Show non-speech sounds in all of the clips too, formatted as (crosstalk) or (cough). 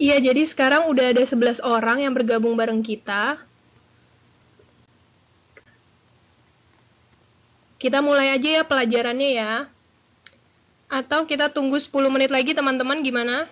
Iya, jadi sekarang udah ada 11 orang yang bergabung bareng kita. Kita mulai aja ya pelajarannya ya. Atau kita tunggu 10 menit lagi teman-teman gimana?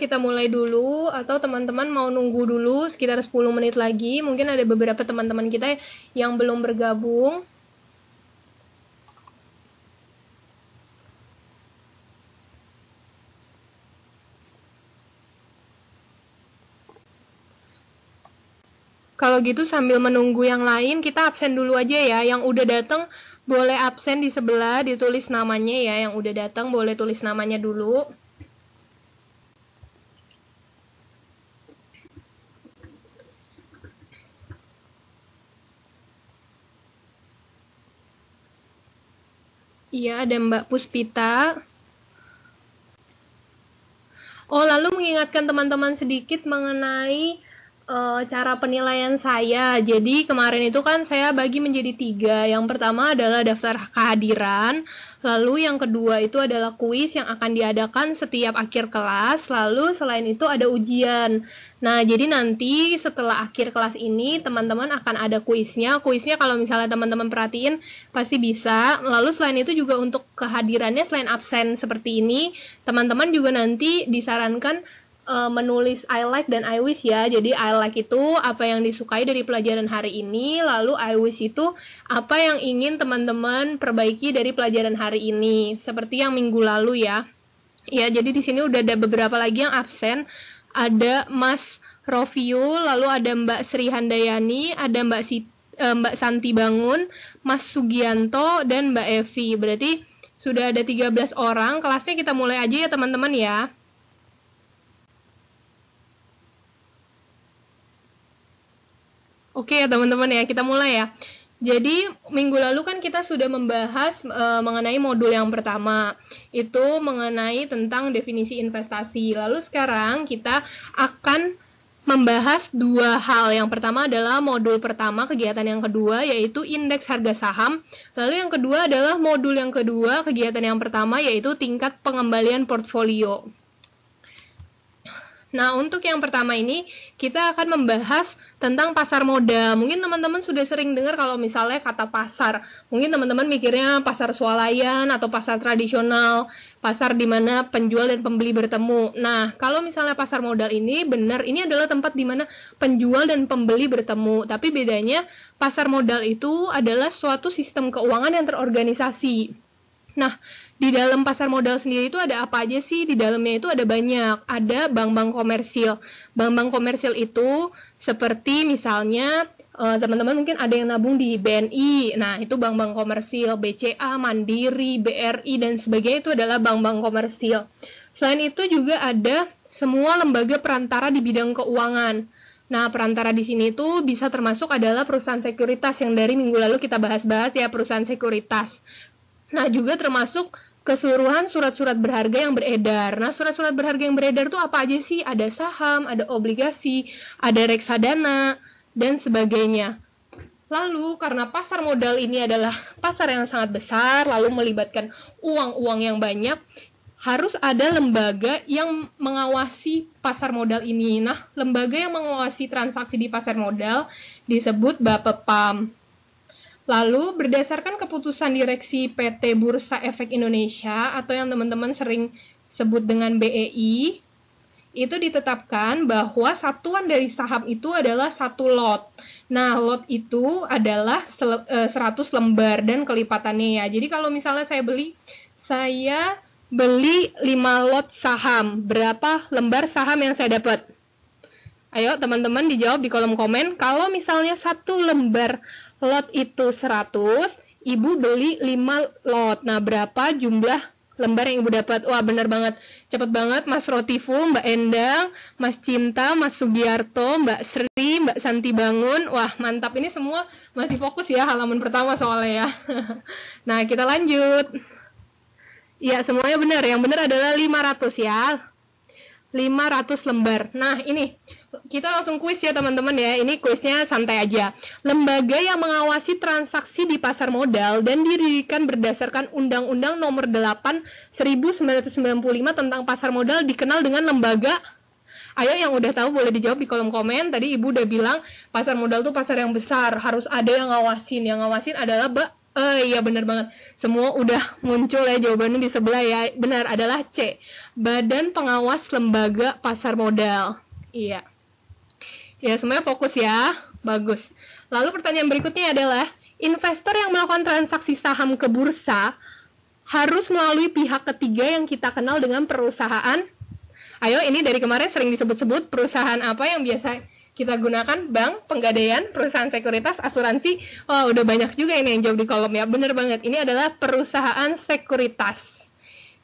kita mulai dulu atau teman-teman mau nunggu dulu sekitar 10 menit lagi. Mungkin ada beberapa teman-teman kita yang belum bergabung. Kalau gitu sambil menunggu yang lain, kita absen dulu aja ya. Yang udah datang boleh absen di sebelah, ditulis namanya ya. Yang udah datang boleh tulis namanya dulu. Iya, ada Mbak Puspita. Oh, lalu mengingatkan teman-teman sedikit mengenai uh, cara penilaian saya. Jadi kemarin itu kan saya bagi menjadi tiga. Yang pertama adalah daftar kehadiran, lalu yang kedua itu adalah kuis yang akan diadakan setiap akhir kelas, lalu selain itu ada ujian. Nah, jadi nanti setelah akhir kelas ini teman-teman akan ada kuisnya. Kuisnya kalau misalnya teman-teman perhatiin pasti bisa. Lalu selain itu juga untuk kehadirannya selain absen seperti ini, teman-teman juga nanti disarankan uh, menulis I like dan I wish ya. Jadi I like itu apa yang disukai dari pelajaran hari ini, lalu I wish itu apa yang ingin teman-teman perbaiki dari pelajaran hari ini. Seperti yang minggu lalu ya. Ya, jadi di sini udah ada beberapa lagi yang absen. Ada Mas Rofiu lalu ada Mbak Sri Handayani, ada Mbak Siti eh, Mbak Santi Bangun, Mas Sugianto, dan Mbak Evi. Berarti sudah ada 13 orang. Kelasnya kita mulai aja ya teman-teman ya. Oke okay, teman-teman ya, kita mulai ya. Jadi minggu lalu kan kita sudah membahas e, mengenai modul yang pertama itu mengenai tentang definisi investasi. Lalu sekarang kita akan membahas dua hal. Yang pertama adalah modul pertama, kegiatan yang kedua yaitu indeks harga saham. Lalu yang kedua adalah modul yang kedua, kegiatan yang pertama yaitu tingkat pengembalian portfolio. Nah, untuk yang pertama ini kita akan membahas tentang pasar modal Mungkin teman-teman sudah sering dengar kalau misalnya kata pasar. Mungkin teman-teman mikirnya pasar swalayan atau pasar tradisional, pasar di mana penjual dan pembeli bertemu. Nah, kalau misalnya pasar modal ini benar ini adalah tempat di mana penjual dan pembeli bertemu. Tapi bedanya pasar modal itu adalah suatu sistem keuangan yang terorganisasi. Nah, di dalam pasar modal sendiri itu ada apa aja sih? Di dalamnya itu ada banyak. Ada bank-bank komersil. Bank-bank komersil itu seperti misalnya eh, teman-teman uh, mungkin ada yang nabung di BNI. Nah, itu bank-bank komersil, BCA, Mandiri, BRI dan sebagainya itu adalah bank-bank komersil. Selain itu juga ada semua lembaga perantara di bidang keuangan. Nah, perantara di sini itu bisa termasuk adalah perusahaan sekuritas yang dari minggu lalu kita bahas-bahas ya perusahaan sekuritas. Nah, juga termasuk keseluruhan surat-surat berharga yang beredar. Nah, surat-surat berharga yang beredar itu apa aja sih? Ada saham, ada obligasi, ada reksadana, dan sebagainya. Lalu, karena pasar modal ini adalah pasar yang sangat besar, lalu melibatkan uang-uang yang banyak, harus ada lembaga yang mengawasi pasar modal ini. Nah, lembaga yang mengawasi transaksi di pasar modal disebut Bapepam. Lalu berdasarkan keputusan direksi PT Bursa Efek Indonesia atau yang teman-teman sering sebut dengan BEI, itu ditetapkan bahwa satuan dari saham itu adalah satu lot. Nah, lot itu adalah 100 e, lembar dan kelipatannya ya. Jadi kalau misalnya saya beli, saya beli 5 lot saham. Berapa lembar saham yang saya dapat? Ayo teman-teman dijawab di kolom komen. Kalau misalnya satu lembar lot itu 100, ibu beli 5 lot. Nah, berapa jumlah lembar yang ibu dapat? Wah, bener banget. Cepet banget Mas Rotifu, Mbak Endang, Mas Cinta, Mas Sugiarto, Mbak Sri, Mbak Santi Bangun. Wah, mantap. Ini semua masih fokus ya halaman pertama soalnya ya. (laughs) nah, kita lanjut. Ya, semuanya benar. Yang benar adalah 500 ya. 500 lembar. Nah, ini kita langsung kuis ya teman-teman ya. Ini kuisnya santai aja. Lembaga yang mengawasi transaksi di pasar modal dan didirikan berdasarkan Undang-Undang Nomor 8 1995 tentang pasar modal dikenal dengan lembaga Ayo yang udah tahu boleh dijawab di kolom komen. Tadi Ibu udah bilang pasar modal tuh pasar yang besar, harus ada yang ngawasin. Yang ngawasin adalah Mbak Eh iya benar banget. Semua udah muncul ya jawabannya di sebelah ya. Benar adalah C. Badan Pengawas Lembaga Pasar Modal. Iya. Ya, semuanya fokus ya. Bagus. Lalu pertanyaan berikutnya adalah, investor yang melakukan transaksi saham ke bursa harus melalui pihak ketiga yang kita kenal dengan perusahaan. Ayo, ini dari kemarin sering disebut-sebut perusahaan apa yang biasa kita gunakan bank, penggadaian, perusahaan sekuritas, asuransi. Oh, udah banyak juga ini yang jawab di kolom ya. Bener banget. Ini adalah perusahaan sekuritas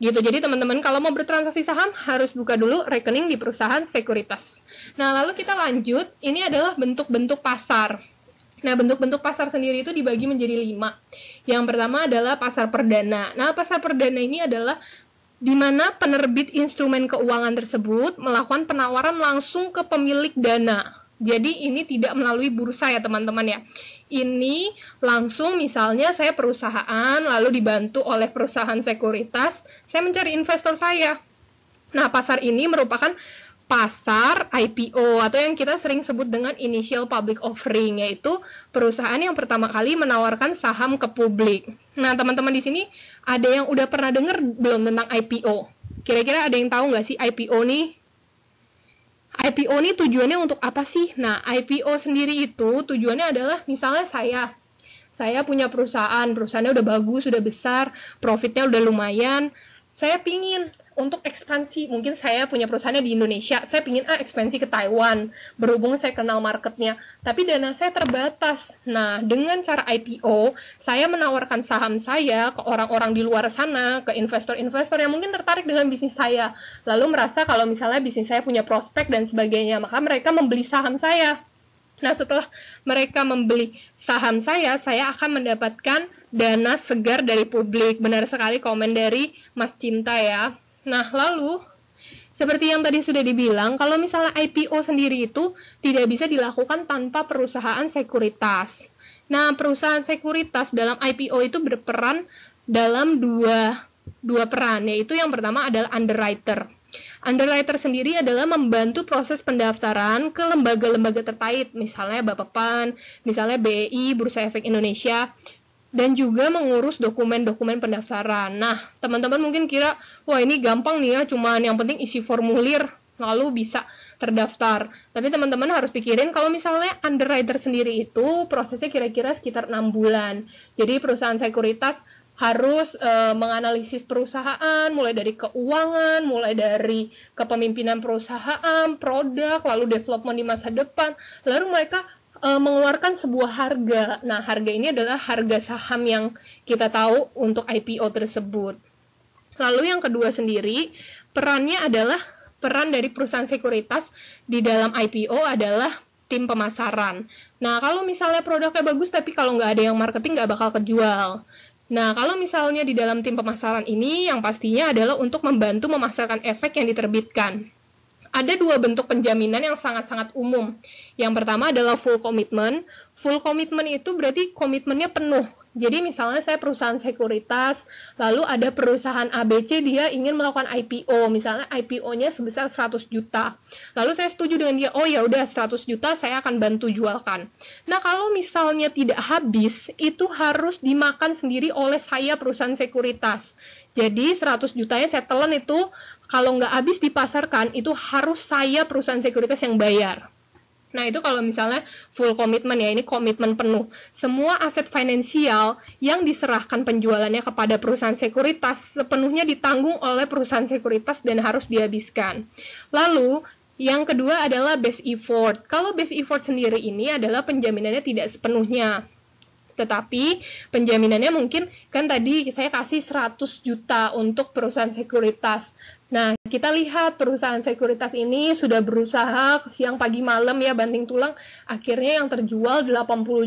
gitu. Jadi teman-teman kalau mau bertransaksi saham harus buka dulu rekening di perusahaan sekuritas. Nah, lalu kita lanjut, ini adalah bentuk-bentuk pasar. Nah, bentuk-bentuk pasar sendiri itu dibagi menjadi lima. Yang pertama adalah pasar perdana. Nah, pasar perdana ini adalah di mana penerbit instrumen keuangan tersebut melakukan penawaran langsung ke pemilik dana. Jadi ini tidak melalui bursa ya teman-teman ya ini langsung misalnya saya perusahaan lalu dibantu oleh perusahaan sekuritas, saya mencari investor saya. Nah, pasar ini merupakan pasar IPO atau yang kita sering sebut dengan initial public offering yaitu perusahaan yang pertama kali menawarkan saham ke publik. Nah, teman-teman di sini ada yang udah pernah dengar belum tentang IPO? Kira-kira ada yang tahu nggak sih IPO nih? IPO ini tujuannya untuk apa sih? Nah, IPO sendiri itu tujuannya adalah misalnya saya saya punya perusahaan, perusahaannya udah bagus, sudah besar, profitnya udah lumayan. Saya pingin untuk ekspansi mungkin saya punya perusahaannya di Indonesia saya pingin ah ekspansi ke Taiwan berhubung saya kenal marketnya tapi dana saya terbatas nah dengan cara IPO saya menawarkan saham saya ke orang-orang di luar sana ke investor-investor yang mungkin tertarik dengan bisnis saya lalu merasa kalau misalnya bisnis saya punya prospek dan sebagainya maka mereka membeli saham saya Nah, setelah mereka membeli saham saya, saya akan mendapatkan dana segar dari publik. Benar sekali komen dari Mas Cinta ya. Nah, lalu seperti yang tadi sudah dibilang, kalau misalnya IPO sendiri itu tidak bisa dilakukan tanpa perusahaan sekuritas. Nah, perusahaan sekuritas dalam IPO itu berperan dalam dua dua peran, yaitu yang pertama adalah underwriter. Underwriter sendiri adalah membantu proses pendaftaran ke lembaga-lembaga terkait, misalnya Bapepan, misalnya BI, Bursa Efek Indonesia dan juga mengurus dokumen-dokumen pendaftaran. Nah, teman-teman mungkin kira, wah ini gampang nih ya, cuman yang penting isi formulir lalu bisa terdaftar. Tapi teman-teman harus pikirin kalau misalnya underwriter sendiri itu prosesnya kira-kira sekitar enam bulan. Jadi perusahaan sekuritas harus e, menganalisis perusahaan mulai dari keuangan, mulai dari kepemimpinan perusahaan, produk, lalu development di masa depan. Lalu mereka uh, mengeluarkan sebuah harga. Nah, harga ini adalah harga saham yang kita tahu untuk IPO tersebut. Lalu yang kedua sendiri, perannya adalah peran dari perusahaan sekuritas di dalam IPO adalah tim pemasaran. Nah, kalau misalnya produknya bagus tapi kalau nggak ada yang marketing nggak bakal kejual. Nah, kalau misalnya di dalam tim pemasaran ini, yang pastinya adalah untuk membantu memasarkan efek yang diterbitkan ada dua bentuk penjaminan yang sangat-sangat umum. Yang pertama adalah full commitment. Full commitment itu berarti komitmennya penuh. Jadi misalnya saya perusahaan sekuritas, lalu ada perusahaan ABC dia ingin melakukan IPO, misalnya IPO-nya sebesar 100 juta. Lalu saya setuju dengan dia, oh ya udah 100 juta saya akan bantu jualkan. Nah, kalau misalnya tidak habis, itu harus dimakan sendiri oleh saya perusahaan sekuritas. Jadi 100 jutanya saya telan itu kalau nggak habis dipasarkan itu harus saya perusahaan sekuritas yang bayar. Nah, itu kalau misalnya full komitmen ya, ini komitmen penuh. Semua aset finansial yang diserahkan penjualannya kepada perusahaan sekuritas sepenuhnya ditanggung oleh perusahaan sekuritas dan harus dihabiskan. Lalu, yang kedua adalah base effort. Kalau base effort sendiri ini adalah penjaminannya tidak sepenuhnya. Tetapi penjaminannya mungkin kan tadi saya kasih 100 juta untuk perusahaan sekuritas. Nah, kita lihat perusahaan sekuritas ini sudah berusaha siang pagi malam ya banting tulang, akhirnya yang terjual 80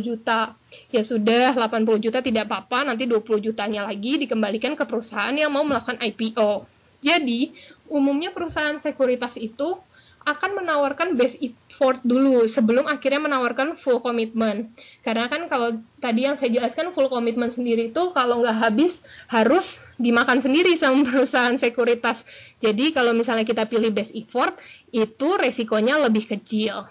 juta. Ya sudah, 80 juta tidak apa-apa, nanti 20 jutanya lagi dikembalikan ke perusahaan yang mau melakukan IPO. Jadi, umumnya perusahaan sekuritas itu akan menawarkan best effort dulu sebelum akhirnya menawarkan full commitment. Karena kan kalau tadi yang saya jelaskan full commitment sendiri itu kalau nggak habis harus dimakan sendiri sama (laughs) perusahaan sekuritas. Jadi kalau misalnya kita pilih best effort itu resikonya lebih kecil.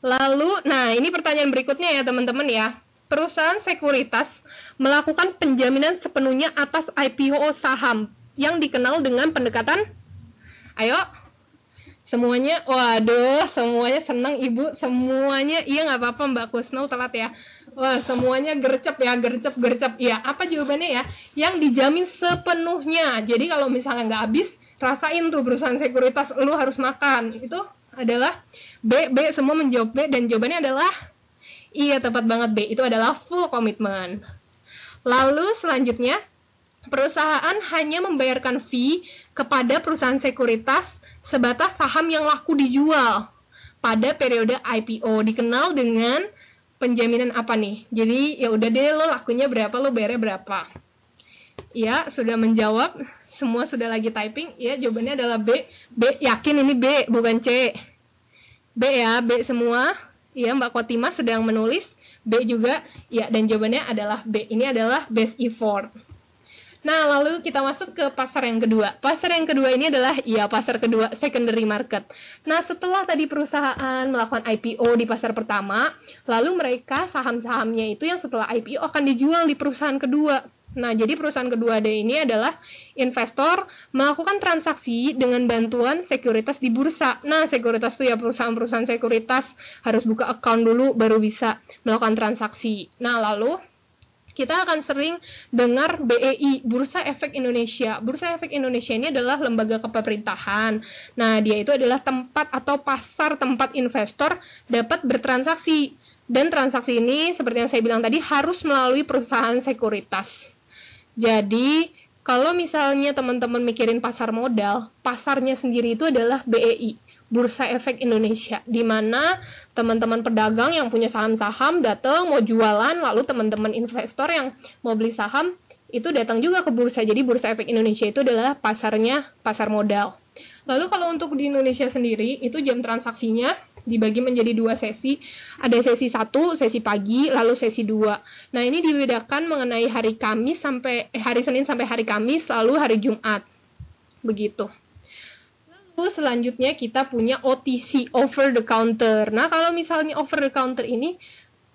Lalu, nah ini pertanyaan berikutnya ya teman-teman ya. Perusahaan sekuritas melakukan penjaminan sepenuhnya atas IPO saham yang dikenal dengan pendekatan Ayo. Semuanya, waduh, semuanya senang ibu, semuanya, iya nggak apa-apa Mbak Kusnul telat ya. Wah, semuanya gercep ya, gercep, gercep. Iya, apa jawabannya ya? Yang dijamin sepenuhnya. Jadi kalau misalnya nggak habis, rasain tuh perusahaan sekuritas, lu harus makan. Itu adalah B, B, semua menjawab B, dan jawabannya adalah Iya, tepat banget B. Itu adalah full komitmen. Lalu selanjutnya, perusahaan hanya membayarkan fee kepada perusahaan sekuritas sebatas saham yang laku dijual pada periode IPO dikenal dengan penjaminan apa nih? Jadi ya udah deh lo lakunya berapa, lo bayarnya berapa. Ya, sudah menjawab. Semua sudah lagi typing. Ya, jawabannya adalah B. B yakin ini B, bukan C. B ya, B semua. Ya, Mbak Kotima sedang menulis B juga. Ya, dan jawabannya adalah B. Ini adalah best effort. Nah, lalu kita masuk ke pasar yang kedua. Pasar yang kedua ini adalah ya pasar kedua secondary market. Nah, setelah tadi perusahaan melakukan IPO di pasar pertama, lalu mereka saham-sahamnya itu yang setelah IPO akan dijual di perusahaan kedua. Nah, jadi perusahaan kedua D ini adalah investor melakukan transaksi dengan bantuan sekuritas di bursa. Nah, sekuritas itu ya perusahaan-perusahaan sekuritas harus buka account dulu baru bisa melakukan transaksi. Nah, lalu kita akan sering dengar BEI, Bursa Efek Indonesia. Bursa Efek Indonesia ini adalah lembaga kepemerintahan. Nah, dia itu adalah tempat atau pasar tempat investor dapat bertransaksi. Dan transaksi ini seperti yang saya bilang tadi harus melalui perusahaan sekuritas. Jadi, kalau misalnya teman-teman mikirin pasar modal, pasarnya sendiri itu adalah BEI. Bursa Efek Indonesia di mana teman-teman pedagang yang punya saham-saham datang mau jualan lalu teman-teman investor yang mau beli saham itu datang juga ke bursa. Jadi Bursa Efek Indonesia itu adalah pasarnya pasar modal. Lalu kalau untuk di Indonesia sendiri itu jam transaksinya dibagi menjadi dua sesi. Ada sesi satu, sesi pagi, lalu sesi dua. Nah, ini dibedakan mengenai hari Kamis sampai eh, hari Senin sampai hari Kamis, lalu hari Jumat. Begitu selanjutnya kita punya OTC over the counter. Nah, kalau misalnya over the counter ini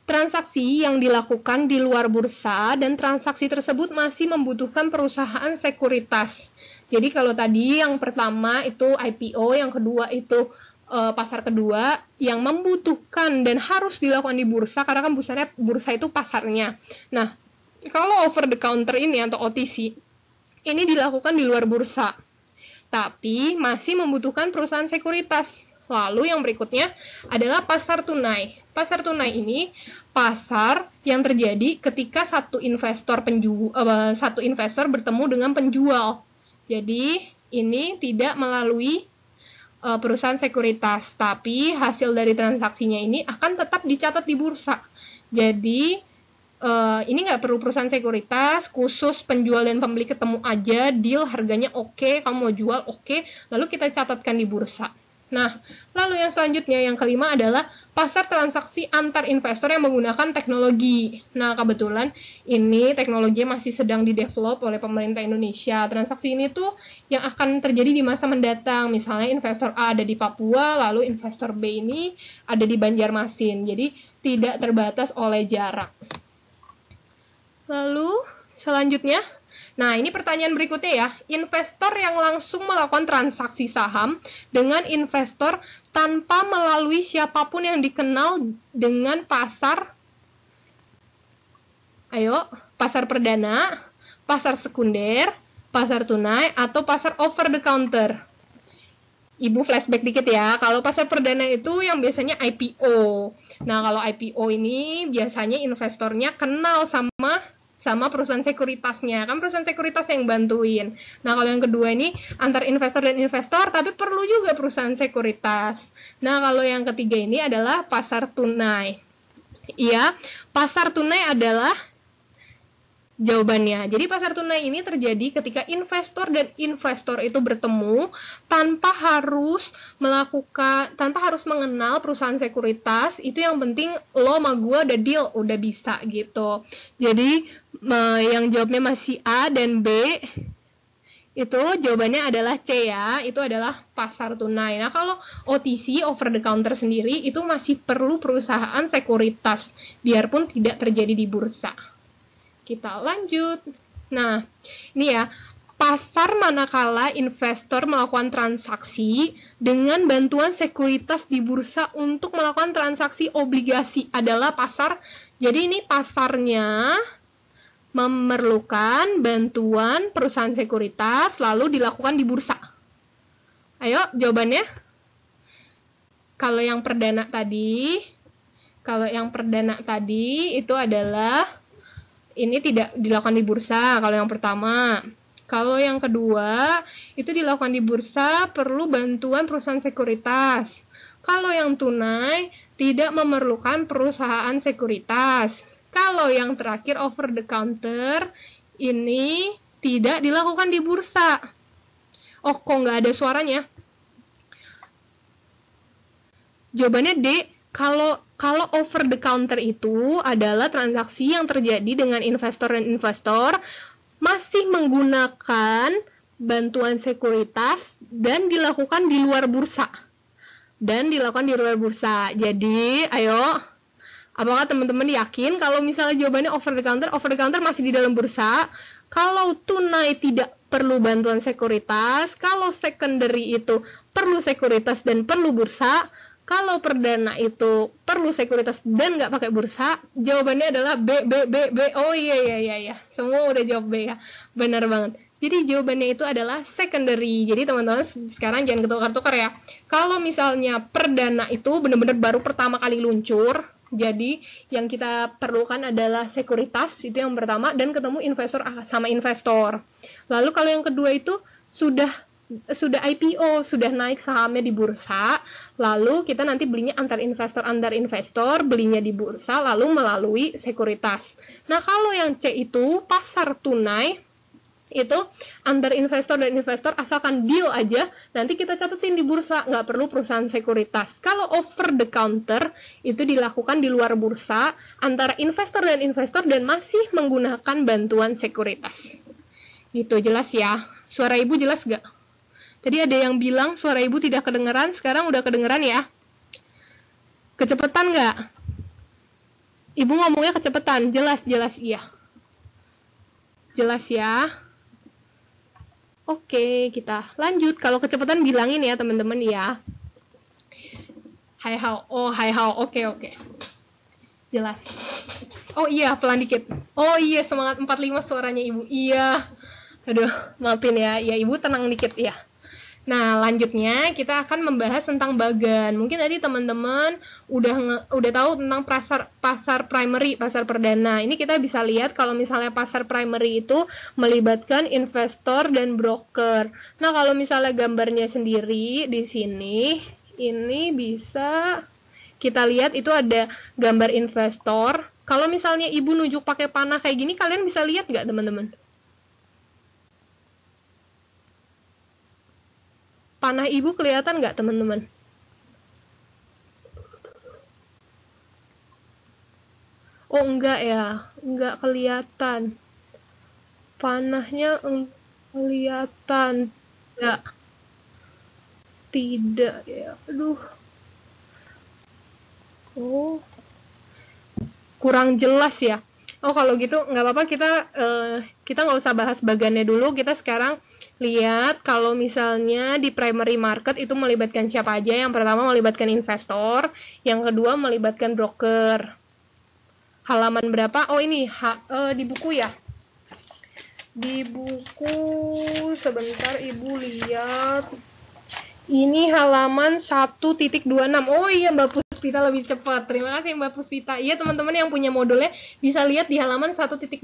transaksi yang dilakukan di luar bursa dan transaksi tersebut masih membutuhkan perusahaan sekuritas. Jadi kalau tadi yang pertama itu IPO, yang kedua itu eh, pasar kedua yang membutuhkan dan harus dilakukan di bursa karena kan bursanya bursa itu pasarnya. Nah, kalau over the counter ini atau OTC ini dilakukan di luar bursa tapi masih membutuhkan perusahaan sekuritas. Lalu yang berikutnya adalah pasar tunai. Pasar tunai ini pasar yang terjadi ketika satu investor penjual uh, eh, satu investor bertemu dengan penjual. Jadi ini tidak melalui uh, perusahaan sekuritas, tapi hasil dari transaksinya ini akan tetap dicatat di bursa. Jadi uh, ini nggak perlu perusahaan sekuritas khusus penjual dan pembeli ketemu aja deal harganya oke okay, kamu mau jual oke okay, lalu kita catatkan di bursa Nah, lalu yang selanjutnya yang kelima adalah pasar transaksi antar investor yang menggunakan teknologi. Nah, kebetulan ini teknologi masih sedang di develop oleh pemerintah Indonesia. Transaksi ini tuh yang akan terjadi di masa mendatang. Misalnya investor A ada di Papua, lalu investor B ini ada di Banjarmasin. Jadi, tidak terbatas oleh jarak. Lalu selanjutnya, nah ini pertanyaan berikutnya ya. Investor yang langsung melakukan transaksi saham dengan investor tanpa melalui siapapun yang dikenal dengan pasar Ayo, pasar perdana, pasar sekunder, pasar tunai, atau pasar over the counter. Ibu flashback dikit ya, kalau pasar perdana itu yang biasanya IPO. Nah, kalau IPO ini biasanya investornya kenal sama sama perusahaan sekuritasnya. Kan perusahaan sekuritas yang bantuin. Nah, kalau yang kedua ini antar investor dan investor, tapi perlu juga perusahaan sekuritas. Nah, kalau yang ketiga ini adalah pasar tunai. Iya, pasar tunai adalah jawabannya. Jadi pasar tunai ini terjadi ketika investor dan investor itu bertemu tanpa harus melakukan tanpa harus mengenal perusahaan sekuritas. Itu yang penting lo sama gue udah deal, udah bisa gitu. Jadi yang jawabnya masih A dan B itu jawabannya adalah C ya, itu adalah pasar tunai. Nah, kalau OTC over the counter sendiri itu masih perlu perusahaan sekuritas biarpun tidak terjadi di bursa. Kita lanjut. Nah, ini ya, pasar manakala investor melakukan transaksi dengan bantuan sekuritas di bursa untuk melakukan transaksi obligasi adalah pasar. Jadi ini pasarnya memerlukan bantuan perusahaan sekuritas lalu dilakukan di bursa? Ayo, jawabannya. Kalau yang perdana tadi, kalau yang perdana tadi itu adalah ini tidak dilakukan di bursa kalau yang pertama. Kalau yang kedua, itu dilakukan di bursa perlu bantuan perusahaan sekuritas. Kalau yang tunai tidak memerlukan perusahaan sekuritas kalau yang terakhir over the counter ini tidak dilakukan di bursa. Oh, kok nggak ada suaranya? Jawabannya D. Kalau kalau over the counter itu adalah transaksi yang terjadi dengan investor dan investor masih menggunakan bantuan sekuritas dan dilakukan di luar bursa. Dan dilakukan di luar bursa. Jadi, ayo apakah teman-teman yakin kalau misalnya jawabannya over the counter over the counter masih di dalam bursa kalau tunai tidak perlu bantuan sekuritas kalau secondary itu perlu sekuritas dan perlu bursa kalau perdana itu perlu sekuritas dan nggak pakai bursa, jawabannya adalah B, B, B, B. Oh iya, iya, iya, iya. Semua udah jawab B ya. Benar banget. Jadi jawabannya itu adalah secondary. Jadi teman-teman sekarang jangan ketukar-tukar ya. Kalau misalnya perdana itu benar-benar baru pertama kali luncur, jadi yang kita perlukan adalah sekuritas itu yang pertama dan ketemu investor ah, sama investor. Lalu kalau yang kedua itu sudah sudah IPO, sudah naik sahamnya di bursa, lalu kita nanti belinya antar investor antar investor, belinya di bursa lalu melalui sekuritas. Nah, kalau yang C itu pasar tunai itu antar investor dan investor asalkan deal aja nanti kita catetin di bursa nggak perlu perusahaan sekuritas kalau over the counter itu dilakukan di luar bursa antara investor dan investor dan masih menggunakan bantuan sekuritas gitu jelas ya suara ibu jelas nggak tadi ada yang bilang suara ibu tidak kedengeran sekarang udah kedengeran ya kecepatan nggak ibu ngomongnya kecepatan jelas jelas iya jelas ya Oke, kita lanjut. Kalau kecepatan bilangin ya teman-teman ya. Hai hao, oh hai hao, oke oke. Jelas. Oh iya, pelan dikit. Oh iya, semangat 45 suaranya ibu. Iya. Aduh, maafin ya. Ya ibu tenang dikit ya. Nah, lanjutnya kita akan membahas tentang bagan. Mungkin tadi teman-teman udah udah tahu tentang pasar pasar primary, pasar perdana. Ini kita bisa lihat kalau misalnya pasar primary itu melibatkan investor dan broker. Nah, kalau misalnya gambarnya sendiri di sini ini bisa kita lihat itu ada gambar investor. Kalau misalnya ibu nunjuk pakai panah kayak gini, kalian bisa lihat nggak teman-teman? panah ibu kelihatan nggak teman-teman? Oh enggak ya, enggak kelihatan. Panahnya kelihatan. Enggak. Tidak ya, aduh. Oh, kurang jelas ya. Oh kalau gitu nggak apa-apa kita uh, kita nggak usah bahas bagannya dulu. Kita sekarang lihat kalau misalnya di primary market itu melibatkan siapa aja. Yang pertama melibatkan investor, yang kedua melibatkan broker. Halaman berapa? Oh ini ha, uh, di buku ya. Di buku sebentar Ibu lihat. Ini halaman 1.26. Oh iya Mbak Pus Puspita lebih cepat. Terima kasih Mbak Puspita. Iya teman-teman yang punya modulnya bisa lihat di halaman 1.26.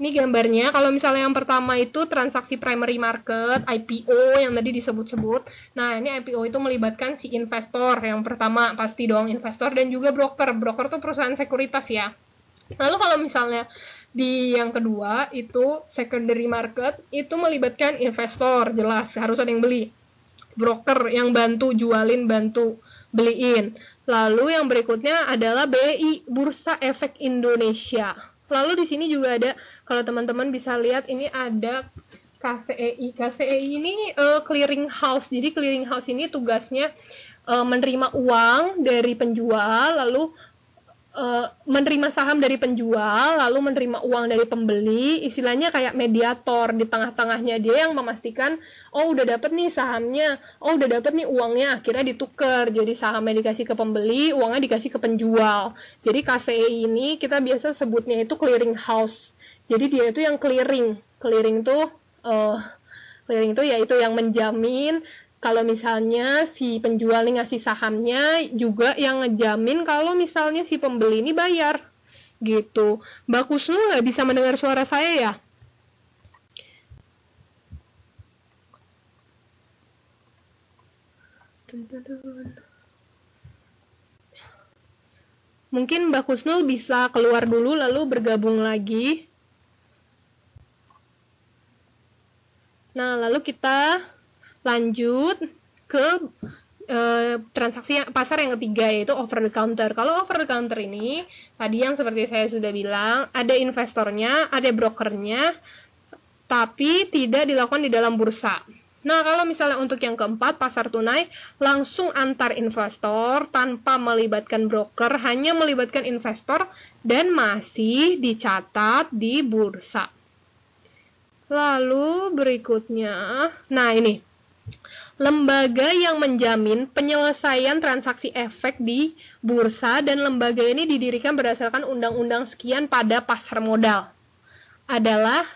Ini gambarnya. Kalau misalnya yang pertama itu transaksi primary market, IPO yang tadi disebut-sebut. Nah, ini IPO itu melibatkan si investor yang pertama pasti dong investor dan juga broker. Broker tuh perusahaan sekuritas ya. Lalu kalau misalnya di yang kedua itu secondary market itu melibatkan investor jelas harus ada yang beli broker yang bantu jualin bantu beliin. Lalu yang berikutnya adalah BI, Bursa Efek Indonesia. Lalu di sini juga ada kalau teman-teman bisa lihat ini ada KCEI. KCEI ini uh, clearing house. Jadi clearing house ini tugasnya uh, menerima uang dari penjual lalu Eh, menerima saham dari penjual lalu menerima uang dari pembeli istilahnya kayak mediator di tengah-tengahnya dia yang memastikan oh udah dapet nih sahamnya oh udah dapet nih uangnya akhirnya ditukar jadi sahamnya dikasih ke pembeli uangnya dikasih ke penjual jadi KCE ini kita biasa sebutnya itu clearing house jadi dia itu yang clearing clearing tuh uh, clearing itu yaitu yang menjamin kalau misalnya si penjual nih ngasih sahamnya juga yang ngejamin kalau misalnya si pembeli ini bayar gitu. Mbak Kusno nggak bisa mendengar suara saya ya? Mungkin Mbak Kusnul bisa keluar dulu lalu bergabung lagi. Nah, lalu kita Lanjut ke e, transaksi yang, pasar yang ketiga yaitu over the counter. Kalau over the counter ini tadi yang seperti saya sudah bilang, ada investornya, ada brokernya, tapi tidak dilakukan di dalam bursa. Nah, kalau misalnya untuk yang keempat, pasar tunai langsung antar investor tanpa melibatkan broker, hanya melibatkan investor dan masih dicatat di bursa. Lalu berikutnya, nah ini lembaga yang menjamin penyelesaian transaksi efek di bursa dan lembaga ini didirikan berdasarkan undang-undang sekian pada pasar modal adalah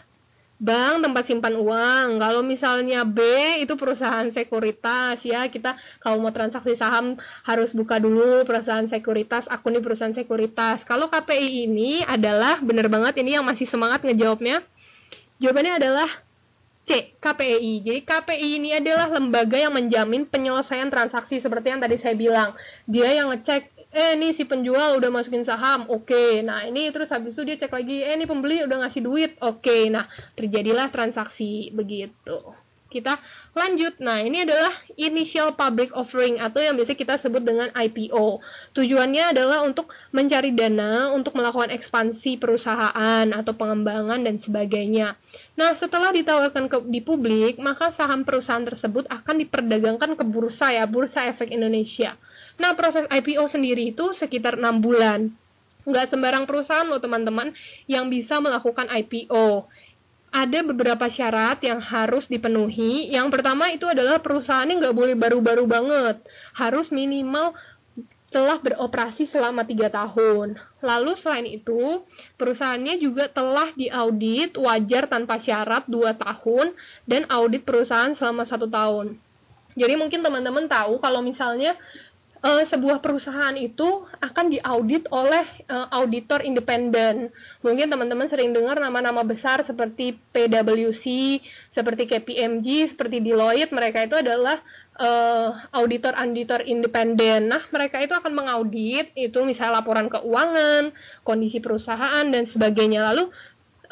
bank tempat simpan uang. Kalau misalnya B itu perusahaan sekuritas ya. Kita kalau mau transaksi saham harus buka dulu perusahaan sekuritas, akun di perusahaan sekuritas. Kalau KPI ini adalah benar banget ini yang masih semangat ngejawabnya. Jawabannya adalah C. KPI. Jadi KPI ini adalah lembaga yang menjamin penyelesaian transaksi seperti yang tadi saya bilang. Dia yang ngecek, eh ini si penjual udah masukin saham, oke. Okay. Nah ini terus habis itu dia cek lagi, eh ini pembeli udah ngasih duit, oke. Okay. Nah terjadilah transaksi begitu. Kita lanjut. Nah ini adalah initial public offering atau yang biasa kita sebut dengan IPO. Tujuannya adalah untuk mencari dana untuk melakukan ekspansi perusahaan atau pengembangan dan sebagainya. Nah, setelah ditawarkan ke, di publik, maka saham perusahaan tersebut akan diperdagangkan ke bursa ya, Bursa Efek Indonesia. Nah, proses IPO sendiri itu sekitar 6 bulan. Nggak sembarang perusahaan loh teman-teman yang bisa melakukan IPO. Ada beberapa syarat yang harus dipenuhi. Yang pertama itu adalah perusahaannya nggak boleh baru-baru banget. Harus minimal telah beroperasi selama tiga tahun. Lalu selain itu, perusahaannya juga telah diaudit wajar tanpa syarat 2 tahun dan audit perusahaan selama satu tahun. Jadi mungkin teman-teman tahu kalau misalnya uh, sebuah perusahaan itu akan diaudit oleh uh, auditor independen. Mungkin teman-teman sering dengar nama-nama besar seperti PwC, seperti KPMG, seperti Deloitte, mereka itu adalah auditor eh, auditor-auditor independen. Nah, mereka itu akan mengaudit itu misalnya laporan keuangan, kondisi perusahaan dan sebagainya. Lalu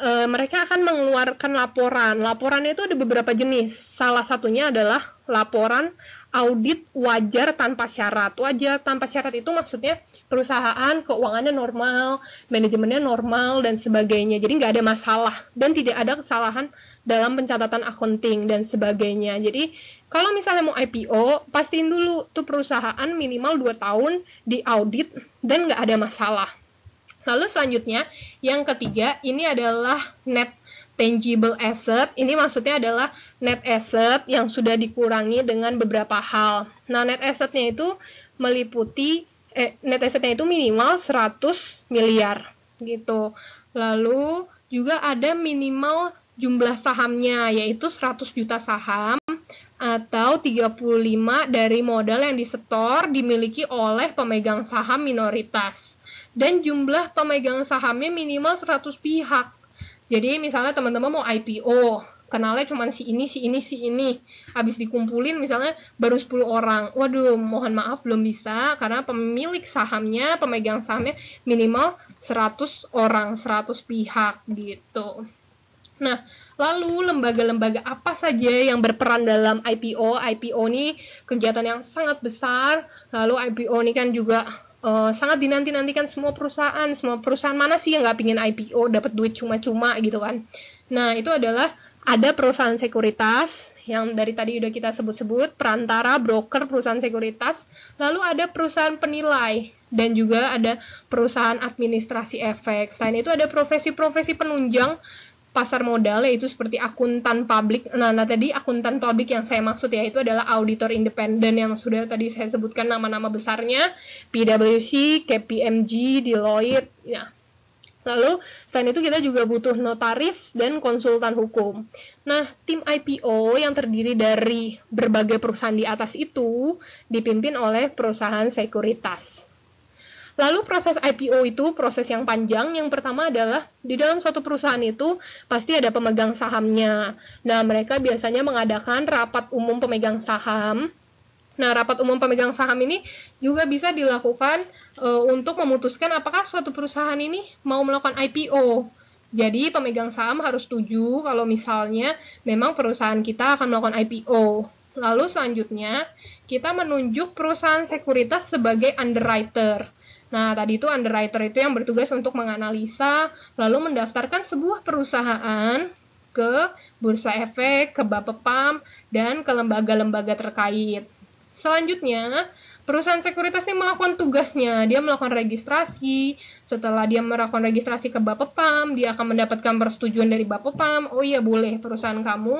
uh, mereka akan mengeluarkan laporan. laporan itu ada beberapa jenis. Salah satunya adalah laporan audit wajar tanpa syarat. Wajar tanpa syarat itu maksudnya perusahaan keuangannya normal, manajemennya normal dan sebagainya. Jadi nggak ada masalah dan tidak ada kesalahan dalam pencatatan akunting dan sebagainya. Jadi kalau misalnya mau IPO, pastiin dulu tuh perusahaan minimal 2 tahun diaudit dan nggak ada masalah. Lalu selanjutnya, yang ketiga, ini adalah net tangible asset. Ini maksudnya adalah net asset yang sudah dikurangi dengan beberapa hal. Nah, net assetnya itu meliputi, eh, net assetnya itu minimal 100 miliar gitu. Lalu juga ada minimal jumlah sahamnya yaitu 100 juta saham atau 35 dari modal yang disetor dimiliki oleh pemegang saham minoritas dan jumlah pemegang sahamnya minimal 100 pihak. Jadi misalnya teman-teman mau IPO, kenalnya cuma si ini, si ini, si ini. Habis dikumpulin misalnya baru 10 orang. Waduh, mohon maaf belum bisa karena pemilik sahamnya, pemegang sahamnya minimal 100 orang, 100 pihak gitu. Nah, lalu lembaga-lembaga apa saja yang berperan dalam IPO? IPO ini kegiatan yang sangat besar. Lalu IPO ini kan juga uh, sangat dinanti-nantikan semua perusahaan. Semua perusahaan mana sih yang nggak pingin IPO dapat duit cuma-cuma gitu kan? Nah, itu adalah ada perusahaan sekuritas yang dari tadi udah kita sebut-sebut, perantara, broker, perusahaan sekuritas, lalu ada perusahaan penilai, dan juga ada perusahaan administrasi efek. Selain itu ada profesi-profesi penunjang pasar modal yaitu seperti akuntan publik. Nah, nah tadi akuntan publik yang saya maksud ya itu adalah auditor independen yang sudah tadi saya sebutkan nama-nama besarnya PwC, KPMG, Deloitte. Ya. Lalu selain itu kita juga butuh notaris dan konsultan hukum. Nah, tim IPO yang terdiri dari berbagai perusahaan di atas itu dipimpin oleh perusahaan sekuritas. Lalu proses IPO itu proses yang panjang. Yang pertama adalah di dalam suatu perusahaan itu pasti ada pemegang sahamnya. Nah, mereka biasanya mengadakan rapat umum pemegang saham. Nah, rapat umum pemegang saham ini juga bisa dilakukan e, untuk memutuskan apakah suatu perusahaan ini mau melakukan IPO. Jadi, pemegang saham harus setuju kalau misalnya memang perusahaan kita akan melakukan IPO. Lalu selanjutnya, kita menunjuk perusahaan sekuritas sebagai underwriter. Nah, tadi itu underwriter itu yang bertugas untuk menganalisa lalu mendaftarkan sebuah perusahaan ke Bursa Efek, ke Bapepam, dan ke lembaga-lembaga terkait. Selanjutnya, perusahaan sekuritas ini melakukan tugasnya. Dia melakukan registrasi. Setelah dia melakukan registrasi ke Bapepam, dia akan mendapatkan persetujuan dari Bapepam. Oh iya, boleh perusahaan kamu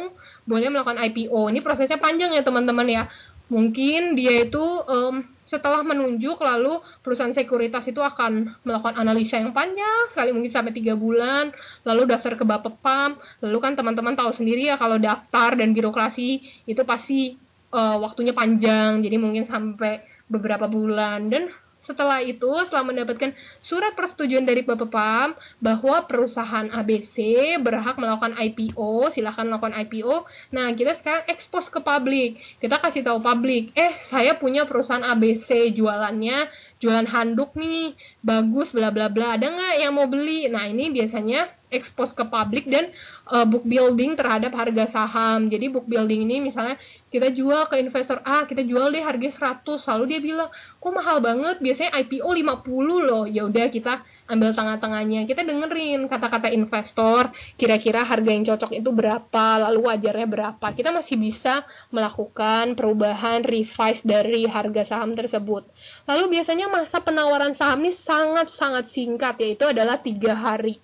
boleh melakukan IPO. Ini prosesnya panjang ya, teman-teman ya. Mungkin dia itu um, setelah menunjuk lalu perusahaan sekuritas itu akan melakukan analisa yang panjang sekali mungkin sampai tiga bulan lalu daftar ke Bapepam lalu kan teman-teman tahu sendiri ya kalau daftar dan birokrasi itu pasti uh, waktunya panjang jadi mungkin sampai beberapa bulan dan setelah itu, setelah mendapatkan surat persetujuan dari Bapak PAM bahwa perusahaan ABC berhak melakukan IPO, silahkan melakukan IPO. Nah, kita sekarang expose ke publik. Kita kasih tahu publik, eh saya punya perusahaan ABC jualannya, jualan handuk nih, bagus, bla bla bla. Ada nggak yang mau beli? Nah, ini biasanya expose ke publik dan uh, book building terhadap harga saham. Jadi book building ini misalnya kita jual ke investor A, kita jual deh harga 100, lalu dia bilang, "Kok mahal banget? Biasanya IPO 50 loh." Ya udah kita ambil tengah-tengahnya. Kita dengerin kata-kata investor, kira-kira harga yang cocok itu berapa, lalu wajarnya berapa. Kita masih bisa melakukan perubahan revise dari harga saham tersebut. Lalu biasanya masa penawaran saham ini sangat-sangat singkat yaitu adalah tiga hari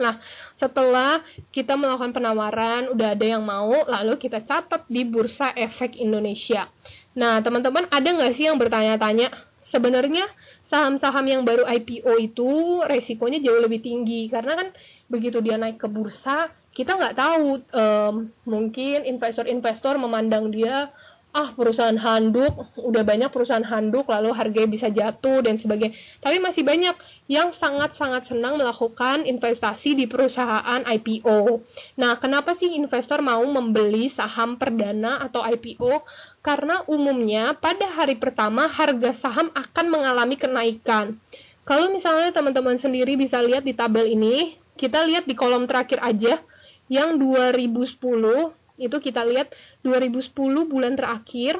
Nah, setelah kita melakukan penawaran, udah ada yang mau, lalu kita catat di Bursa Efek Indonesia. Nah, teman-teman, ada nggak sih yang bertanya-tanya? Sebenarnya saham-saham yang baru IPO itu resikonya jauh lebih tinggi karena kan begitu dia naik ke bursa kita nggak tahu um, mungkin investor-investor memandang dia ah perusahaan handuk udah banyak perusahaan handuk lalu harganya bisa jatuh dan sebagainya tapi masih banyak yang sangat-sangat senang melakukan investasi di perusahaan IPO nah kenapa sih investor mau membeli saham perdana atau IPO karena umumnya pada hari pertama harga saham akan mengalami kenaikan kalau misalnya teman-teman sendiri bisa lihat di tabel ini kita lihat di kolom terakhir aja yang 2010 itu kita lihat 2010 bulan terakhir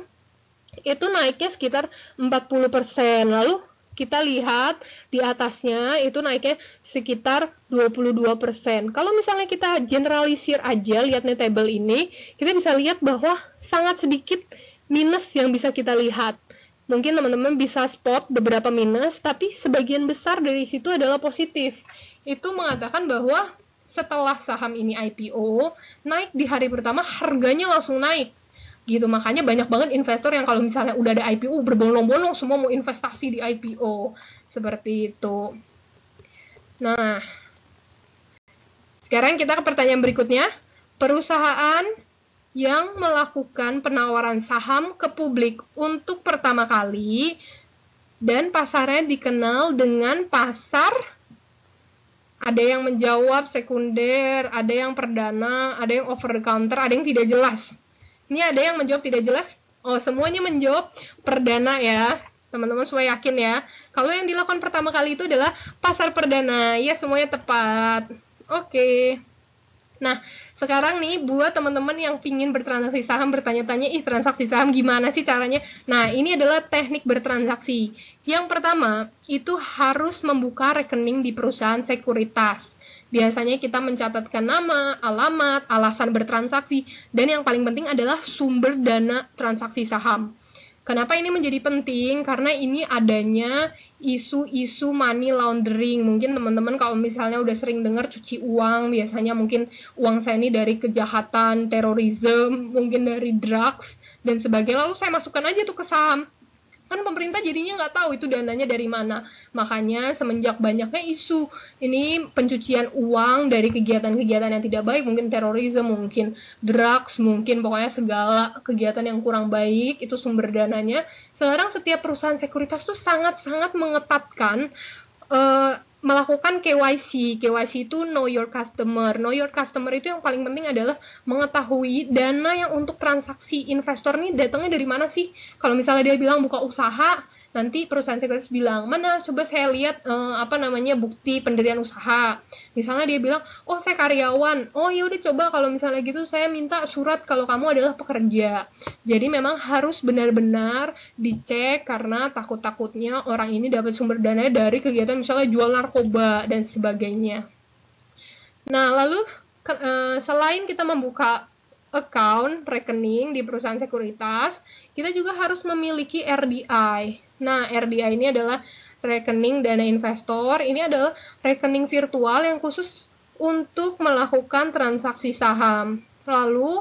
itu naiknya sekitar 40%. Lalu kita lihat di atasnya itu naiknya sekitar 22%. Kalau misalnya kita generalisir aja lihat nih table ini, kita bisa lihat bahwa sangat sedikit minus yang bisa kita lihat. Mungkin teman-teman bisa spot beberapa minus, tapi sebagian besar dari situ adalah positif. Itu mengatakan bahwa setelah saham ini IPO naik di hari pertama harganya langsung naik gitu makanya banyak banget investor yang kalau misalnya udah ada IPO berbondong-bondong semua mau investasi di IPO seperti itu nah sekarang kita ke pertanyaan berikutnya perusahaan yang melakukan penawaran saham ke publik untuk pertama kali dan pasarnya dikenal dengan pasar ada yang menjawab sekunder, ada yang perdana, ada yang over the counter, ada yang tidak jelas. Ini ada yang menjawab tidak jelas. Oh, semuanya menjawab perdana ya. Teman-teman semua yakin ya. Kalau yang dilakukan pertama kali itu adalah pasar perdana. Ya, semuanya tepat. Oke. Okay. Nah, sekarang nih buat teman-teman yang pingin bertransaksi saham bertanya-tanya, ih transaksi saham gimana sih caranya? Nah, ini adalah teknik bertransaksi. Yang pertama, itu harus membuka rekening di perusahaan sekuritas. Biasanya kita mencatatkan nama, alamat, alasan bertransaksi, dan yang paling penting adalah sumber dana transaksi saham. Kenapa ini menjadi penting? Karena ini adanya isu-isu money laundering. Mungkin teman-teman kalau misalnya udah sering dengar cuci uang, biasanya mungkin uang saya ini dari kejahatan, terorisme, mungkin dari drugs dan sebagainya. Lalu saya masukkan aja tuh ke saham kan pemerintah jadinya nggak tahu itu dananya dari mana makanya semenjak banyaknya isu ini pencucian uang dari kegiatan-kegiatan yang tidak baik mungkin terorisme mungkin drugs mungkin pokoknya segala kegiatan yang kurang baik itu sumber dananya sekarang setiap perusahaan sekuritas tuh sangat-sangat mengetatkan eh, melakukan KYC. KYC itu know your customer. Know your customer itu yang paling penting adalah mengetahui dana yang untuk transaksi investor nih datangnya dari mana sih? Kalau misalnya dia bilang buka usaha, nanti perusahaan sekuritas bilang, "Mana coba saya lihat eh, apa namanya bukti pendirian usaha." misalnya dia bilang oh saya karyawan oh ya udah coba kalau misalnya gitu saya minta surat kalau kamu adalah pekerja jadi memang harus benar-benar dicek karena takut-takutnya orang ini dapat sumber dana dari kegiatan misalnya jual narkoba dan sebagainya nah lalu eh, selain kita membuka account rekening di perusahaan sekuritas kita juga harus memiliki RDI nah RDI ini adalah rekening dana investor ini adalah rekening virtual yang khusus untuk melakukan transaksi saham. Lalu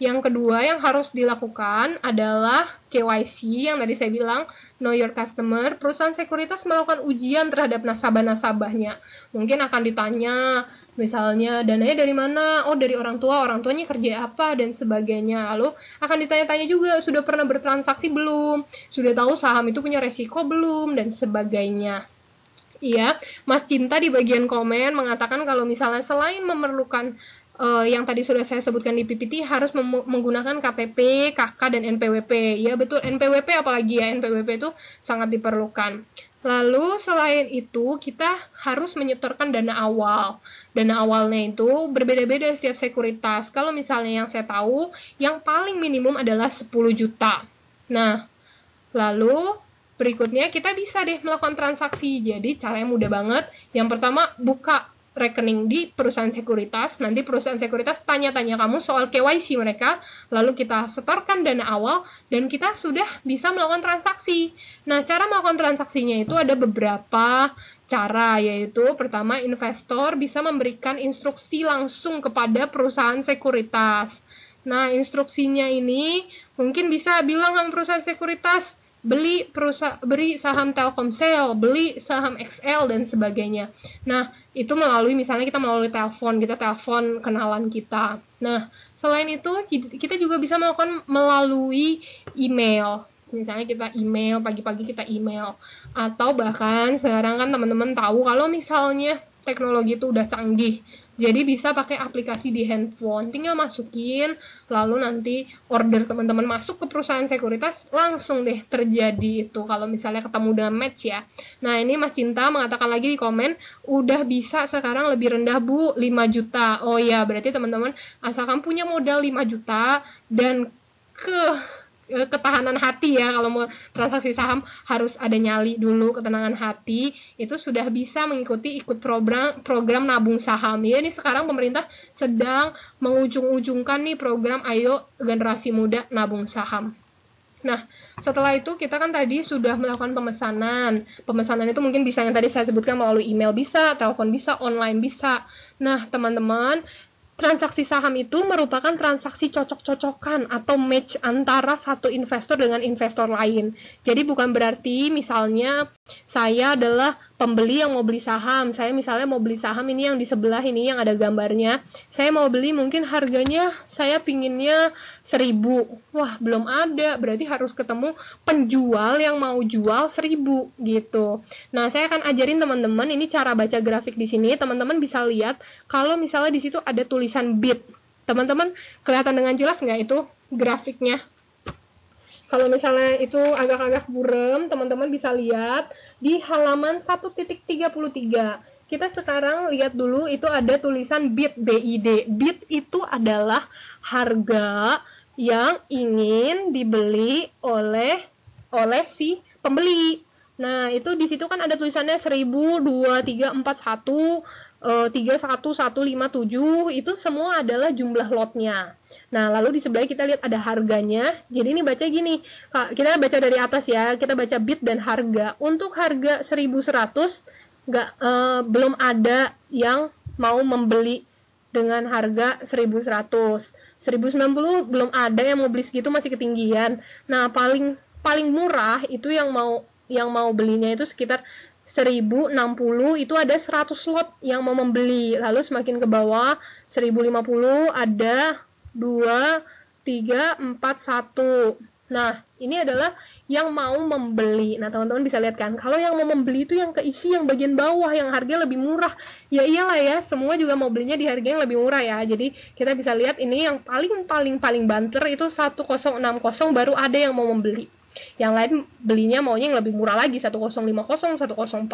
yang kedua yang harus dilakukan adalah KYC yang tadi saya bilang Know Your Customer. Perusahaan sekuritas melakukan ujian terhadap nasabah-nasabahnya. Mungkin akan ditanya misalnya dananya dari mana? Oh dari orang tua, orang tuanya kerja apa dan sebagainya. Lalu akan ditanya-tanya juga sudah pernah bertransaksi belum? Sudah tahu saham itu punya resiko belum dan sebagainya. Iya, Mas Cinta di bagian komen mengatakan kalau misalnya selain memerlukan uh, yang tadi sudah saya sebutkan di PPT harus menggunakan KTP, KK dan NPWP. Ya betul NPWP apalagi ya NPWP itu sangat diperlukan. Lalu selain itu kita harus menyetorkan dana awal. Dana awalnya itu berbeda-beda setiap sekuritas. Kalau misalnya yang saya tahu, yang paling minimum adalah 10 juta. Nah, lalu berikutnya kita bisa deh melakukan transaksi. Jadi caranya mudah banget. Yang pertama buka rekening di perusahaan sekuritas. Nanti perusahaan sekuritas tanya-tanya kamu soal KYC mereka, lalu kita setorkan dana awal dan kita sudah bisa melakukan transaksi. Nah, cara melakukan transaksinya itu ada beberapa cara yaitu pertama investor bisa memberikan instruksi langsung kepada perusahaan sekuritas. Nah, instruksinya ini mungkin bisa bilang sama perusahaan sekuritas, beli perusahaan beri saham Telkomsel, beli saham XL dan sebagainya. Nah, itu melalui misalnya kita melalui telepon, kita telepon kenalan kita. Nah, selain itu kita juga bisa melakukan melalui email. Misalnya kita email pagi-pagi kita email atau bahkan sekarang kan teman-teman tahu kalau misalnya teknologi itu udah canggih. Jadi bisa pakai aplikasi di handphone, tinggal masukin, lalu nanti order teman-teman masuk ke perusahaan sekuritas, langsung deh terjadi itu kalau misalnya ketemu dengan match ya. Nah ini Mas Cinta mengatakan lagi di komen, udah bisa sekarang lebih rendah Bu, 5 juta. Oh ya berarti teman-teman asalkan punya modal 5 juta dan ke Eh, ketahanan hati ya kalau mau transaksi saham harus ada nyali dulu ketenangan hati itu sudah bisa mengikuti ikut program program nabung saham ya ini sekarang pemerintah sedang mengujung-ujungkan nih program ayo generasi muda nabung saham Nah, setelah itu kita kan tadi sudah melakukan pemesanan. Pemesanan itu mungkin bisa yang tadi saya sebutkan melalui email bisa, telepon bisa, online bisa. Nah, teman-teman, transaksi saham itu merupakan transaksi cocok-cocokan atau match antara satu investor dengan investor lain. Jadi bukan berarti misalnya saya adalah pembeli yang mau beli saham. Saya misalnya mau beli saham ini yang di sebelah ini yang ada gambarnya. Saya mau beli mungkin harganya saya pinginnya 1000. Wah, belum ada. Berarti harus ketemu penjual yang mau jual 1000 gitu. Nah, saya akan ajarin teman-teman ini cara baca grafik di sini. Teman-teman bisa lihat kalau misalnya di situ ada tulisan bid. Teman-teman kelihatan dengan jelas nggak itu grafiknya? Kalau misalnya itu agak-agak burem, teman-teman bisa lihat di halaman 1.33. Kita sekarang lihat dulu itu ada tulisan bid BID. Bid itu adalah harga yang ingin dibeli oleh oleh si pembeli. Nah, itu di situ kan ada tulisannya 1000, 31157 eh, itu semua adalah jumlah lotnya. Nah, lalu di sebelah kita lihat ada harganya. Jadi ini baca gini. Kita baca dari atas ya. Kita baca bid dan harga. Untuk harga 1100 nggak uh, belum ada yang mau membeli dengan harga 1100. 1090 belum ada yang mau beli segitu masih ketinggian. Nah, paling paling murah itu yang mau yang mau belinya itu sekitar 1060 itu ada 100 slot yang mau membeli. Lalu semakin ke bawah 1050 ada 2 3 4 1. Nah, ini adalah yang mau membeli. Nah, teman-teman bisa lihat kan, kalau yang mau membeli itu yang keisi yang bagian bawah, yang harga lebih murah. Ya iyalah ya, semua juga mau belinya di harga yang lebih murah ya. Jadi, kita bisa lihat ini yang paling-paling paling banter itu 1060 baru ada yang mau membeli yang lain belinya maunya yang lebih murah lagi 1050 1040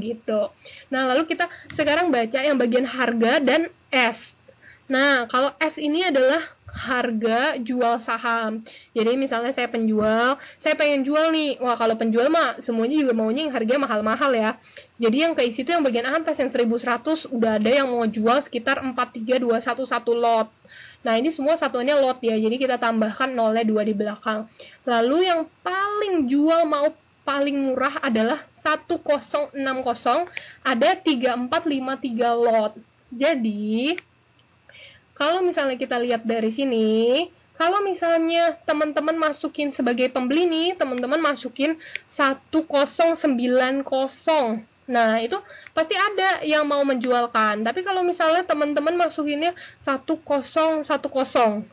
gitu nah lalu kita sekarang baca yang bagian harga dan S nah kalau S ini adalah harga jual saham. Jadi misalnya saya penjual, saya pengen jual nih. Wah, kalau penjual mah semuanya juga maunya yang harganya mahal-mahal ya. Jadi yang keisi itu yang bagian atas yang 1100 udah ada yang mau jual sekitar 43211 lot. Nah, ini semua satuannya lot ya, jadi kita tambahkan nolnya dua di belakang. Lalu yang paling jual mau paling murah adalah 1060, ada 3453 lot. Jadi, kalau misalnya kita lihat dari sini, kalau misalnya teman-teman masukin sebagai pembeli nih, teman-teman masukin 1090. Nah, itu pasti ada yang mau menjualkan. Tapi kalau misalnya teman-teman masukinnya 1010.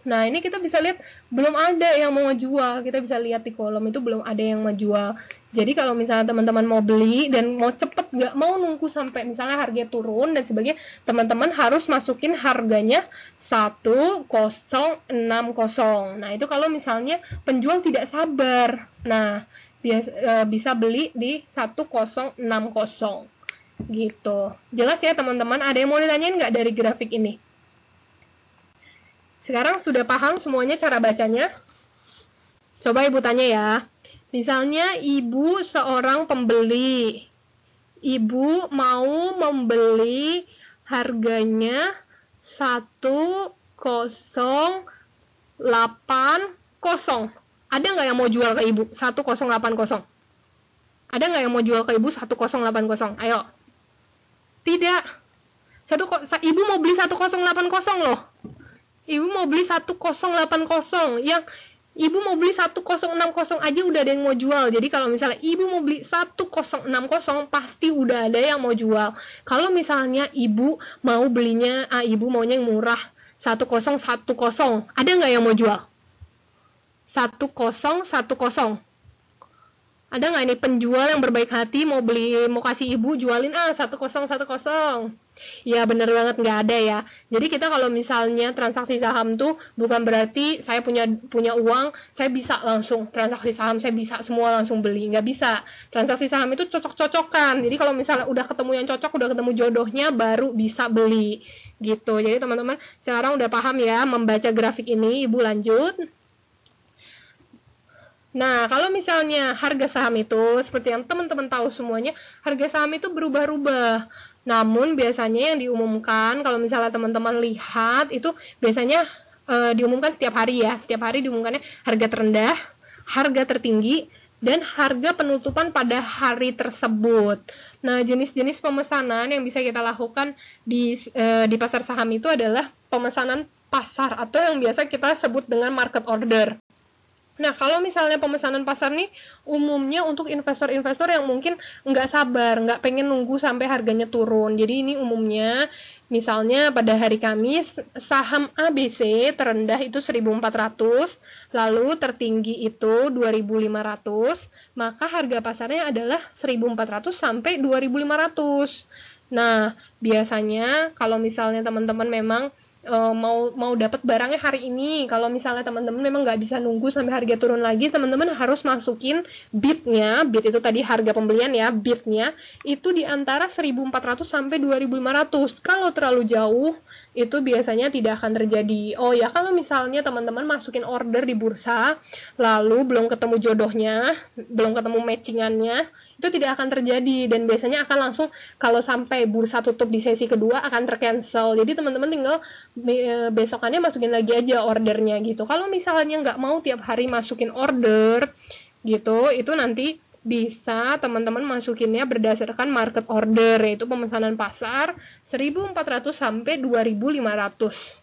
Nah, ini kita bisa lihat belum ada yang mau ngejual. Kita bisa lihat di kolom itu belum ada yang menjual. Jadi kalau misalnya teman-teman mau beli dan mau cepet nggak mau nunggu sampai misalnya harga turun dan sebagainya, teman-teman harus masukin harganya 1060. Nah, itu kalau misalnya penjual tidak sabar. Nah, bias, uh, bisa beli di 1060 gitu jelas ya teman-teman ada yang mau ditanyain nggak dari grafik ini sekarang sudah paham semuanya cara bacanya coba ibu tanya ya misalnya ibu seorang pembeli ibu mau membeli harganya 1080 ada nggak yang mau jual ke ibu 1080 ada nggak yang mau jual ke ibu 1080 ayo tidak satu ibu mau beli 1080 loh ibu mau beli 1080 yang ibu mau beli 1060 aja udah ada yang mau jual jadi kalau misalnya ibu mau beli 1060 pasti udah ada yang mau jual kalau misalnya ibu mau belinya ah, ibu maunya yang murah 1010 ada nggak yang mau jual 1010. Ada nggak ini penjual yang berbaik hati mau beli mau kasih ibu jualin ah 1010. Ya bener banget nggak ada ya. Jadi kita kalau misalnya transaksi saham tuh bukan berarti saya punya punya uang saya bisa langsung transaksi saham saya bisa semua langsung beli nggak bisa. Transaksi saham itu cocok-cocokan. Jadi kalau misalnya udah ketemu yang cocok udah ketemu jodohnya baru bisa beli gitu. Jadi teman-teman sekarang udah paham ya membaca grafik ini ibu lanjut. Nah, kalau misalnya harga saham itu seperti yang teman-teman tahu semuanya, harga saham itu berubah-ubah. Namun biasanya yang diumumkan kalau misalnya teman-teman lihat itu biasanya e, diumumkan setiap hari ya. Setiap hari diumumkannya harga terendah, harga tertinggi, dan harga penutupan pada hari tersebut. Nah, jenis-jenis pemesanan yang bisa kita lakukan di e, di pasar saham itu adalah pemesanan pasar atau yang biasa kita sebut dengan market order. Nah, kalau misalnya pemesanan pasar nih umumnya untuk investor-investor yang mungkin nggak sabar, nggak pengen nunggu sampai harganya turun. Jadi ini umumnya misalnya pada hari Kamis saham ABC terendah itu 1.400, lalu tertinggi itu 2.500, maka harga pasarnya adalah 1.400 sampai 2.500. Nah, biasanya kalau misalnya teman-teman memang Eh, mau mau dapat barangnya hari ini kalau misalnya teman-teman memang nggak bisa nunggu sampai harga turun lagi teman-teman harus masukin bidnya bid itu tadi harga pembelian ya bidnya itu di antara 1400 sampai 2500 kalau terlalu jauh itu biasanya tidak akan terjadi oh ya kalau misalnya teman-teman masukin order di bursa lalu belum ketemu jodohnya belum ketemu matchingannya itu tidak akan terjadi dan biasanya akan langsung kalau sampai bursa tutup di sesi kedua akan tercancel jadi teman-teman tinggal e, besokannya masukin lagi aja ordernya gitu kalau misalnya nggak mau tiap hari masukin order gitu itu nanti bisa teman-teman masukinnya berdasarkan market order yaitu pemesanan pasar 1400 sampai 2500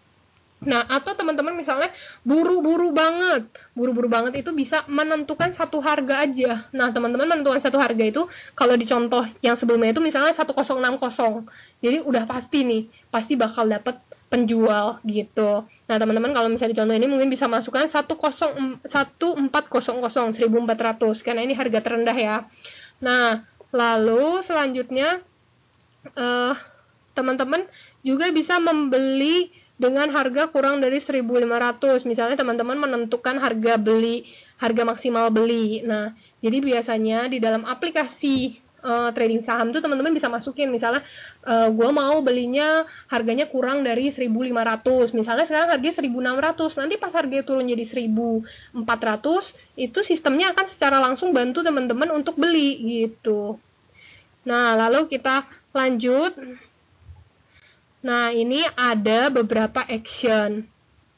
Nah, atau teman-teman misalnya buru-buru banget. Buru-buru banget itu bisa menentukan satu harga aja. Nah, teman-teman menentukan satu harga itu kalau dicontoh yang sebelumnya itu misalnya 1060. Jadi udah pasti nih, pasti bakal dapet penjual gitu. Nah, teman-teman kalau misalnya dicontoh ini mungkin bisa masukkan 10 1400 1400 karena ini harga terendah ya. Nah, lalu selanjutnya eh teman-teman juga bisa membeli dengan harga kurang dari 1.500. Misalnya teman-teman menentukan harga beli, harga maksimal beli. Nah, jadi biasanya di dalam aplikasi uh, trading saham tuh teman-teman bisa masukin misalnya uh, eh, gue mau belinya harganya kurang dari 1500 misalnya sekarang harganya 1600 nanti pas harga turun jadi 1400 itu sistemnya akan secara langsung bantu teman-teman untuk beli gitu nah lalu kita lanjut Nah, ini ada beberapa action.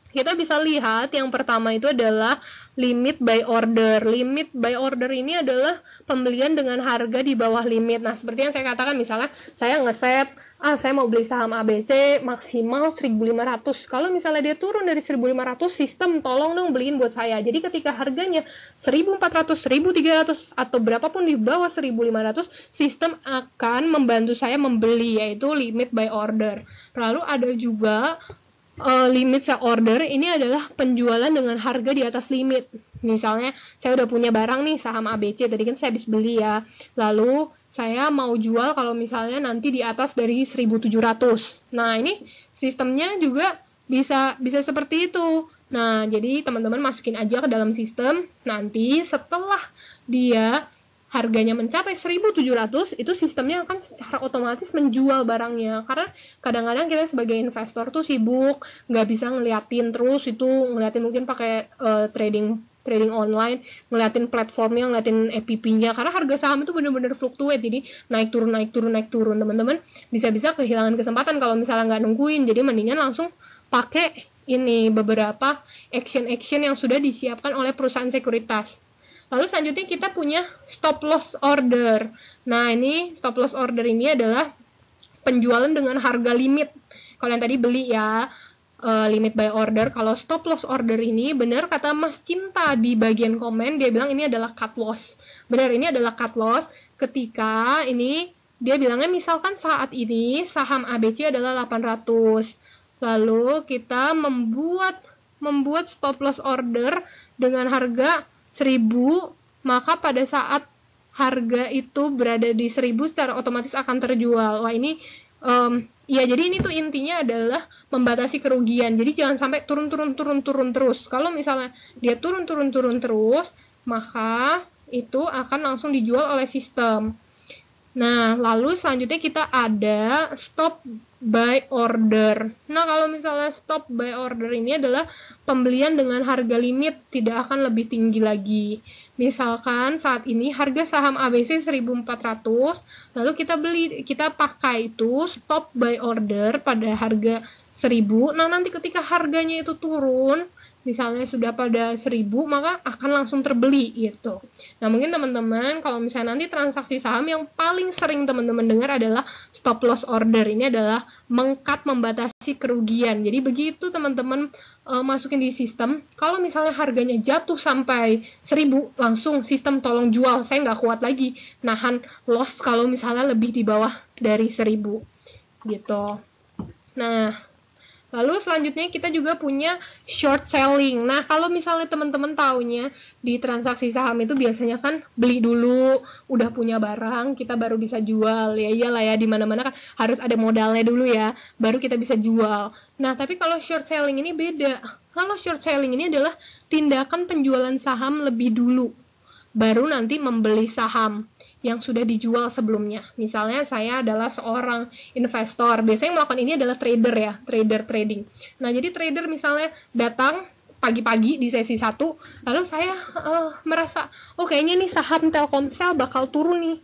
Kita bisa lihat yang pertama itu adalah limit by order. Limit by order ini adalah pembelian dengan harga di bawah limit. Nah, seperti yang saya katakan misalnya saya ngeset ah saya mau beli saham ABC maksimal 1.500. Kalau misalnya dia turun dari 1.500, sistem tolong dong beliin buat saya. Jadi ketika harganya 1.400, 1.300 atau berapapun di bawah 1.500, sistem akan membantu saya membeli yaitu limit by order. Lalu ada juga uh, limit sell order ini adalah penjualan dengan harga di atas limit. Misalnya saya udah punya barang nih saham ABC tadi kan saya habis beli ya. Lalu saya mau jual kalau misalnya nanti di atas dari 1700. Nah, ini sistemnya juga bisa bisa seperti itu. Nah, jadi teman-teman masukin aja ke dalam sistem. Nanti setelah dia harganya mencapai 1700, itu sistemnya akan secara otomatis menjual barangnya. Karena kadang-kadang kita sebagai investor tuh sibuk, nggak bisa ngeliatin terus itu, ngeliatin mungkin pakai uh, trading trading online, ngeliatin platformnya, ngeliatin app nya karena harga saham itu bener-bener fluktuat, jadi naik turun, naik turun, naik turun, teman-teman bisa-bisa kehilangan kesempatan kalau misalnya nggak nungguin, jadi mendingan langsung pakai ini beberapa action-action yang sudah disiapkan oleh perusahaan sekuritas. Lalu selanjutnya kita punya stop loss order. Nah, ini stop loss order ini adalah penjualan dengan harga limit. Kalau yang tadi beli ya, uh, limit by order. Kalau stop loss order ini benar kata Mas Cinta di bagian komen dia bilang ini adalah cut loss. Benar ini adalah cut loss ketika ini dia bilangnya misalkan saat ini saham ABC adalah 800. Lalu kita membuat membuat stop loss order dengan harga 1000, maka pada saat harga itu berada di 1000 secara otomatis akan terjual. Wah, ini um, Iya, jadi ini tuh intinya adalah membatasi kerugian. Jadi jangan sampai turun-turun-turun-turun terus. Kalau misalnya dia turun-turun-turun terus, maka itu akan langsung dijual oleh sistem. Nah, lalu selanjutnya kita ada stop by order. Nah, kalau misalnya stop by order ini adalah pembelian dengan harga limit tidak akan lebih tinggi lagi. Misalkan saat ini harga saham ABC 1400, lalu kita beli kita pakai itu stop by order pada harga 1000. Nah, nanti ketika harganya itu turun, misalnya sudah pada 1000 maka akan langsung terbeli gitu. Nah mungkin teman-teman kalau misalnya nanti transaksi saham yang paling sering teman-teman dengar adalah stop loss order ini adalah mengkat membatasi kerugian. Jadi begitu teman-teman e, masukin di sistem, kalau misalnya harganya jatuh sampai 1000 langsung sistem tolong jual saya nggak kuat lagi nahan loss kalau misalnya lebih di bawah dari 1000. gitu. Nah Lalu selanjutnya kita juga punya short selling. Nah, kalau misalnya teman-teman taunya di transaksi saham itu biasanya kan beli dulu, udah punya barang, kita baru bisa jual. Ya iyalah ya, di mana-mana kan harus ada modalnya dulu ya, baru kita bisa jual. Nah, tapi kalau short selling ini beda. Kalau short selling ini adalah tindakan penjualan saham lebih dulu, baru nanti membeli saham yang sudah dijual sebelumnya. Misalnya saya adalah seorang investor, biasanya melakukan ini adalah trader ya, trader trading. Nah, jadi trader misalnya datang pagi-pagi di sesi 1, lalu saya uh, merasa, oh kayaknya nih saham Telkomsel bakal turun nih.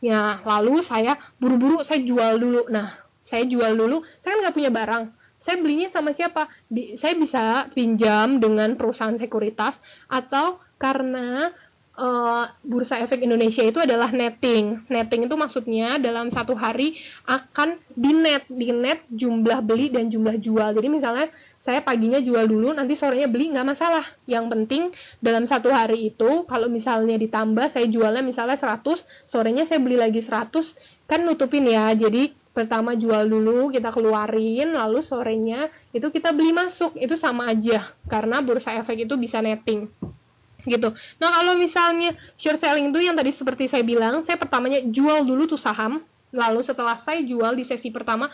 Ya, lalu saya buru-buru saya jual dulu. Nah, saya jual dulu, saya kan nggak punya barang. Saya belinya sama siapa? Di, saya bisa pinjam dengan perusahaan sekuritas atau karena Eh, bursa Efek Indonesia itu adalah netting. Netting itu maksudnya dalam satu hari akan di net, di net jumlah beli dan jumlah jual. Jadi misalnya saya paginya jual dulu, nanti sorenya beli nggak masalah. Yang penting dalam satu hari itu kalau misalnya ditambah saya jualnya misalnya 100, sorenya saya beli lagi 100, kan nutupin ya. Jadi pertama jual dulu kita keluarin lalu sorenya itu kita beli masuk itu sama aja karena bursa efek itu bisa netting gitu. Nah, kalau misalnya short selling itu yang tadi seperti saya bilang, saya pertamanya jual dulu tuh saham, lalu setelah saya jual di sesi pertama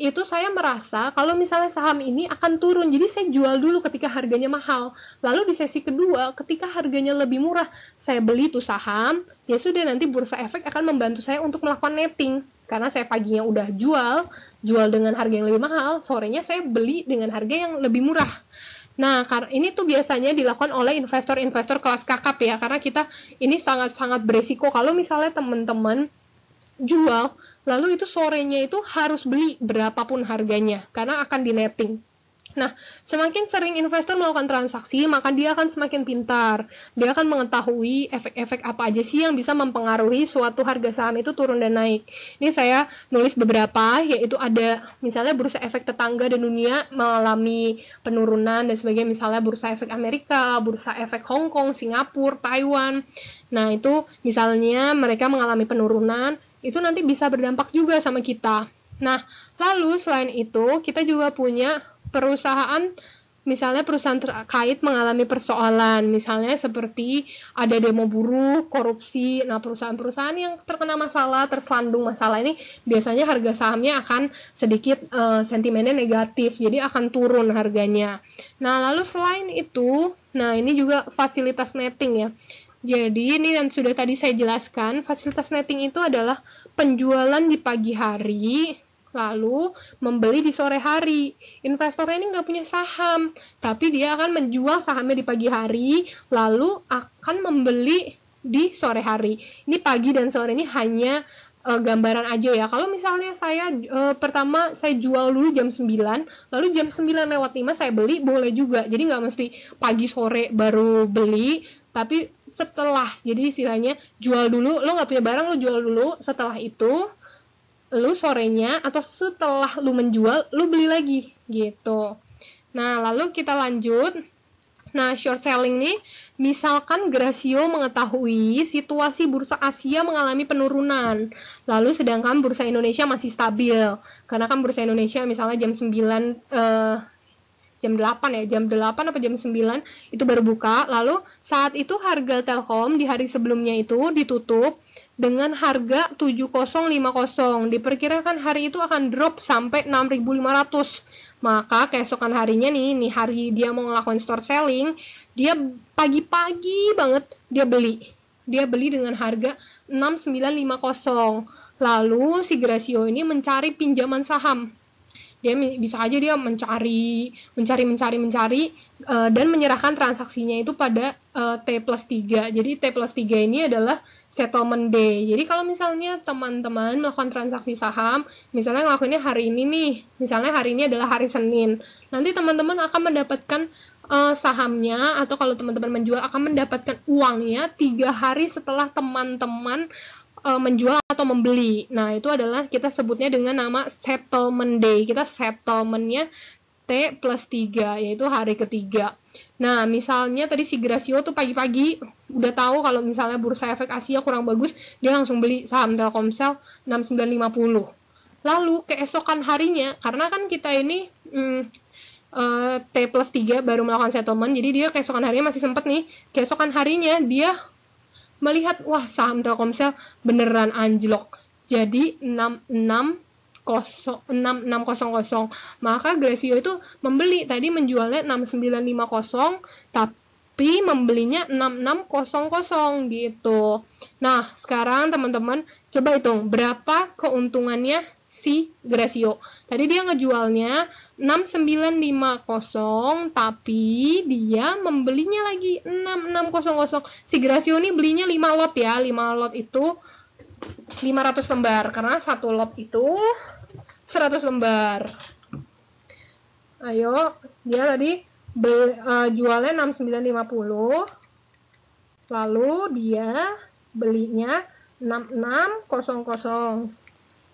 itu saya merasa kalau misalnya saham ini akan turun, jadi saya jual dulu ketika harganya mahal. Lalu di sesi kedua, ketika harganya lebih murah, saya beli tuh saham, ya sudah nanti bursa efek akan membantu saya untuk melakukan netting. Karena saya paginya udah jual, jual dengan harga yang lebih mahal, sorenya saya beli dengan harga yang lebih murah Nah, ini tuh biasanya dilakukan oleh investor-investor kelas kakap ya, karena kita ini sangat-sangat beresiko kalau misalnya teman-teman jual, lalu itu sorenya itu harus beli berapapun harganya, karena akan di netting. Nah, semakin sering investor melakukan transaksi, maka dia akan semakin pintar. Dia akan mengetahui efek-efek apa aja sih yang bisa mempengaruhi suatu harga saham itu turun dan naik. Ini saya nulis beberapa, yaitu ada misalnya bursa efek tetangga dan dunia mengalami penurunan dan sebagainya. Misalnya bursa efek Amerika, bursa efek Hong Kong, Singapura, Taiwan. Nah, itu misalnya mereka mengalami penurunan, itu nanti bisa berdampak juga sama kita. Nah, lalu selain itu, kita juga punya perusahaan misalnya perusahaan terkait mengalami persoalan, misalnya seperti ada demo buruh, korupsi. Nah, perusahaan-perusahaan yang terkena masalah, terselandung masalah ini biasanya harga sahamnya akan sedikit uh, sentimennya negatif, jadi akan turun harganya. Nah, lalu selain itu, nah ini juga fasilitas netting ya. Jadi ini yang sudah tadi saya jelaskan, fasilitas netting itu adalah penjualan di pagi hari lalu membeli di sore hari. investor ini nggak punya saham, tapi dia akan menjual sahamnya di pagi hari, lalu akan membeli di sore hari. Ini pagi dan sore ini hanya uh, gambaran aja ya. Kalau misalnya saya uh, pertama saya jual dulu jam 9, lalu jam 9 lewat 5 saya beli, boleh juga. Jadi nggak mesti pagi sore baru beli, tapi setelah. Jadi istilahnya jual dulu, lo nggak punya barang lo jual dulu, setelah itu lu sorenya atau setelah lu menjual lu beli lagi gitu. Nah, lalu kita lanjut. Nah, short selling nih, misalkan Gracio mengetahui situasi bursa Asia mengalami penurunan, lalu sedangkan bursa Indonesia masih stabil. Karena kan bursa Indonesia misalnya jam 9 eh, jam 8 ya, jam 8 apa jam 9 itu baru buka. Lalu saat itu harga Telkom di hari sebelumnya itu ditutup dengan harga 7050. Diperkirakan hari itu akan drop sampai 6500. Maka keesokan harinya nih, nih hari dia mau ngelakuin store selling, dia pagi-pagi banget dia beli. Dia beli dengan harga 6950. Lalu si Gracio ini mencari pinjaman saham. Dia bisa aja dia mencari, mencari, mencari, mencari, eh, dan menyerahkan transaksinya itu pada eh, T plus 3. Jadi T plus 3 ini adalah settlement day. Jadi kalau misalnya teman-teman melakukan transaksi saham, misalnya ngelakuinnya hari ini nih, misalnya hari ini adalah hari Senin, nanti teman-teman akan mendapatkan uh, sahamnya atau kalau teman-teman menjual akan mendapatkan uangnya tiga hari setelah teman-teman uh, menjual atau membeli. Nah itu adalah kita sebutnya dengan nama settlement day. Kita settlementnya T plus 3, yaitu hari ketiga. Nah, misalnya tadi si Gracio tuh pagi-pagi udah tahu kalau misalnya bursa efek Asia kurang bagus, dia langsung beli saham Telkomsel 6950. Lalu keesokan harinya, karena kan kita ini hmm, uh, T plus 3 baru melakukan settlement, jadi dia keesokan harinya masih sempat nih, keesokan harinya dia melihat, wah saham Telkomsel beneran anjlok. Jadi 66 6600 maka Gracio itu membeli tadi menjualnya 6950 tapi membelinya 6600 gitu nah sekarang teman-teman coba hitung berapa keuntungannya si Gracio. Tadi dia ngejualnya 6950 tapi dia membelinya lagi 6600. Si Gracio ini belinya 5 lot ya. 5 lot itu 500 lembar karena satu lot itu 100 lembar. Ayo, dia tadi be, uh, jualnya 6950. Lalu dia belinya 6600.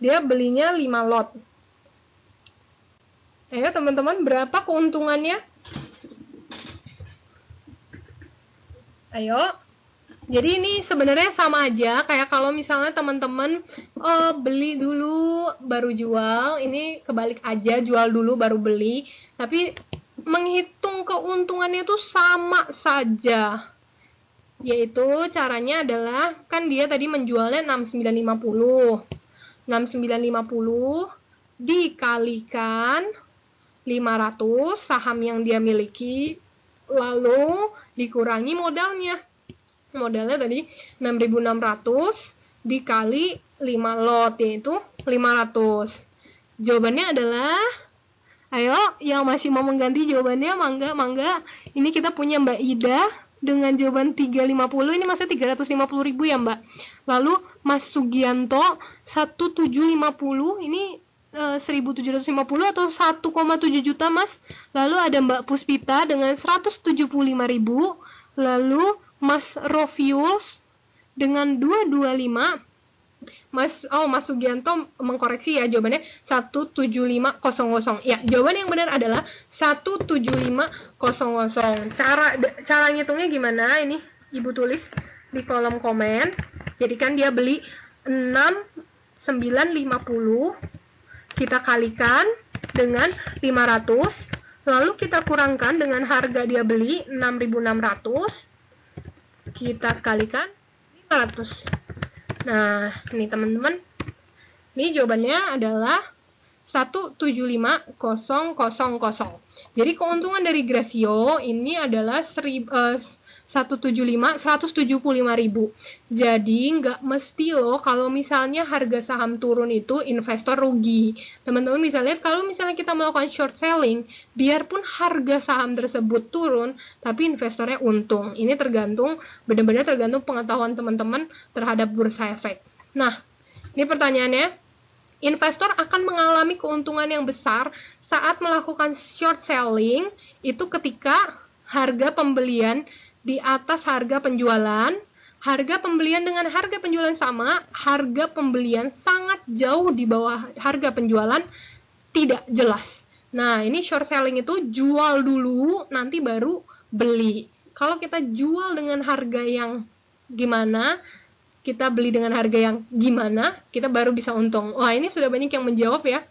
Dia belinya 5 lot. Ayo eh, teman-teman, berapa keuntungannya? Ayo. Jadi ini sebenarnya sama aja kayak kalau misalnya teman-teman oh, beli dulu baru jual, ini kebalik aja jual dulu baru beli, tapi menghitung keuntungannya itu sama saja. Yaitu caranya adalah kan dia tadi menjualnya 6950. 6950 dikalikan 500 saham yang dia miliki lalu dikurangi modalnya modalnya tadi 6.600 dikali 5 lot yaitu 500. Jawabannya adalah ayo yang masih mau mengganti jawabannya mangga mangga. Ini kita punya Mbak Ida dengan jawaban 350 ini maksudnya 350 ribu ya Mbak. Lalu Mas Sugianto 1750 ini e, eh, 1750 atau 1,7 juta Mas. Lalu ada Mbak Puspita dengan 175 ribu. Lalu Mas Rofius dengan 225 Mas oh Mas Sugianto mengkoreksi ya jawabannya 17500. Ya, jawaban yang benar adalah 17500. Cara cara ngitungnya gimana? Ini Ibu tulis di kolom komen. Jadi kan dia beli 6950 kita kalikan dengan 500 lalu kita kurangkan dengan harga dia beli 6600 kita kalikan 500. Nah, ini teman-teman. Ini jawabannya adalah 175000. Jadi keuntungan dari Gracio ini adalah 1000, 175 175 ribu. Jadi nggak mesti loh kalau misalnya harga saham turun itu investor rugi. Teman-teman bisa lihat kalau misalnya kita melakukan short selling, biarpun harga saham tersebut turun, tapi investornya untung. Ini tergantung, benar-benar tergantung pengetahuan teman-teman terhadap bursa efek. Nah, ini pertanyaannya, investor akan mengalami keuntungan yang besar saat melakukan short selling itu ketika harga pembelian di atas harga penjualan, harga pembelian dengan harga penjualan sama, harga pembelian sangat jauh di bawah harga penjualan tidak jelas. Nah, ini short selling itu jual dulu, nanti baru beli. Kalau kita jual dengan harga yang gimana, kita beli dengan harga yang gimana, kita baru bisa untung. Wah, ini sudah banyak yang menjawab ya.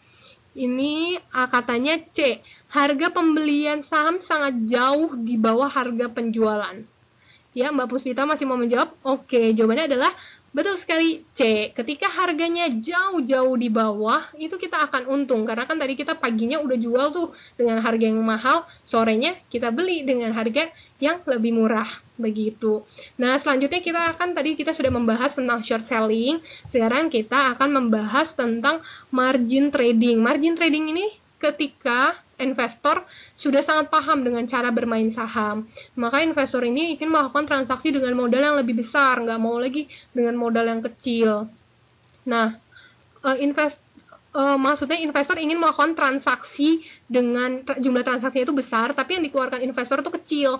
Ini ah, katanya C harga pembelian saham sangat jauh di bawah harga penjualan. Ya, Mbak Puspita masih mau menjawab? Oke, jawabannya adalah Betul sekali, C. Ketika harganya jauh-jauh di bawah, itu kita akan untung. Karena kan tadi kita paginya udah jual tuh dengan harga yang mahal, sorenya kita beli dengan harga yang lebih murah. Begitu. Nah, selanjutnya kita akan, tadi kita sudah membahas tentang short selling. Sekarang kita akan membahas tentang margin trading. Margin trading ini ketika investor sudah sangat paham dengan cara bermain saham. Maka investor ini ingin melakukan transaksi dengan modal yang lebih besar, nggak mau lagi dengan modal yang kecil. Nah, eh, invest eh, maksudnya investor ingin melakukan transaksi dengan jumlah transaksinya itu besar, tapi yang dikeluarkan investor itu kecil.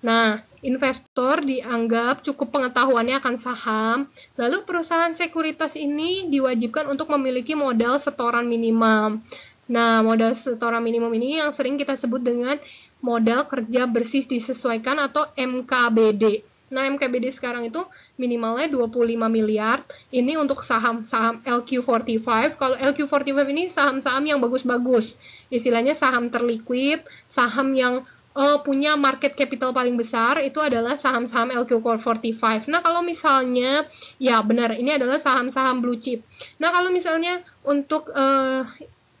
Nah, investor dianggap cukup pengetahuannya akan saham, lalu perusahaan sekuritas ini diwajibkan untuk memiliki modal setoran minimum. Nah, modal setoran minimum ini yang sering kita sebut dengan modal kerja bersih disesuaikan atau MKBD. Nah, MKBD sekarang itu minimalnya 25 miliar. Ini untuk saham-saham LQ45. Kalau LQ45 ini saham-saham yang bagus-bagus. Istilahnya saham terliquid, saham yang uh, punya market capital paling besar itu adalah saham-saham LQ45. Nah, kalau misalnya ya benar, ini adalah saham-saham blue chip. Nah, kalau misalnya untuk uh,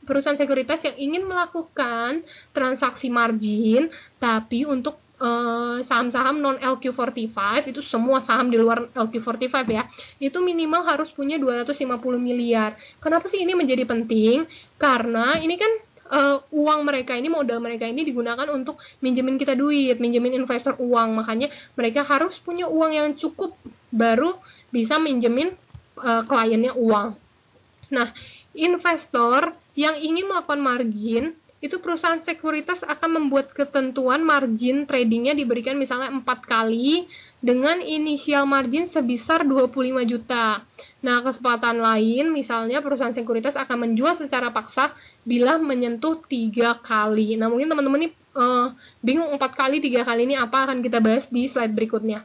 perusahaan sekuritas yang ingin melakukan transaksi margin tapi untuk eh, saham-saham uh, non LQ45 itu semua saham di luar LQ45 ya itu minimal harus punya 250 miliar kenapa sih ini menjadi penting karena ini kan uh, uang mereka ini modal mereka ini digunakan untuk minjemin kita duit minjemin investor uang makanya mereka harus punya uang yang cukup baru bisa minjemin uh, kliennya uang nah investor yang ingin melakukan margin itu perusahaan sekuritas akan membuat ketentuan margin tradingnya diberikan misalnya empat kali dengan inisial margin sebesar 25 juta. Nah, kesempatan lain misalnya perusahaan sekuritas akan menjual secara paksa bila menyentuh tiga kali. Nah, mungkin teman-teman ini uh, eh, bingung empat kali, tiga kali ini apa akan kita bahas di slide berikutnya.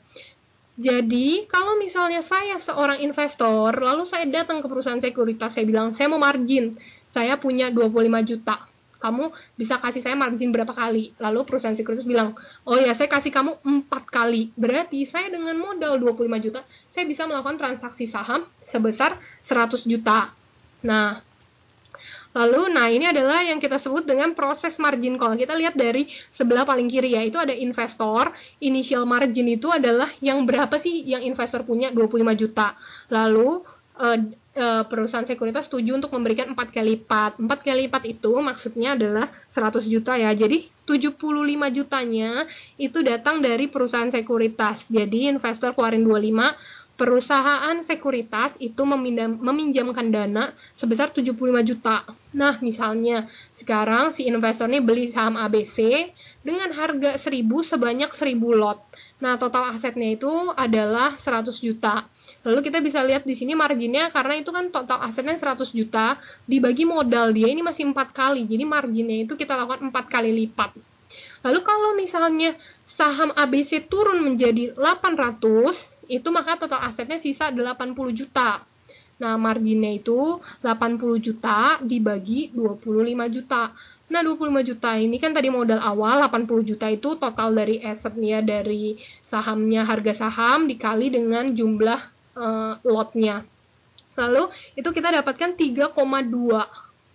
Jadi, kalau misalnya saya seorang investor, lalu saya datang ke perusahaan sekuritas, saya bilang, saya mau margin saya punya 25 juta kamu bisa kasih saya margin berapa kali lalu perusahaan sekuritas bilang oh ya saya kasih kamu empat kali berarti saya dengan modal 25 juta saya bisa melakukan transaksi saham sebesar 100 juta nah Lalu, nah ini adalah yang kita sebut dengan proses margin call. Kita lihat dari sebelah paling kiri ya, itu ada investor. Initial margin itu adalah yang berapa sih yang investor punya 25 juta. Lalu, eh, Eh, perusahaan sekuritas setuju untuk memberikan 4 kali lipat. 4 kali lipat itu maksudnya adalah 100 juta ya. Jadi 75 jutanya itu datang dari perusahaan sekuritas. Jadi investor keluarin 25, perusahaan sekuritas itu meminjam, meminjamkan dana sebesar 75 juta. Nah, misalnya sekarang si investor ini beli saham ABC dengan harga 1000 sebanyak 1000 lot. Nah, total asetnya itu adalah 100 juta. Lalu kita bisa lihat di sini marginnya karena itu kan total asetnya 100 juta dibagi modal dia ini masih 4 kali. Jadi marginnya itu kita lakukan 4 kali lipat. Lalu kalau misalnya saham ABC turun menjadi 800, itu maka total asetnya sisa 80 juta. Nah, marginnya itu 80 juta dibagi 25 juta. Nah, 25 juta ini kan tadi modal awal 80 juta itu total dari asetnya dari sahamnya harga saham dikali dengan jumlah uh, lotnya. Lalu itu kita dapatkan 3,2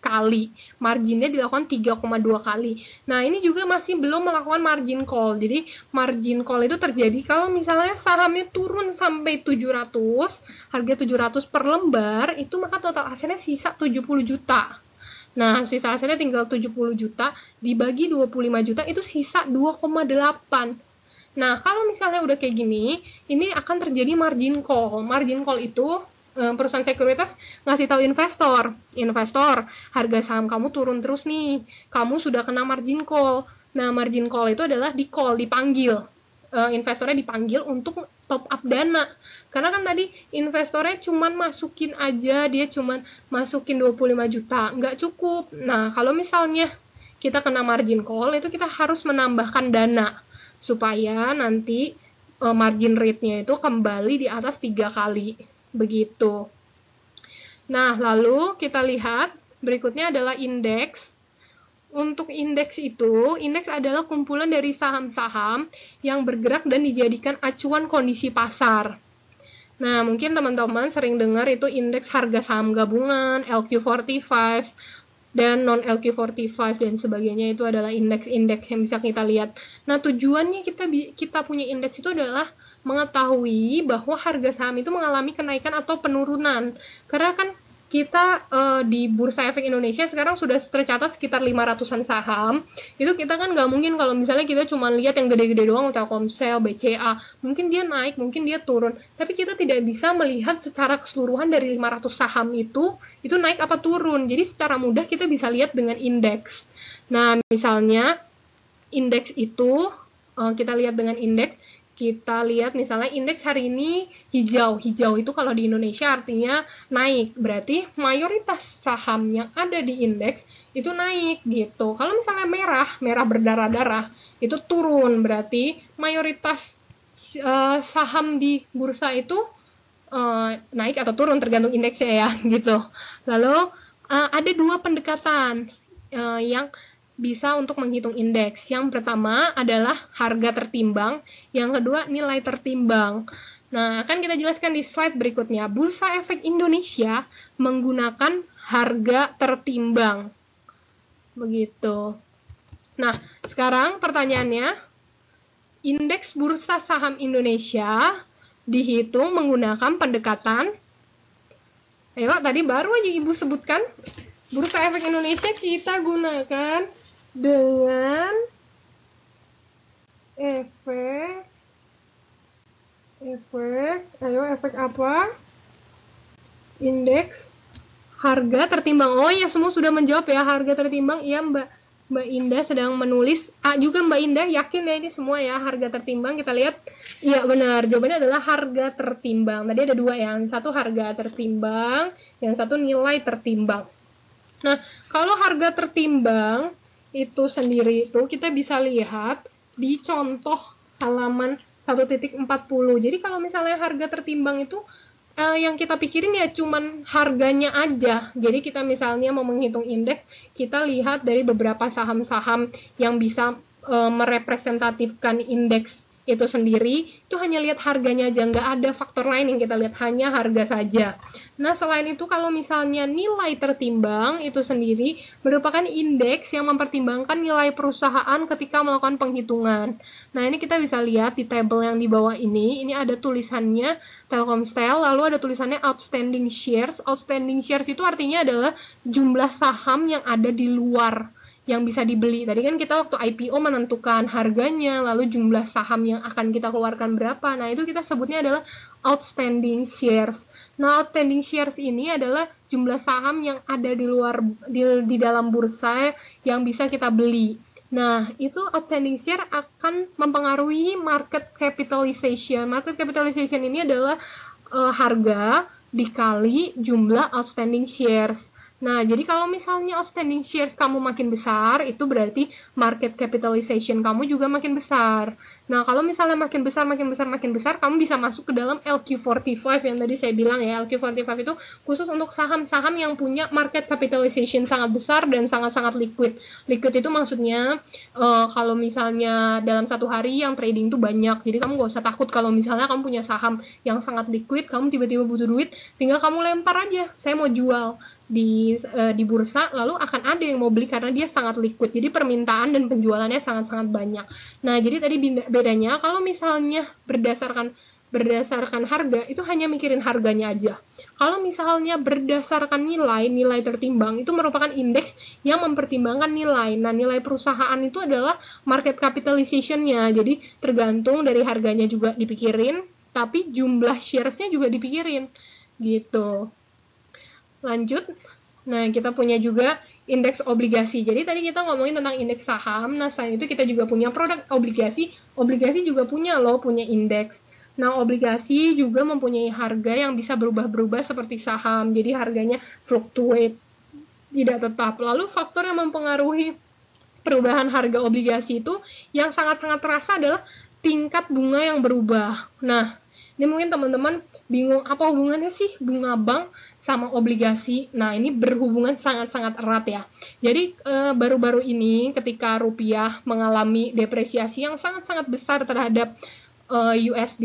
kali. Marginnya dilakukan 3,2 kali. Nah, ini juga masih belum melakukan margin call. Jadi, margin call itu terjadi kalau misalnya sahamnya turun sampai 700, harga 700 per lembar, itu maka total asetnya sisa 70 juta. Nah, sisa asetnya tinggal 70 juta dibagi 25 juta itu sisa 2,8. Nah, kalau misalnya udah kayak gini, ini akan terjadi margin call. Margin call itu eh, perusahaan sekuritas ngasih tahu investor, investor, harga saham kamu turun terus nih. Kamu sudah kena margin call. Nah, margin call itu adalah di call, dipanggil. Eh, investornya dipanggil untuk top up dana. Karena kan tadi investornya cuman masukin aja, dia cuman masukin 25 juta, nggak cukup. Nah, kalau misalnya kita kena margin call, itu kita harus menambahkan dana supaya nanti uh, margin rate-nya itu kembali di atas tiga kali begitu. Nah, lalu kita lihat berikutnya adalah indeks. Untuk indeks itu, indeks adalah kumpulan dari saham-saham yang bergerak dan dijadikan acuan kondisi pasar. Nah, mungkin teman-teman sering dengar itu indeks harga saham gabungan, LQ45, dan non LQ45 dan sebagainya itu adalah indeks-indeks yang bisa kita lihat. Nah, tujuannya kita kita punya indeks itu adalah mengetahui bahwa harga saham itu mengalami kenaikan atau penurunan. Karena kan kita uh, di Bursa Efek Indonesia sekarang sudah tercatat sekitar 500-an saham. Itu kita kan nggak mungkin kalau misalnya kita cuma lihat yang gede-gede doang Telkomsel, BCA, mungkin dia naik, mungkin dia turun. Tapi kita tidak bisa melihat secara keseluruhan dari 500 saham itu itu naik apa turun. Jadi secara mudah kita bisa lihat dengan indeks. Nah, misalnya indeks itu uh, kita lihat dengan indeks kita lihat misalnya indeks hari ini hijau. Hijau itu kalau di Indonesia artinya naik. Berarti mayoritas saham yang ada di indeks itu naik gitu. Kalau misalnya merah, merah berdarah-darah itu turun. Berarti mayoritas uh, saham di bursa itu uh, naik atau turun tergantung indeksnya ya (laughs) gitu. Lalu uh, ada dua pendekatan uh, yang bisa untuk menghitung indeks. Yang pertama adalah harga tertimbang, yang kedua nilai tertimbang. Nah, akan kita jelaskan di slide berikutnya. Bursa Efek Indonesia menggunakan harga tertimbang. Begitu. Nah, sekarang pertanyaannya, indeks bursa saham Indonesia dihitung menggunakan pendekatan Ayo, tadi baru aja Ibu sebutkan Bursa Efek Indonesia kita gunakan dengan efek efek ayo efek apa indeks harga tertimbang oh ya semua sudah menjawab ya harga tertimbang iya mbak mbak Indah sedang menulis A ah, juga mbak Indah yakin ya ini semua ya harga tertimbang kita lihat iya benar jawabannya adalah harga tertimbang tadi ada dua ya. yang satu harga tertimbang yang satu nilai tertimbang nah kalau harga tertimbang itu sendiri itu kita bisa lihat di contoh halaman 1.40. Jadi kalau misalnya harga tertimbang itu eh, yang kita pikirin ya cuman harganya aja. Jadi kita misalnya mau menghitung indeks, kita lihat dari beberapa saham-saham yang bisa eh, merepresentatifkan indeks itu sendiri itu hanya lihat harganya aja nggak ada faktor lain yang kita lihat hanya harga saja nah selain itu kalau misalnya nilai tertimbang itu sendiri merupakan indeks yang mempertimbangkan nilai perusahaan ketika melakukan penghitungan nah ini kita bisa lihat di tabel yang di bawah ini ini ada tulisannya Telkomsel lalu ada tulisannya outstanding shares outstanding shares itu artinya adalah jumlah saham yang ada di luar yang bisa dibeli. Tadi kan kita waktu IPO menentukan harganya, lalu jumlah saham yang akan kita keluarkan berapa. Nah, itu kita sebutnya adalah outstanding shares. Nah, outstanding shares ini adalah jumlah saham yang ada di luar di, di dalam bursa yang bisa kita beli. Nah, itu outstanding share akan mempengaruhi market capitalization. Market capitalization ini adalah uh, harga dikali jumlah outstanding shares. Nah, jadi kalau misalnya outstanding shares kamu makin besar, itu berarti market capitalization kamu juga makin besar. Nah, kalau misalnya makin besar, makin besar, makin besar, kamu bisa masuk ke dalam LQ45 yang tadi saya bilang ya. LQ45 itu khusus untuk saham-saham yang punya market capitalization sangat besar dan sangat-sangat liquid. Liquid itu maksudnya uh, kalau misalnya dalam satu hari yang trading itu banyak. Jadi kamu gak usah takut kalau misalnya kamu punya saham yang sangat liquid, kamu tiba-tiba butuh duit, tinggal kamu lempar aja, saya mau jual di uh, di bursa lalu akan ada yang mau beli karena dia sangat liquid jadi permintaan dan penjualannya sangat sangat banyak nah jadi tadi bedanya kalau misalnya berdasarkan berdasarkan harga itu hanya mikirin harganya aja kalau misalnya berdasarkan nilai nilai tertimbang itu merupakan indeks yang mempertimbangkan nilai nah nilai perusahaan itu adalah market capitalizationnya jadi tergantung dari harganya juga dipikirin tapi jumlah sharesnya juga dipikirin gitu lanjut nah kita punya juga indeks obligasi jadi tadi kita ngomongin tentang indeks saham nah selain itu kita juga punya produk obligasi obligasi juga punya loh punya indeks Nah, obligasi juga mempunyai harga yang bisa berubah-berubah seperti saham, jadi harganya fluctuate, tidak tetap. Lalu faktor yang mempengaruhi perubahan harga obligasi itu yang sangat-sangat terasa adalah tingkat bunga yang berubah. Nah, ini mungkin teman-teman bingung apa hubungannya sih bunga bank sama obligasi. Nah, ini berhubungan sangat-sangat erat ya. Jadi eh, baru-baru ini ketika rupiah mengalami depresiasi yang sangat-sangat besar terhadap eh, USD,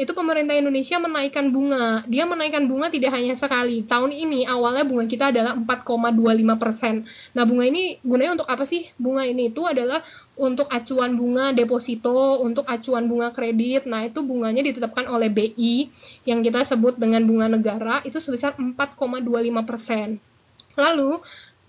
itu pemerintah Indonesia menaikkan bunga. Dia menaikkan bunga tidak hanya sekali. Tahun ini awalnya bunga kita adalah 4,25 persen. Nah bunga ini gunanya untuk apa sih? Bunga ini itu adalah untuk acuan bunga deposito, untuk acuan bunga kredit. Nah, itu bunganya ditetapkan oleh BI yang kita sebut dengan bunga negara itu sebesar 4,25%. Lalu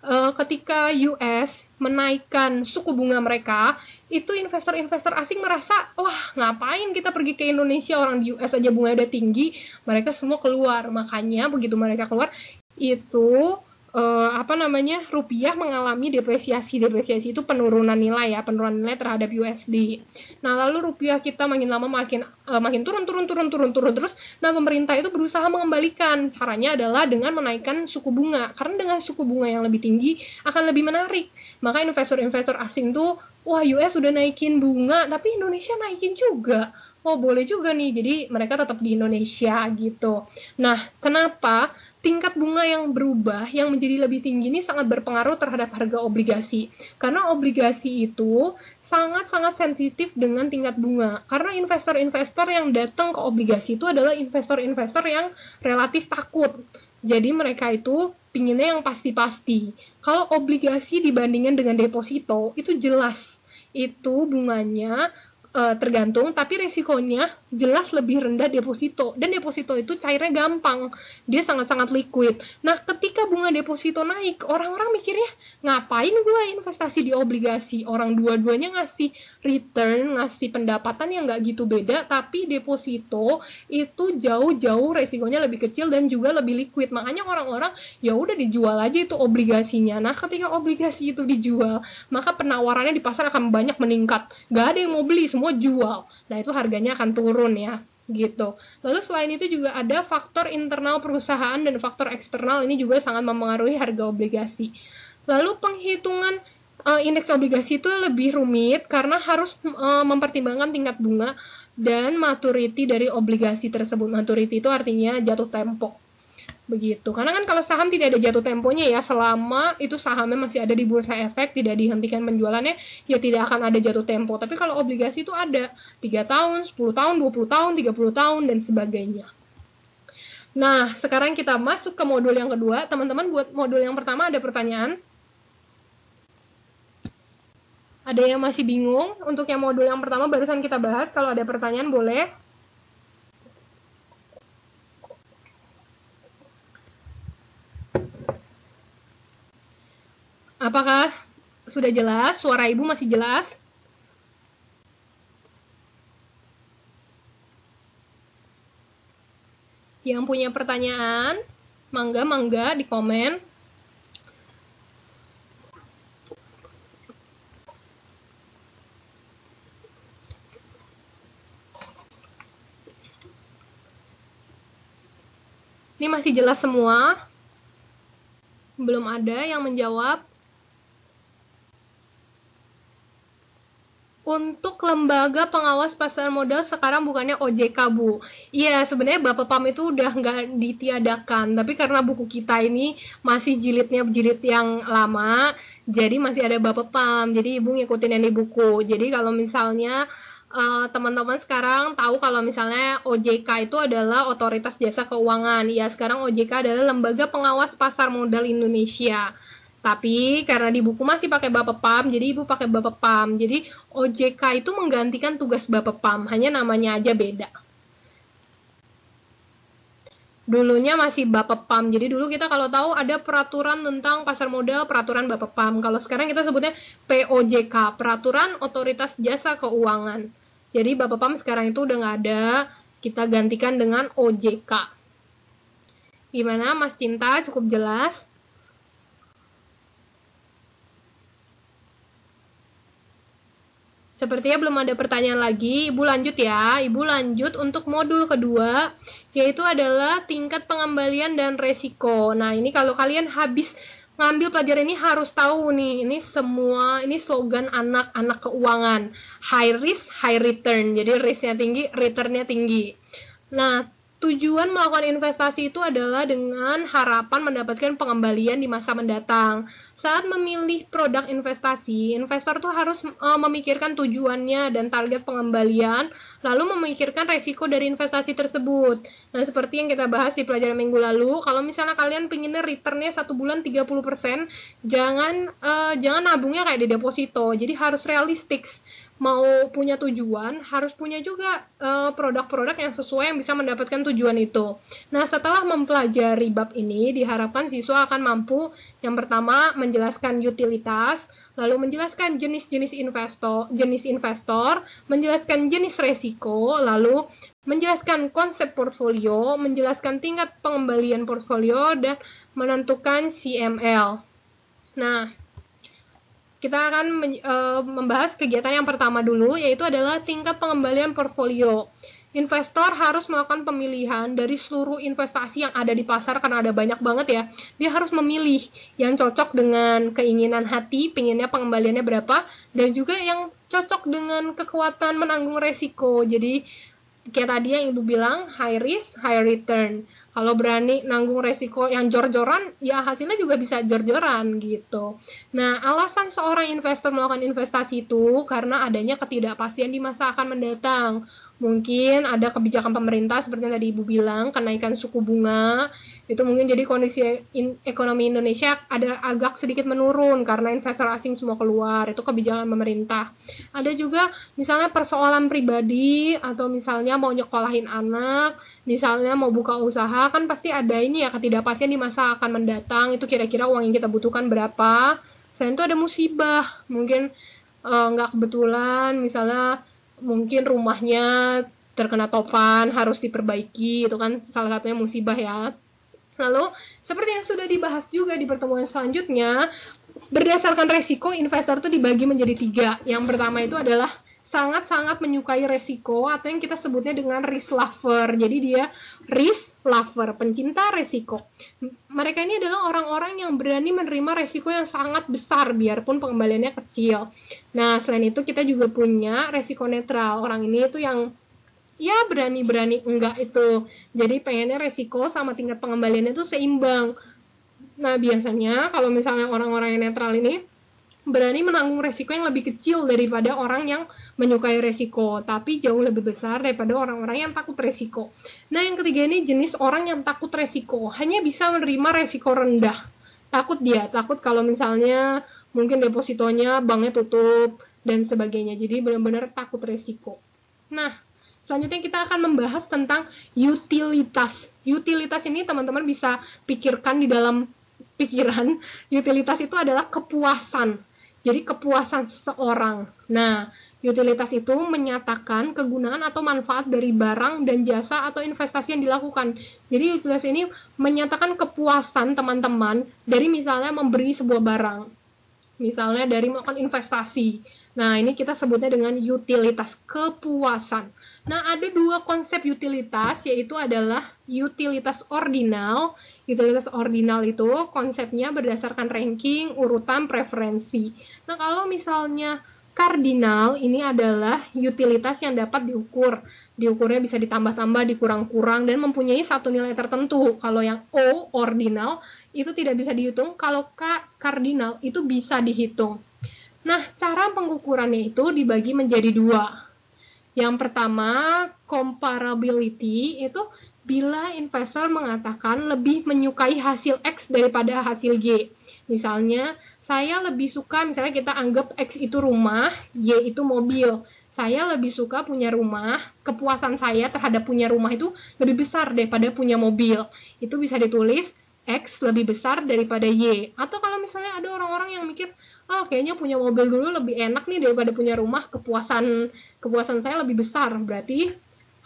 eh, ketika US menaikkan suku bunga mereka, itu investor-investor asing merasa, wah ngapain kita pergi ke Indonesia, orang di US aja bunga udah tinggi, mereka semua keluar. Makanya begitu mereka keluar, itu uh, apa namanya rupiah mengalami depresiasi depresiasi itu penurunan nilai ya penurunan nilai terhadap USD nah lalu rupiah kita makin lama makin uh, makin turun turun turun turun turun terus nah pemerintah itu berusaha mengembalikan caranya adalah dengan menaikkan suku bunga karena dengan suku bunga yang lebih tinggi akan lebih menarik maka investor-investor asing tuh wah US sudah naikin bunga tapi Indonesia naikin juga oh boleh juga nih jadi mereka tetap di Indonesia gitu nah kenapa tingkat bunga yang berubah yang menjadi lebih tinggi ini sangat berpengaruh terhadap harga obligasi. Karena obligasi itu sangat-sangat sensitif dengan tingkat bunga. Karena investor-investor yang datang ke obligasi itu adalah investor-investor yang relatif takut. Jadi mereka itu pinginnya yang pasti-pasti. Kalau obligasi dibandingkan dengan deposito itu jelas itu bunganya uh, tergantung tapi resikonya jelas lebih rendah deposito dan deposito itu cairnya gampang dia sangat-sangat liquid nah ketika bunga deposito naik orang-orang mikirnya ngapain gue investasi di obligasi orang dua-duanya ngasih return ngasih pendapatan yang nggak gitu beda tapi deposito itu jauh-jauh resikonya lebih kecil dan juga lebih liquid makanya orang-orang ya udah dijual aja itu obligasinya nah ketika obligasi itu dijual maka penawarannya di pasar akan banyak meningkat nggak ada yang mau beli semua semua jual. Nah, itu harganya akan turun ya gitu. Lalu selain itu juga ada faktor internal perusahaan dan faktor eksternal ini juga sangat mempengaruhi harga obligasi. Lalu penghitungan uh, indeks obligasi itu lebih rumit karena harus uh, mempertimbangkan tingkat bunga dan maturity dari obligasi tersebut. Maturity itu artinya jatuh tempo. Begitu. Karena kan kalau saham tidak ada jatuh temponya ya, selama itu sahamnya masih ada di bursa efek, tidak dihentikan penjualannya, ya tidak akan ada jatuh tempo. Tapi kalau obligasi itu ada tiga tahun, 10 tahun, 20 tahun, 30 tahun, dan sebagainya. Nah, sekarang kita masuk ke modul yang kedua. Teman-teman, buat modul yang pertama ada pertanyaan? Ada yang masih bingung? Untuk yang modul yang pertama barusan kita bahas, kalau ada pertanyaan boleh. Apakah sudah jelas? Suara ibu masih jelas? Yang punya pertanyaan, mangga-mangga di komen. Ini masih jelas semua. Belum ada yang menjawab. untuk lembaga pengawas pasar modal sekarang bukannya OJK Bu. Iya sebenarnya Bapak Pam itu udah nggak ditiadakan, tapi karena buku kita ini masih jilidnya jilid yang lama, jadi masih ada Bapak Pam. Jadi Ibu ngikutin yang di buku. Jadi kalau misalnya eh, teman-teman uh, sekarang tahu kalau misalnya OJK itu adalah Otoritas Jasa Keuangan. Ya sekarang OJK adalah Lembaga Pengawas Pasar Modal Indonesia. Tapi karena di buku masih pakai Bapak Pam, jadi Ibu pakai Bapak Pam. Jadi OJK itu menggantikan tugas Bapak Pam, hanya namanya aja beda. Dulunya masih Bapak Pam, jadi dulu kita kalau tahu ada peraturan tentang pasar modal, peraturan Bapak Pam. Kalau sekarang kita sebutnya POJK, Peraturan Otoritas Jasa Keuangan. Jadi Bapak Pam sekarang itu udah nggak ada, kita gantikan dengan OJK. Gimana Mas Cinta, cukup jelas? Sepertinya belum ada pertanyaan lagi. Ibu lanjut ya. Ibu lanjut untuk modul kedua, yaitu adalah tingkat pengembalian dan resiko. Nah, ini kalau kalian habis ngambil pelajaran ini harus tahu nih, ini semua, ini slogan anak-anak keuangan. High risk, high return. Jadi risknya tinggi, returnnya tinggi. Nah, Tujuan melakukan investasi itu adalah dengan harapan mendapatkan pengembalian di masa mendatang. Saat memilih produk investasi, investor tuh harus uh, memikirkan tujuannya dan target pengembalian, lalu memikirkan resiko dari investasi tersebut. Nah, seperti yang kita bahas di pelajaran minggu lalu, kalau misalnya kalian pinginnya returnnya satu bulan 30%, jangan uh, jangan nabungnya kayak di deposito, jadi harus realistis mau punya tujuan harus punya juga eh, produk-produk uh, yang sesuai yang bisa mendapatkan tujuan itu. Nah, setelah mempelajari bab ini diharapkan siswa akan mampu yang pertama menjelaskan utilitas, lalu menjelaskan jenis-jenis investor, jenis investor, menjelaskan jenis resiko, lalu menjelaskan konsep portfolio, menjelaskan tingkat pengembalian portfolio dan menentukan CML. Nah, kita akan eh, membahas kegiatan yang pertama dulu yaitu adalah tingkat pengembalian portfolio. Investor harus melakukan pemilihan dari seluruh investasi yang ada di pasar karena ada banyak banget ya. Dia harus memilih yang cocok dengan keinginan hati, pinginnya pengembaliannya berapa, dan juga yang cocok dengan kekuatan menanggung resiko. Jadi kayak tadi yang ibu bilang high risk high return kalau berani nanggung resiko yang jor-joran ya hasilnya juga bisa jor-joran gitu nah alasan seorang investor melakukan investasi itu karena adanya ketidakpastian di masa akan mendatang mungkin ada kebijakan pemerintah seperti yang tadi ibu bilang kenaikan suku bunga itu mungkin jadi kondisi in, ekonomi Indonesia ada agak sedikit menurun karena investor asing semua keluar itu kebijakan pemerintah ada juga misalnya persoalan pribadi atau misalnya mau nyekolahin anak misalnya mau buka usaha kan pasti ada ini ya ketidakpastian di masa akan mendatang itu kira-kira uang yang kita butuhkan berapa selain itu ada musibah mungkin eh, nggak uh, kebetulan misalnya mungkin rumahnya terkena topan harus diperbaiki itu kan salah satunya musibah ya Lalu, seperti yang sudah dibahas juga di pertemuan selanjutnya, berdasarkan resiko, investor itu dibagi menjadi tiga. Yang pertama itu adalah sangat-sangat menyukai resiko atau yang kita sebutnya dengan risk lover. Jadi dia risk lover, pencinta resiko. Mereka ini adalah orang-orang yang berani menerima resiko yang sangat besar biarpun pengembaliannya kecil. Nah, selain itu kita juga punya resiko netral. Orang ini itu yang ya berani-berani enggak itu. Jadi pengennya resiko sama tingkat pengembaliannya itu seimbang. Nah, biasanya kalau misalnya orang-orang yang netral ini berani menanggung resiko yang lebih kecil daripada orang yang menyukai resiko, tapi jauh lebih besar daripada orang-orang yang takut resiko. Nah, yang ketiga ini jenis orang yang takut resiko, hanya bisa menerima resiko rendah. Takut dia, takut kalau misalnya mungkin depositonya banknya tutup dan sebagainya. Jadi benar-benar takut resiko. Nah, Selanjutnya kita akan membahas tentang utilitas. Utilitas ini teman-teman bisa pikirkan di dalam pikiran. Utilitas itu adalah kepuasan. Jadi kepuasan seseorang. Nah, utilitas itu menyatakan kegunaan atau manfaat dari barang dan jasa atau investasi yang dilakukan. Jadi utilitas ini menyatakan kepuasan teman-teman dari misalnya memberi sebuah barang misalnya dari melakukan investasi. Nah, ini kita sebutnya dengan utilitas kepuasan. Nah, ada dua konsep utilitas, yaitu adalah utilitas ordinal. Utilitas ordinal itu konsepnya berdasarkan ranking, urutan, preferensi. Nah, kalau misalnya kardinal ini adalah utilitas yang dapat diukur. Diukurnya bisa ditambah-tambah, dikurang-kurang, dan mempunyai satu nilai tertentu. Kalau yang O, ordinal, itu tidak bisa dihitung. Kalau K, kardinal, itu bisa dihitung. Nah, cara pengukurannya itu dibagi menjadi dua yang pertama, comparability itu bila investor mengatakan lebih menyukai hasil X daripada hasil Y. Misalnya, saya lebih suka, misalnya kita anggap X itu rumah, Y itu mobil. Saya lebih suka punya rumah, kepuasan saya terhadap punya rumah itu lebih besar daripada punya mobil. Itu bisa ditulis X lebih besar daripada Y. Atau kalau misalnya ada orang-orang yang mikir, oh kayaknya punya mobil dulu lebih enak nih daripada punya rumah kepuasan kepuasan saya lebih besar berarti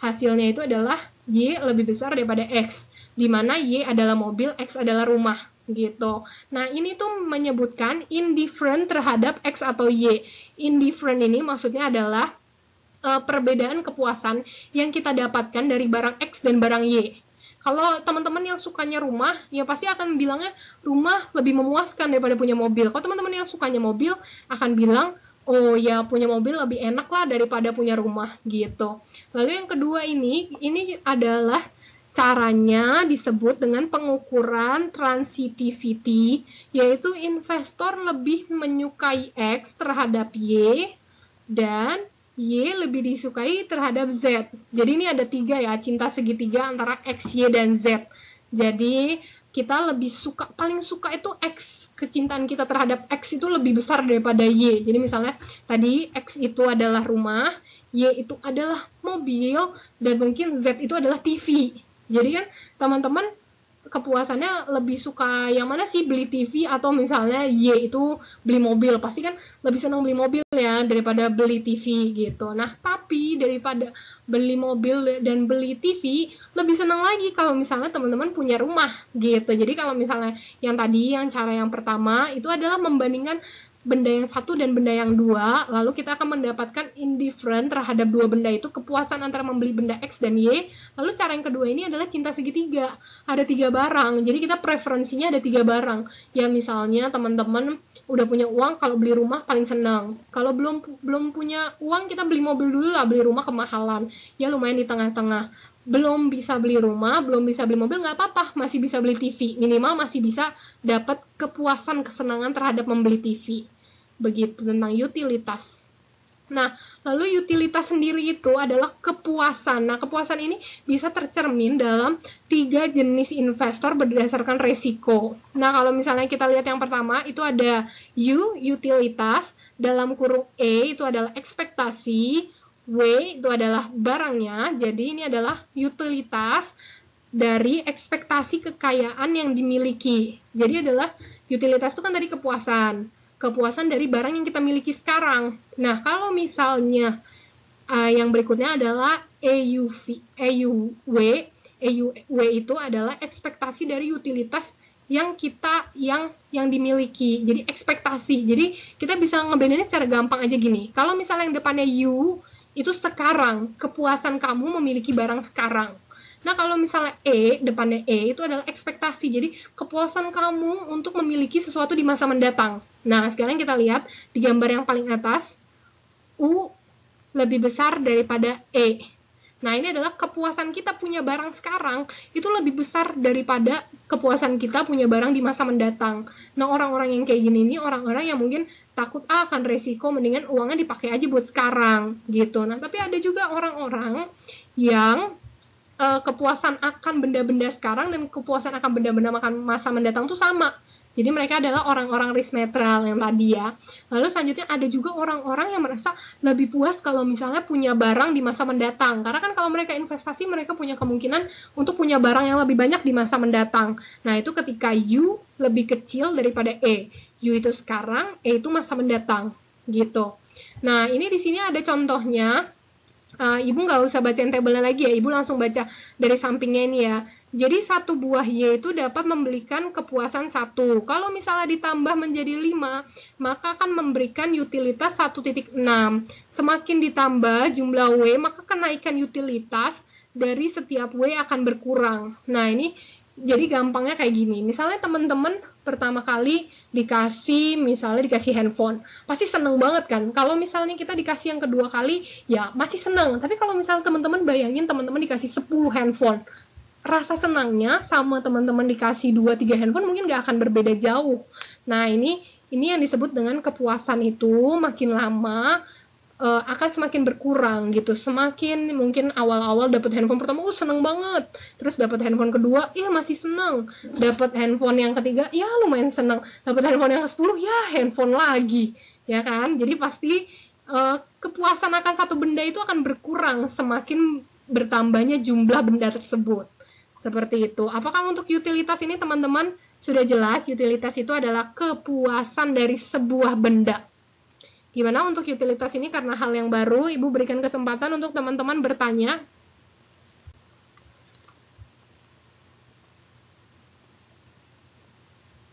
hasilnya itu adalah y lebih besar daripada x di mana y adalah mobil x adalah rumah gitu nah ini tuh menyebutkan indifferent terhadap x atau y indifferent ini maksudnya adalah uh, perbedaan kepuasan yang kita dapatkan dari barang X dan barang Y. Kalau teman-teman yang sukanya rumah, ya pasti akan bilangnya rumah lebih memuaskan daripada punya mobil. Kalau teman-teman yang sukanya mobil akan bilang, oh ya punya mobil lebih enak lah daripada punya rumah gitu. Lalu yang kedua ini, ini adalah caranya disebut dengan pengukuran transitivity, yaitu investor lebih menyukai X terhadap Y dan Y lebih disukai terhadap Z. Jadi ini ada tiga ya, cinta segitiga antara X, Y, dan Z. Jadi kita lebih suka, paling suka itu X. Kecintaan kita terhadap X itu lebih besar daripada Y. Jadi misalnya tadi X itu adalah rumah, Y itu adalah mobil, dan mungkin Z itu adalah TV. Jadi kan teman-teman kepuasannya lebih suka yang mana sih beli TV atau misalnya Y itu beli mobil pasti kan lebih senang beli mobil ya daripada beli TV gitu nah tapi daripada beli mobil dan beli TV lebih senang lagi kalau misalnya teman-teman punya rumah gitu jadi kalau misalnya yang tadi yang cara yang pertama itu adalah membandingkan benda yang satu dan benda yang dua, lalu kita akan mendapatkan indifferent terhadap dua benda itu kepuasan antara membeli benda X dan Y. Lalu cara yang kedua ini adalah cinta segitiga. Ada tiga barang, jadi kita preferensinya ada tiga barang. Ya misalnya teman-teman udah punya uang, kalau beli rumah paling senang. Kalau belum belum punya uang, kita beli mobil dulu lah, beli rumah kemahalan. Ya lumayan di tengah-tengah belum bisa beli rumah, belum bisa beli mobil, nggak apa-apa, masih bisa beli TV. Minimal masih bisa dapat kepuasan, kesenangan terhadap membeli TV. Begitu tentang utilitas. Nah, lalu utilitas sendiri itu adalah kepuasan. Nah, kepuasan ini bisa tercermin dalam tiga jenis investor berdasarkan resiko. Nah, kalau misalnya kita lihat yang pertama, itu ada U, utilitas, dalam kurung E itu adalah ekspektasi, W itu adalah barangnya, jadi ini adalah utilitas dari ekspektasi kekayaan yang dimiliki. Jadi adalah utilitas itu kan tadi kepuasan, kepuasan dari barang yang kita miliki sekarang. Nah, kalau misalnya uh, yang berikutnya adalah EUV, EUW, EUW itu adalah ekspektasi dari utilitas yang kita yang yang dimiliki. Jadi ekspektasi. Jadi kita bisa ngebedainnya secara gampang aja gini. Kalau misalnya yang depannya U itu sekarang kepuasan kamu memiliki barang sekarang Nah, kalau misalnya E, depannya E itu adalah ekspektasi. Jadi, kepuasan kamu untuk memiliki sesuatu di masa mendatang. Nah, sekarang kita lihat di gambar yang paling atas, U lebih besar daripada E. Nah, ini adalah kepuasan kita punya barang sekarang itu lebih besar daripada kepuasan kita punya barang di masa mendatang. Nah, orang-orang yang kayak gini ini orang-orang yang mungkin takut ah, akan resiko mendingan uangnya dipakai aja buat sekarang gitu. Nah, tapi ada juga orang-orang yang uh, kepuasan akan benda-benda sekarang dan kepuasan akan benda-benda makan masa mendatang tuh sama. Jadi mereka adalah orang-orang risk netral yang tadi ya. Lalu selanjutnya ada juga orang-orang yang merasa lebih puas kalau misalnya punya barang di masa mendatang. Karena kan kalau mereka investasi mereka punya kemungkinan untuk punya barang yang lebih banyak di masa mendatang. Nah itu ketika U lebih kecil daripada E you itu sekarang, e itu masa mendatang gitu. Nah ini di sini ada contohnya. Uh, ibu nggak usah bacain tabelnya lagi ya, ibu langsung baca dari sampingnya ini ya. Jadi satu buah Y itu dapat membelikan kepuasan satu. Kalau misalnya ditambah menjadi 5, maka akan memberikan utilitas 1.6. Semakin ditambah jumlah W, maka kenaikan utilitas dari setiap W akan berkurang. Nah ini jadi gampangnya kayak gini. Misalnya teman-teman pertama kali dikasih misalnya dikasih handphone pasti seneng banget kan kalau misalnya kita dikasih yang kedua kali ya masih seneng tapi kalau misalnya teman-teman bayangin teman-teman dikasih 10 handphone rasa senangnya sama teman-teman dikasih 2-3 handphone mungkin gak akan berbeda jauh nah ini ini yang disebut dengan kepuasan itu makin lama uh, akan semakin berkurang gitu semakin mungkin awal-awal dapat handphone pertama oh seneng banget terus dapat handphone kedua ya masih seneng dapat handphone yang ketiga ya lumayan seneng dapat handphone yang ke sepuluh, ya handphone lagi ya kan jadi pasti uh, kepuasan akan satu benda itu akan berkurang semakin bertambahnya jumlah benda tersebut seperti itu apakah untuk utilitas ini teman-teman sudah jelas utilitas itu adalah kepuasan dari sebuah benda Gimana untuk utilitas ini karena hal yang baru, Ibu berikan kesempatan untuk teman-teman bertanya.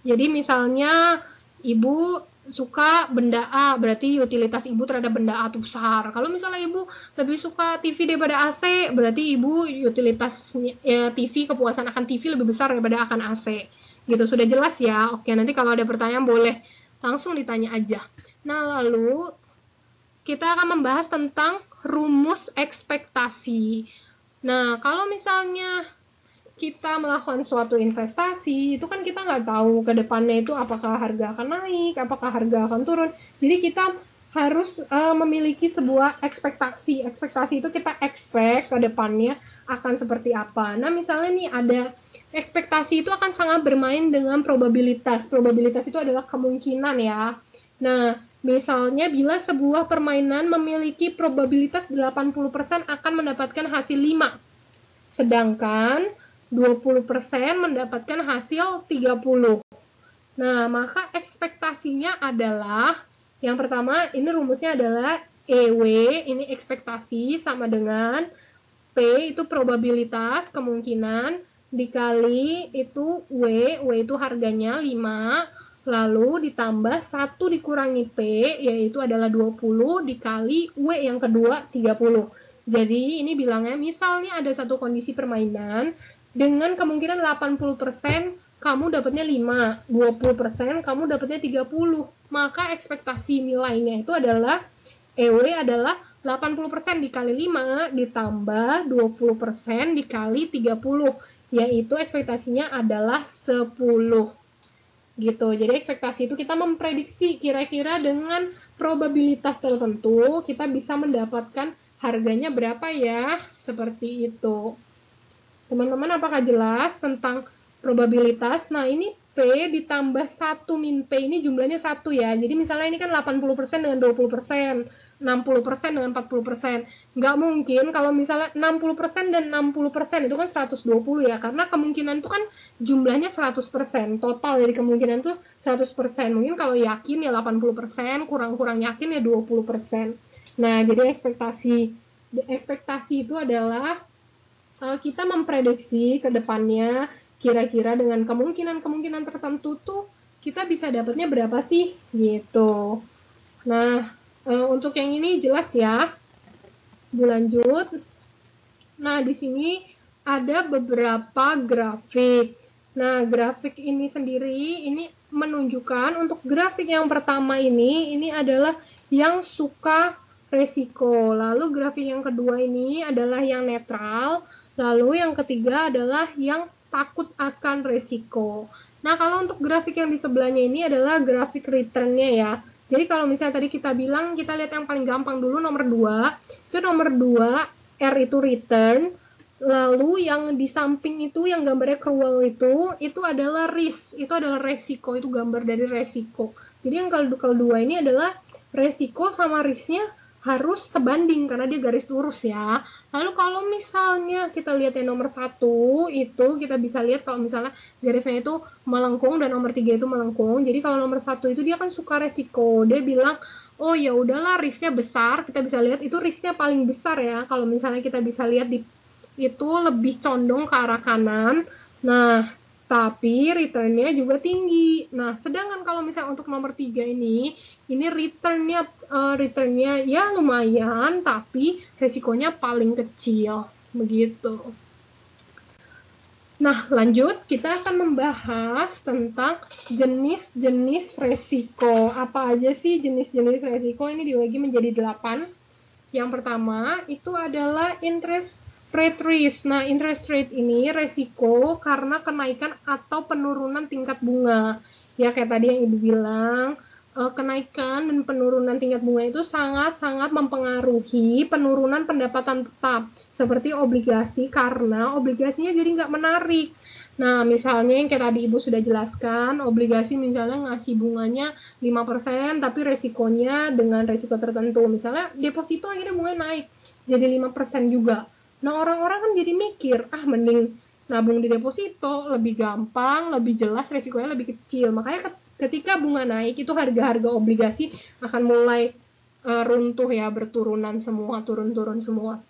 Jadi misalnya Ibu suka benda A, berarti utilitas Ibu terhadap benda A itu besar. Kalau misalnya Ibu lebih suka TV daripada AC, berarti Ibu utilitas ya, TV, kepuasan akan TV lebih besar daripada akan AC. Gitu, sudah jelas ya? Oke, nanti kalau ada pertanyaan boleh langsung ditanya aja. Nah, lalu kita akan membahas tentang rumus ekspektasi. Nah, kalau misalnya kita melakukan suatu investasi, itu kan kita nggak tahu ke depannya itu apakah harga akan naik, apakah harga akan turun. Jadi kita harus uh, memiliki sebuah ekspektasi. Ekspektasi itu kita expect ke depannya akan seperti apa. Nah, misalnya nih ada ekspektasi itu akan sangat bermain dengan probabilitas. Probabilitas itu adalah kemungkinan ya. Nah, misalnya bila sebuah permainan memiliki probabilitas 80% akan mendapatkan hasil 5. Sedangkan 20% mendapatkan hasil 30. Nah, maka ekspektasinya adalah yang pertama ini rumusnya adalah EW, ini ekspektasi sama dengan P itu probabilitas kemungkinan dikali itu W, W itu harganya 5, lalu ditambah 1 dikurangi P, yaitu adalah 20, dikali W yang kedua 30. Jadi ini bilangnya misalnya ada satu kondisi permainan, dengan kemungkinan 80% kamu dapatnya 5, 20% kamu dapatnya 30. Maka ekspektasi nilainya itu adalah EW adalah 80% dikali 5 ditambah 20% dikali 30 yaitu ekspektasinya adalah 10 gitu. Jadi ekspektasi itu kita memprediksi kira-kira dengan probabilitas tertentu kita bisa mendapatkan harganya berapa ya, seperti itu. Teman-teman apakah jelas tentang probabilitas? Nah, ini P ditambah 1 min P ini jumlahnya 1 ya. Jadi misalnya ini kan 80% dengan persen 60% dengan 40%. Nggak mungkin kalau misalnya 60% dan 60% itu kan 120 ya, karena kemungkinan itu kan jumlahnya 100%, total dari kemungkinan itu 100%. Mungkin kalau yakin ya 80%, kurang-kurang yakin ya 20%. Nah, jadi ekspektasi ekspektasi itu adalah eh, kita memprediksi ke depannya kira-kira dengan kemungkinan-kemungkinan tertentu tuh kita bisa dapatnya berapa sih gitu. Nah, Eh, untuk yang ini jelas ya. bulan Berlanjut. Nah, di sini ada beberapa grafik. Nah, grafik ini sendiri ini menunjukkan untuk grafik yang pertama ini ini adalah yang suka resiko. Lalu grafik yang kedua ini adalah yang netral, lalu yang ketiga adalah yang takut akan resiko. Nah, kalau untuk grafik yang di sebelahnya ini adalah grafik return-nya ya. Jadi kalau misalnya tadi kita bilang kita lihat yang paling gampang dulu nomor 2, itu nomor 2 R itu return, lalu yang di samping itu yang gambarnya cruel itu itu adalah risk, itu adalah resiko, itu gambar dari resiko. Jadi yang kedua ini adalah resiko sama risknya harus sebanding karena dia garis lurus ya. Lalu kalau misalnya kita lihat yang nomor satu itu kita bisa lihat kalau misalnya garisnya itu melengkung dan nomor tiga itu melengkung. Jadi kalau nomor satu itu dia kan suka resiko. Dia bilang oh ya udahlah risnya besar kita bisa lihat itu risnya paling besar ya kalau misalnya kita bisa lihat di itu lebih condong ke arah kanan nah tapi returnnya juga tinggi nah sedangkan kalau misalnya untuk nomor tiga ini ini returnnya uh, returnnya ya lumayan tapi resikonya paling kecil begitu. Nah lanjut kita akan membahas tentang jenis-jenis resiko apa aja sih jenis-jenis resiko ini dibagi menjadi delapan. Yang pertama itu adalah interest rate risk. Nah, interest rate ini resiko karena kenaikan atau penurunan tingkat bunga. Ya, kayak tadi yang Ibu bilang, uh, kenaikan dan penurunan tingkat bunga itu sangat-sangat mempengaruhi penurunan pendapatan tetap seperti obligasi karena obligasinya jadi nggak menarik. Nah, misalnya yang kayak tadi Ibu sudah jelaskan, obligasi misalnya ngasih bunganya 5%, tapi resikonya dengan resiko tertentu. Misalnya deposito akhirnya bunga naik jadi 5% juga. Nah, orang-orang kan jadi mikir, ah mending nabung di deposito, lebih gampang, lebih jelas, resikonya lebih kecil. Makanya ketika bunga naik itu harga-harga obligasi akan mulai uh, runtuh ya berturunan semua turun-turun semua.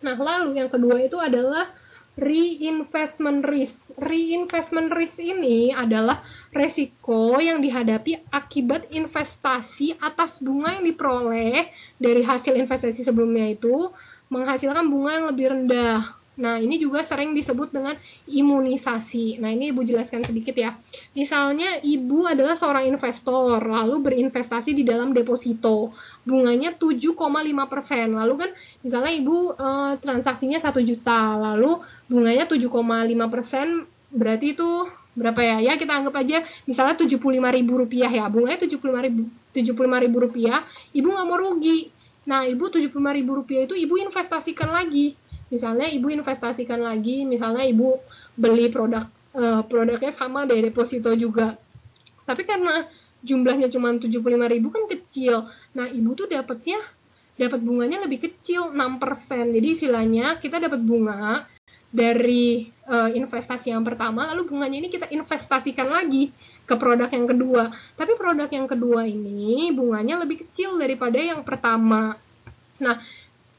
Nah lalu yang kedua itu adalah reinvestment risk. Reinvestment risk ini adalah resiko yang dihadapi akibat investasi atas bunga yang diperoleh dari hasil investasi sebelumnya itu menghasilkan bunga yang lebih rendah. Nah, ini juga sering disebut dengan imunisasi. Nah, ini Ibu jelaskan sedikit ya. Misalnya Ibu adalah seorang investor, lalu berinvestasi di dalam deposito. Bunganya 7,5%. Lalu kan misalnya Ibu eh, transaksinya 1 juta, lalu bunganya 7,5% berarti itu berapa ya? Ya kita anggap aja misalnya rp ribu rupiah ya. Bunganya rp ribu, lima ribu rupiah, Ibu nggak mau rugi. Nah, Ibu rp ribu rupiah itu Ibu investasikan lagi misalnya ibu investasikan lagi misalnya ibu beli produk uh, produknya sama dari deposito juga tapi karena jumlahnya cuma 75 ribu kan kecil nah ibu tuh dapatnya dapat bunganya lebih kecil 6% jadi istilahnya kita dapat bunga dari uh, investasi yang pertama lalu bunganya ini kita investasikan lagi ke produk yang kedua tapi produk yang kedua ini bunganya lebih kecil daripada yang pertama nah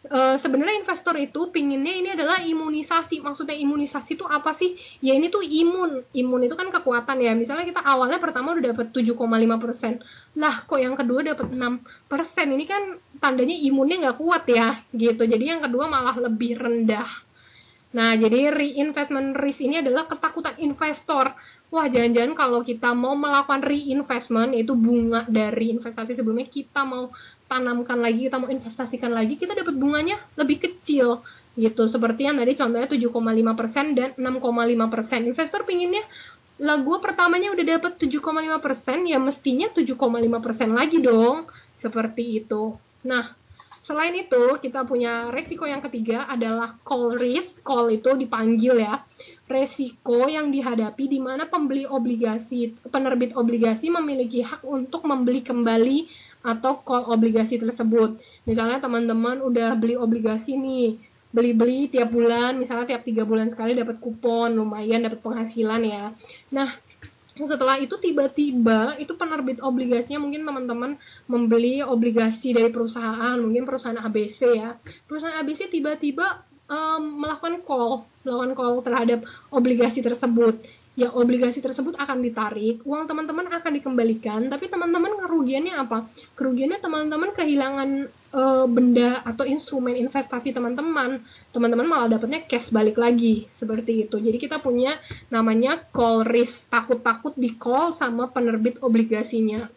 Eh, sebenarnya investor itu pinginnya ini adalah imunisasi. Maksudnya imunisasi itu apa sih? Ya ini tuh imun. Imun itu kan kekuatan ya. Misalnya kita awalnya pertama udah dapat 7,5%. Lah kok yang kedua dapat 6%. Ini kan tandanya imunnya nggak kuat ya. gitu. Jadi yang kedua malah lebih rendah. Nah, jadi reinvestment risk ini adalah ketakutan investor. Wah, jangan-jangan kalau kita mau melakukan reinvestment, itu bunga dari investasi sebelumnya, kita mau tanamkan lagi, kita mau investasikan lagi, kita dapat bunganya lebih kecil gitu. Seperti yang tadi contohnya 7,5% dan 6,5%. Investor pinginnya lah gue pertamanya udah dapat 7,5% ya mestinya 7,5% lagi dong. Seperti itu. Nah, selain itu kita punya resiko yang ketiga adalah call risk. Call itu dipanggil ya. Resiko yang dihadapi di mana pembeli obligasi, penerbit obligasi memiliki hak untuk membeli kembali atau call obligasi tersebut. Misalnya teman-teman udah beli obligasi nih, beli-beli tiap bulan, misalnya tiap tiga bulan sekali dapat kupon, lumayan dapat penghasilan ya. Nah, setelah itu tiba-tiba itu penerbit obligasinya mungkin teman-teman membeli obligasi dari perusahaan, mungkin perusahaan ABC ya. Perusahaan ABC tiba-tiba um, melakukan call, melakukan call terhadap obligasi tersebut. Ya obligasi tersebut akan ditarik, uang teman-teman akan dikembalikan, tapi teman-teman kerugiannya apa? Kerugiannya teman-teman kehilangan e, benda atau instrumen investasi teman-teman. Teman-teman malah dapatnya cash balik lagi, seperti itu. Jadi kita punya namanya call risk, takut-takut di call sama penerbit obligasinya.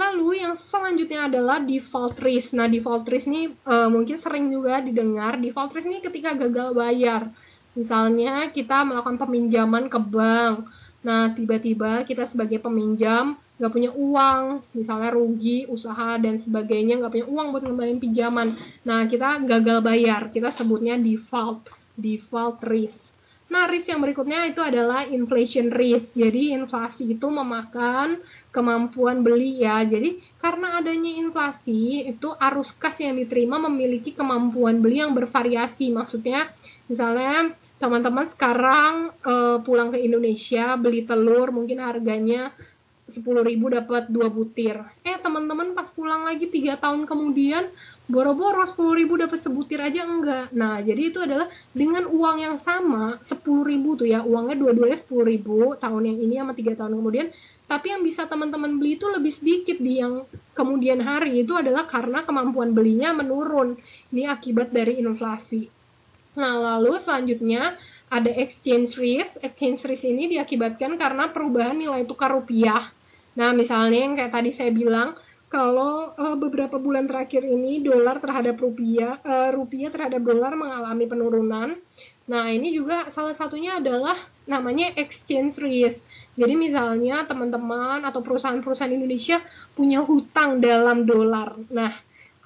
Lalu yang selanjutnya adalah default risk. Nah, default risk ini e, mungkin sering juga didengar. Default risk ini ketika gagal bayar Misalnya kita melakukan peminjaman ke bank. Nah, tiba-tiba kita sebagai peminjam nggak punya uang, misalnya rugi, usaha, dan sebagainya, nggak punya uang buat ngembaliin pinjaman. Nah, kita gagal bayar, kita sebutnya default, default risk. Nah, risk yang berikutnya itu adalah inflation risk. Jadi, inflasi itu memakan kemampuan beli ya. Jadi, karena adanya inflasi, itu arus kas yang diterima memiliki kemampuan beli yang bervariasi. Maksudnya, misalnya teman-teman sekarang uh, pulang ke Indonesia beli telur mungkin harganya 10.000 dapat 2 butir. Eh teman-teman pas pulang lagi 3 tahun kemudian boro-boro 10.000 dapat sebutir aja enggak. Nah, jadi itu adalah dengan uang yang sama 10.000 tuh ya, uangnya dua-duanya 10.000 tahun yang ini sama 3 tahun kemudian, tapi yang bisa teman-teman beli itu lebih sedikit di yang kemudian hari itu adalah karena kemampuan belinya menurun. Ini akibat dari inflasi. Nah, lalu selanjutnya ada exchange risk. Exchange risk ini diakibatkan karena perubahan nilai tukar rupiah. Nah, misalnya yang kayak tadi saya bilang, kalau uh, beberapa bulan terakhir ini dolar terhadap rupiah, uh, rupiah terhadap dolar mengalami penurunan. Nah, ini juga salah satunya adalah namanya exchange risk. Jadi misalnya teman-teman atau perusahaan-perusahaan Indonesia punya hutang dalam dolar. Nah,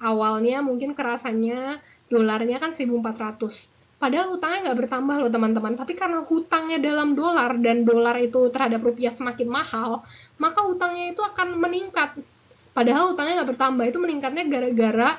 awalnya mungkin kerasanya dolarnya kan 1400 Padahal hutangnya nggak bertambah loh teman-teman, tapi karena hutangnya dalam dolar dan dolar itu terhadap rupiah semakin mahal, maka hutangnya itu akan meningkat. Padahal hutangnya nggak bertambah itu meningkatnya gara-gara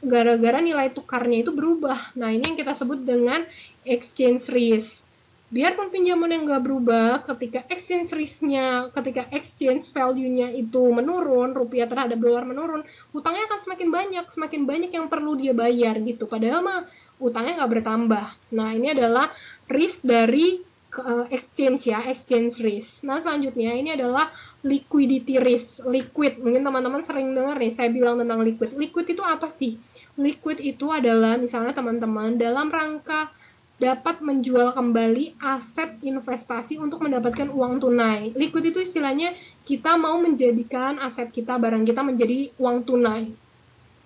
gara-gara nilai tukarnya itu berubah. Nah ini yang kita sebut dengan exchange risk. Biarpun pinjaman yang nggak berubah, ketika exchange risknya, ketika exchange value-nya itu menurun, rupiah terhadap dolar menurun, hutangnya akan semakin banyak, semakin banyak yang perlu dia bayar gitu. Padahal mah utangnya nggak bertambah. Nah, ini adalah risk dari eh, exchange ya, exchange risk. Nah, selanjutnya ini adalah liquidity risk, liquid. Mungkin teman-teman sering dengar nih saya bilang tentang liquid. Liquid itu apa sih? Liquid itu adalah misalnya teman-teman dalam rangka dapat menjual kembali aset investasi untuk mendapatkan uang tunai. Liquid itu istilahnya kita mau menjadikan aset kita, barang kita menjadi uang tunai.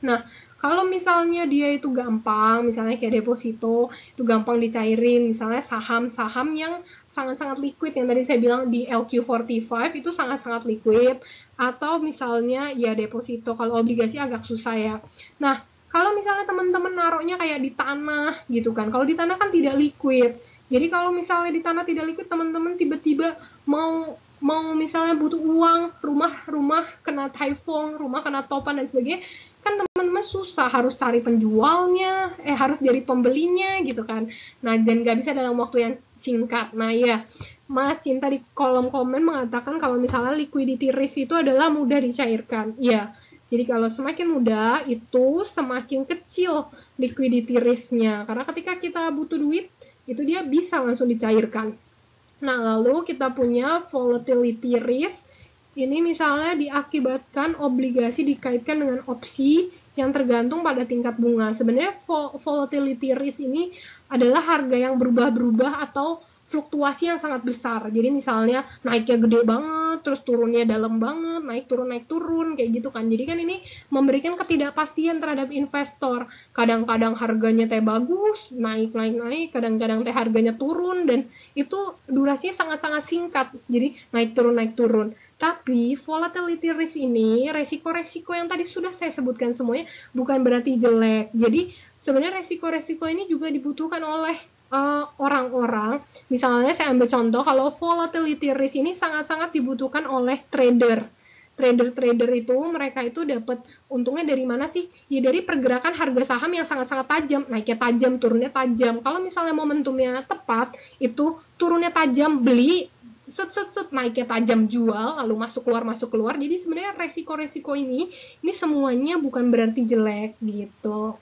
Nah, kalau misalnya dia itu gampang, misalnya kayak deposito, itu gampang dicairin, misalnya saham-saham yang sangat-sangat liquid yang tadi saya bilang di LQ45 itu sangat-sangat liquid atau misalnya ya deposito kalau obligasi agak susah ya. Nah, kalau misalnya teman-teman naruhnya kayak di tanah gitu kan. Kalau di tanah kan tidak liquid. Jadi kalau misalnya di tanah tidak liquid teman-teman tiba-tiba mau mau misalnya butuh uang, rumah-rumah kena typhoon, rumah kena topan dan sebagainya, kan teman-teman susah harus cari penjualnya eh harus dari pembelinya gitu kan nah dan nggak bisa dalam waktu yang singkat nah ya Mas Cinta di kolom komen mengatakan kalau misalnya liquidity risk itu adalah mudah dicairkan Iya, jadi kalau semakin mudah itu semakin kecil liquidity risknya karena ketika kita butuh duit itu dia bisa langsung dicairkan nah lalu kita punya volatility risk ini misalnya diakibatkan obligasi dikaitkan dengan opsi yang tergantung pada tingkat bunga. Sebenarnya volatility risk ini adalah harga yang berubah-berubah atau fluktuasi yang sangat besar. Jadi misalnya naiknya gede banget, terus turunnya dalam banget, naik turun naik turun kayak gitu kan. Jadi kan ini memberikan ketidakpastian terhadap investor. Kadang-kadang harganya teh bagus, naik naik naik, kadang-kadang teh harganya turun dan itu durasinya sangat-sangat singkat. Jadi naik turun naik turun. Tapi volatility risk ini, resiko-resiko yang tadi sudah saya sebutkan semuanya bukan berarti jelek. Jadi sebenarnya resiko-resiko ini juga dibutuhkan oleh Eh, orang-orang, uh, misalnya saya ambil contoh, kalau volatility risk ini sangat-sangat dibutuhkan oleh trader. Trader-trader itu mereka itu dapat untungnya dari mana sih? Ya dari pergerakan harga saham yang sangat-sangat tajam, naiknya tajam, turunnya tajam. Kalau misalnya momentumnya tepat, itu turunnya tajam beli, set set set naiknya tajam jual, lalu masuk keluar masuk keluar. Jadi sebenarnya resiko-resiko ini, ini semuanya bukan berarti jelek gitu.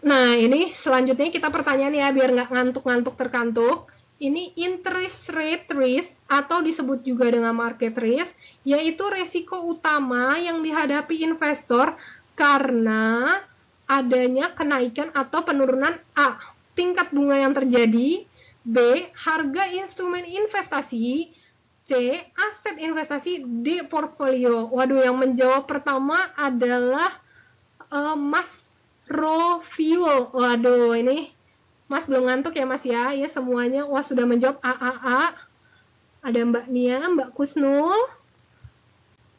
Nah, ini selanjutnya kita pertanyaan ya biar nggak ngantuk-ngantuk terkantuk. Ini interest rate risk atau disebut juga dengan market risk, yaitu resiko utama yang dihadapi investor karena adanya kenaikan atau penurunan A. Tingkat bunga yang terjadi, B. Harga instrumen investasi, C. Aset investasi, D. Portfolio. Waduh, yang menjawab pertama adalah uh, Mas raw fuel. Waduh, ini Mas belum ngantuk ya Mas ya? Ya semuanya wah sudah menjawab A A A. Ada Mbak Nia, Mbak Kusnul.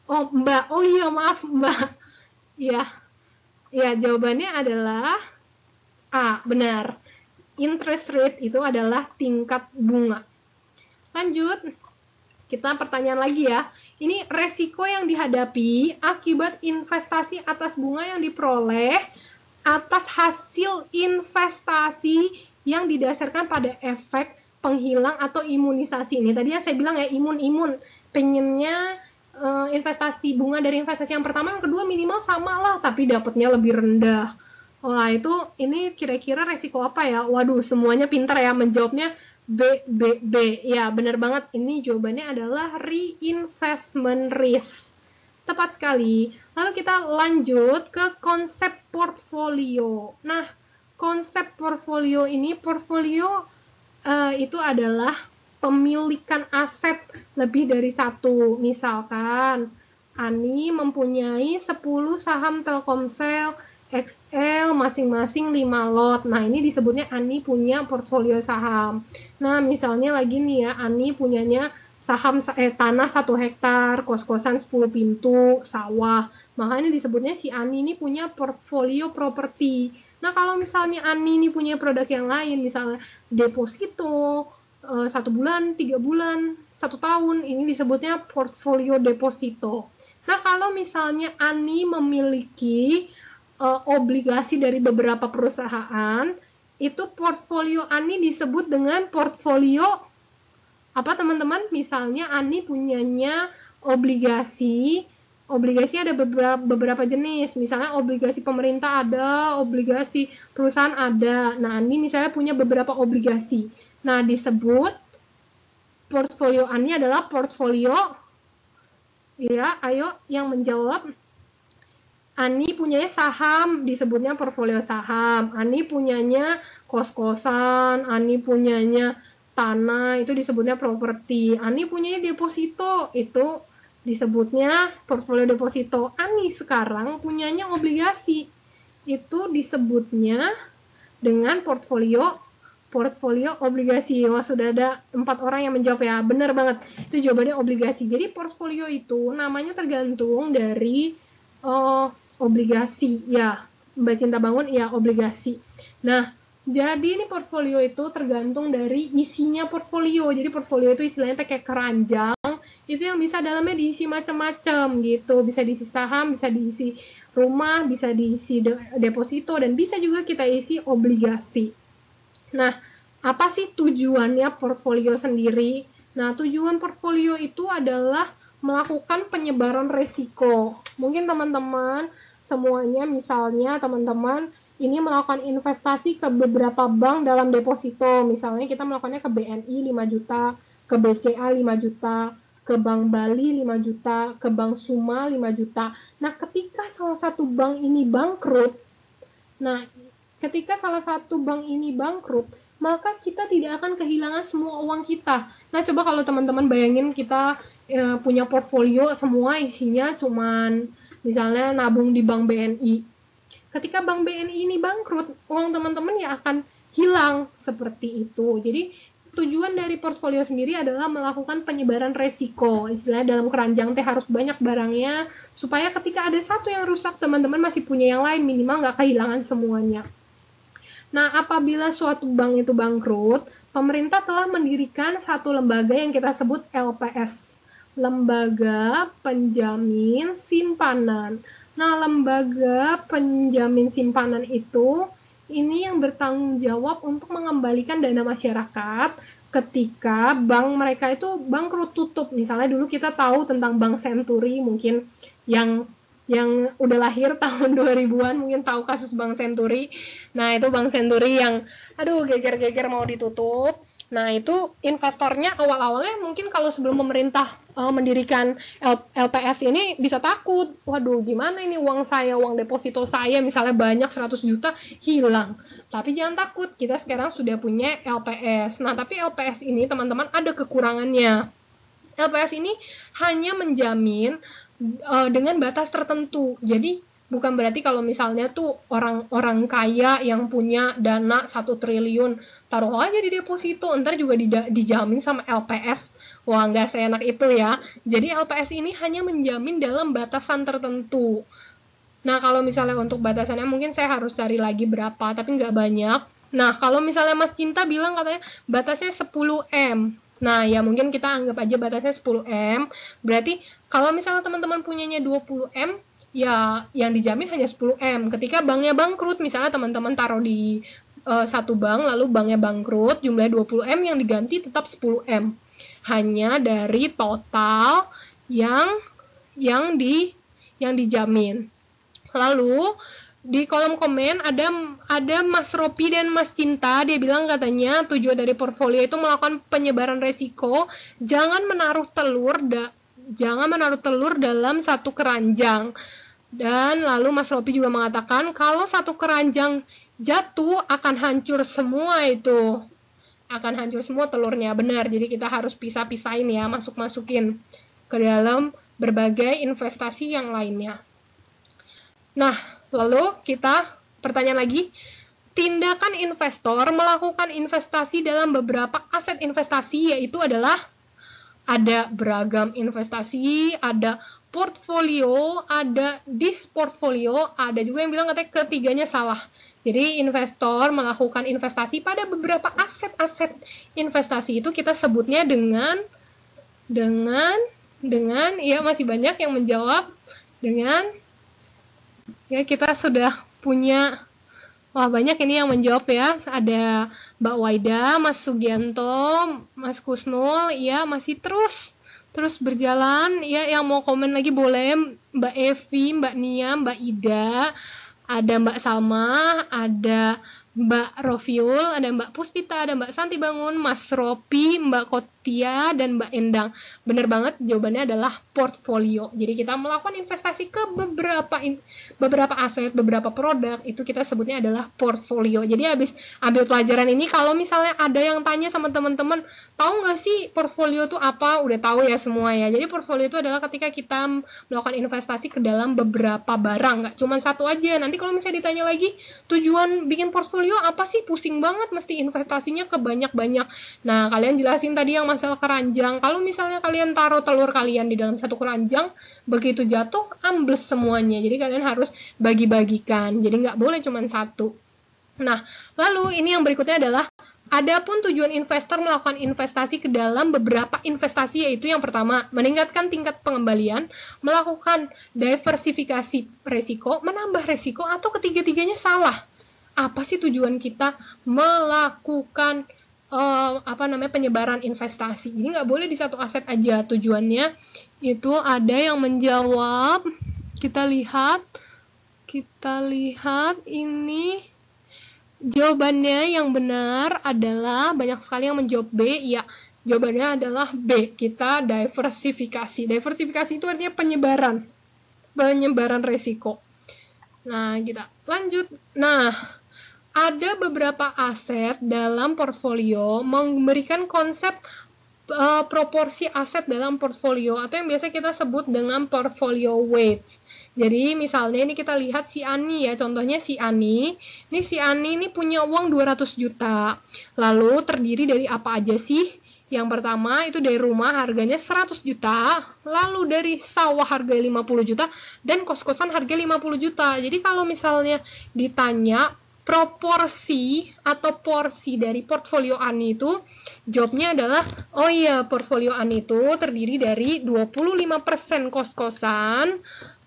Oh, Mbak. Oh iya, maaf Mbak. ya. Ya, jawabannya adalah A, benar. Interest rate itu adalah tingkat bunga. Lanjut. Kita pertanyaan lagi ya. Ini resiko yang dihadapi akibat investasi atas bunga yang diperoleh atas hasil investasi yang didasarkan pada efek penghilang atau imunisasi ini. Tadi yang saya bilang ya imun-imun pengennya uh, investasi bunga dari investasi yang pertama, yang kedua minimal sama lah, tapi dapatnya lebih rendah. Wah itu ini kira-kira resiko apa ya? Waduh semuanya pintar ya menjawabnya B B B. Ya benar banget ini jawabannya adalah reinvestment risk. Tepat sekali. Lalu kita lanjut ke konsep portfolio. Nah, konsep portfolio ini portfolio uh, itu adalah pemilikan aset lebih dari satu. Misalkan Ani mempunyai 10 saham Telkomsel XL masing-masing 5 lot. Nah, ini disebutnya Ani punya portfolio saham. Nah, misalnya lagi nih ya, Ani punyanya saham eh, tanah satu hektar, kos-kosan 10 pintu, sawah. Makanya nah, disebutnya si Ani ini punya portfolio properti. Nah, kalau misalnya Ani ini punya produk yang lain, misalnya deposito, eh, satu bulan, tiga bulan, satu tahun, ini disebutnya portfolio deposito. Nah, kalau misalnya Ani memiliki eh, obligasi dari beberapa perusahaan, itu portfolio Ani disebut dengan portfolio apa teman-teman misalnya Ani punyanya obligasi obligasi ada beberapa, beberapa jenis misalnya obligasi pemerintah ada obligasi perusahaan ada nah Ani misalnya punya beberapa obligasi nah disebut portfolio Ani adalah portfolio ya ayo yang menjawab Ani punyanya saham, disebutnya portfolio saham. Ani punyanya kos-kosan, Ani punyanya tanah itu disebutnya properti. Ani punya deposito itu disebutnya portfolio deposito. Ani sekarang punyanya obligasi itu disebutnya dengan portfolio portfolio obligasi. Wah, sudah ada empat orang yang menjawab ya. Benar banget. Itu jawabannya obligasi. Jadi portfolio itu namanya tergantung dari uh, obligasi ya. Mbak Cinta Bangun ya obligasi. Nah, jadi ini portfolio itu tergantung dari isinya portfolio. Jadi portfolio itu istilahnya kayak keranjang, itu yang bisa dalamnya diisi macam-macam gitu. Bisa diisi saham, bisa diisi rumah, bisa diisi deposito, dan bisa juga kita isi obligasi. Nah, apa sih tujuannya portfolio sendiri? Nah, tujuan portfolio itu adalah melakukan penyebaran resiko. Mungkin teman-teman semuanya misalnya teman-teman ini melakukan investasi ke beberapa bank dalam deposito. Misalnya kita melakukannya ke BNI 5 juta, ke BCA 5 juta, ke Bank Bali 5 juta, ke Bank Suma 5 juta. Nah, ketika salah satu bank ini bangkrut, nah ketika salah satu bank ini bangkrut, maka kita tidak akan kehilangan semua uang kita. Nah, coba kalau teman-teman bayangin kita e, punya portfolio semua isinya cuman misalnya nabung di Bank BNI ketika Bank BNI ini bangkrut, uang teman-teman ya akan hilang seperti itu. Jadi tujuan dari portfolio sendiri adalah melakukan penyebaran resiko. Istilahnya dalam keranjang teh harus banyak barangnya supaya ketika ada satu yang rusak teman-teman masih punya yang lain minimal nggak kehilangan semuanya. Nah, apabila suatu bank itu bangkrut, pemerintah telah mendirikan satu lembaga yang kita sebut LPS, Lembaga Penjamin Simpanan. Nah, lembaga penjamin simpanan itu ini yang bertanggung jawab untuk mengembalikan dana masyarakat ketika bank mereka itu bangkrut tutup. Misalnya dulu kita tahu tentang Bank Senturi mungkin yang yang udah lahir (laughs) tahun 2000-an mungkin tahu kasus Bank Senturi. Nah, itu Bank Senturi yang aduh geger-geger mau ditutup. Nah, itu investornya awal-awalnya mungkin kalau sebelum pemerintah uh, mendirikan L LPS ini bisa takut. Waduh, gimana ini uang saya, uang deposito saya misalnya banyak 100 juta hilang. Tapi jangan takut, kita sekarang sudah punya LPS. Nah, tapi LPS ini teman-teman ada kekurangannya. LPS ini hanya menjamin uh, dengan batas tertentu. Jadi bukan berarti kalau misalnya tuh orang-orang kaya yang punya dana satu triliun taruh aja di deposito ntar juga dijamin sama LPS wah nggak seenak itu ya jadi LPS ini hanya menjamin dalam batasan tertentu nah kalau misalnya untuk batasannya mungkin saya harus cari lagi berapa tapi nggak banyak nah kalau misalnya Mas Cinta bilang katanya batasnya 10 m Nah, ya mungkin kita anggap aja batasnya 10M. Berarti kalau misalnya teman-teman punyanya 20M, ya yang dijamin hanya 10M. Ketika banknya bangkrut, misalnya teman-teman taruh di uh, satu bank lalu banknya bangkrut, jumlah 20M yang diganti tetap 10M. Hanya dari total yang yang di yang dijamin. Lalu di kolom komen ada ada Mas Ropi dan Mas Cinta dia bilang katanya tujuan dari portfolio itu melakukan penyebaran resiko jangan menaruh telur da, jangan menaruh telur dalam satu keranjang. Dan lalu Mas Ropi juga mengatakan kalau satu keranjang jatuh akan hancur semua itu. Akan hancur semua telurnya, benar. Jadi kita harus pisah-pisahin ya, masuk-masukin ke dalam berbagai investasi yang lainnya. Nah, lalu kita pertanyaan lagi, tindakan investor melakukan investasi dalam beberapa aset investasi yaitu adalah ada beragam investasi, ada portfolio, ada disportfolio, ada juga yang bilang katanya ketiganya salah. Jadi investor melakukan investasi pada beberapa aset-aset investasi itu kita sebutnya dengan dengan dengan ya masih banyak yang menjawab dengan ya kita sudah punya wah banyak ini yang menjawab ya. Ada Mbak Waida, Mas Sugianto, Mas Kusnul, ya masih terus terus berjalan. Ya yang mau komen lagi boleh Mbak Evi, Mbak Nia, Mbak Ida, ada Mbak Salma, ada Mbak Rofiul, ada Mbak Puspita, ada Mbak Santi Bangun, Mas Ropi, Mbak Kot Tia dan Mbak Endang. benar banget jawabannya adalah portfolio. Jadi kita melakukan investasi ke beberapa in, beberapa aset, beberapa produk, itu kita sebutnya adalah portfolio. Jadi habis ambil pelajaran ini kalau misalnya ada yang tanya sama teman-teman, tahu nggak sih portfolio itu apa? Udah tahu ya semua ya. Jadi portfolio itu adalah ketika kita melakukan investasi ke dalam beberapa barang, nggak cuma satu aja. Nanti kalau misalnya ditanya lagi, tujuan bikin portfolio apa sih? Pusing banget mesti investasinya ke banyak-banyak. Nah, kalian jelasin tadi yang Mas sel keranjang. Kalau misalnya kalian taruh telur kalian di dalam satu keranjang, begitu jatuh ambles semuanya. Jadi kalian harus bagi-bagikan. Jadi nggak boleh cuma satu. Nah, lalu ini yang berikutnya adalah Adapun tujuan investor melakukan investasi ke dalam beberapa investasi yaitu yang pertama, meningkatkan tingkat pengembalian, melakukan diversifikasi resiko, menambah resiko atau ketiga-tiganya salah. Apa sih tujuan kita melakukan uh, apa namanya penyebaran investasi. Jadi nggak boleh di satu aset aja tujuannya itu ada yang menjawab. Kita lihat, kita lihat ini jawabannya yang benar adalah banyak sekali yang menjawab B. Ya, jawabannya adalah B. Kita diversifikasi. Diversifikasi itu artinya penyebaran, penyebaran resiko. Nah, kita gitu. lanjut. Nah, ada beberapa aset dalam portfolio memberikan konsep uh, proporsi aset dalam portfolio atau yang biasa kita sebut dengan portfolio weights. Jadi misalnya ini kita lihat si Ani ya, contohnya si Ani. Ini si Ani ini punya uang 200 juta. Lalu terdiri dari apa aja sih? Yang pertama itu dari rumah harganya 100 juta, lalu dari sawah harga 50 juta dan kos-kosan harga 50 juta. Jadi kalau misalnya ditanya proporsi atau porsi dari portfolio Ani itu jawabnya adalah oh iya portfolio Ani itu terdiri dari 25% kos-kosan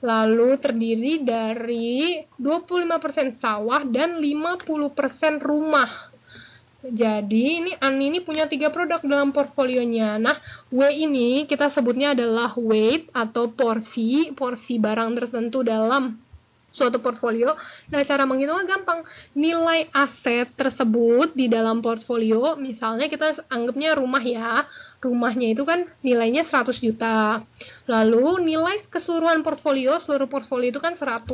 lalu terdiri dari 25% sawah dan 50% rumah jadi ini Ani ini punya tiga produk dalam portfolionya. Nah, W ini kita sebutnya adalah weight atau porsi, porsi barang tertentu dalam suatu portfolio. Nah, cara menghitungnya gampang. Nilai aset tersebut di dalam portfolio, misalnya kita anggapnya rumah ya. Rumahnya itu kan nilainya 100 juta. Lalu nilai keseluruhan portfolio, seluruh portfolio itu kan 100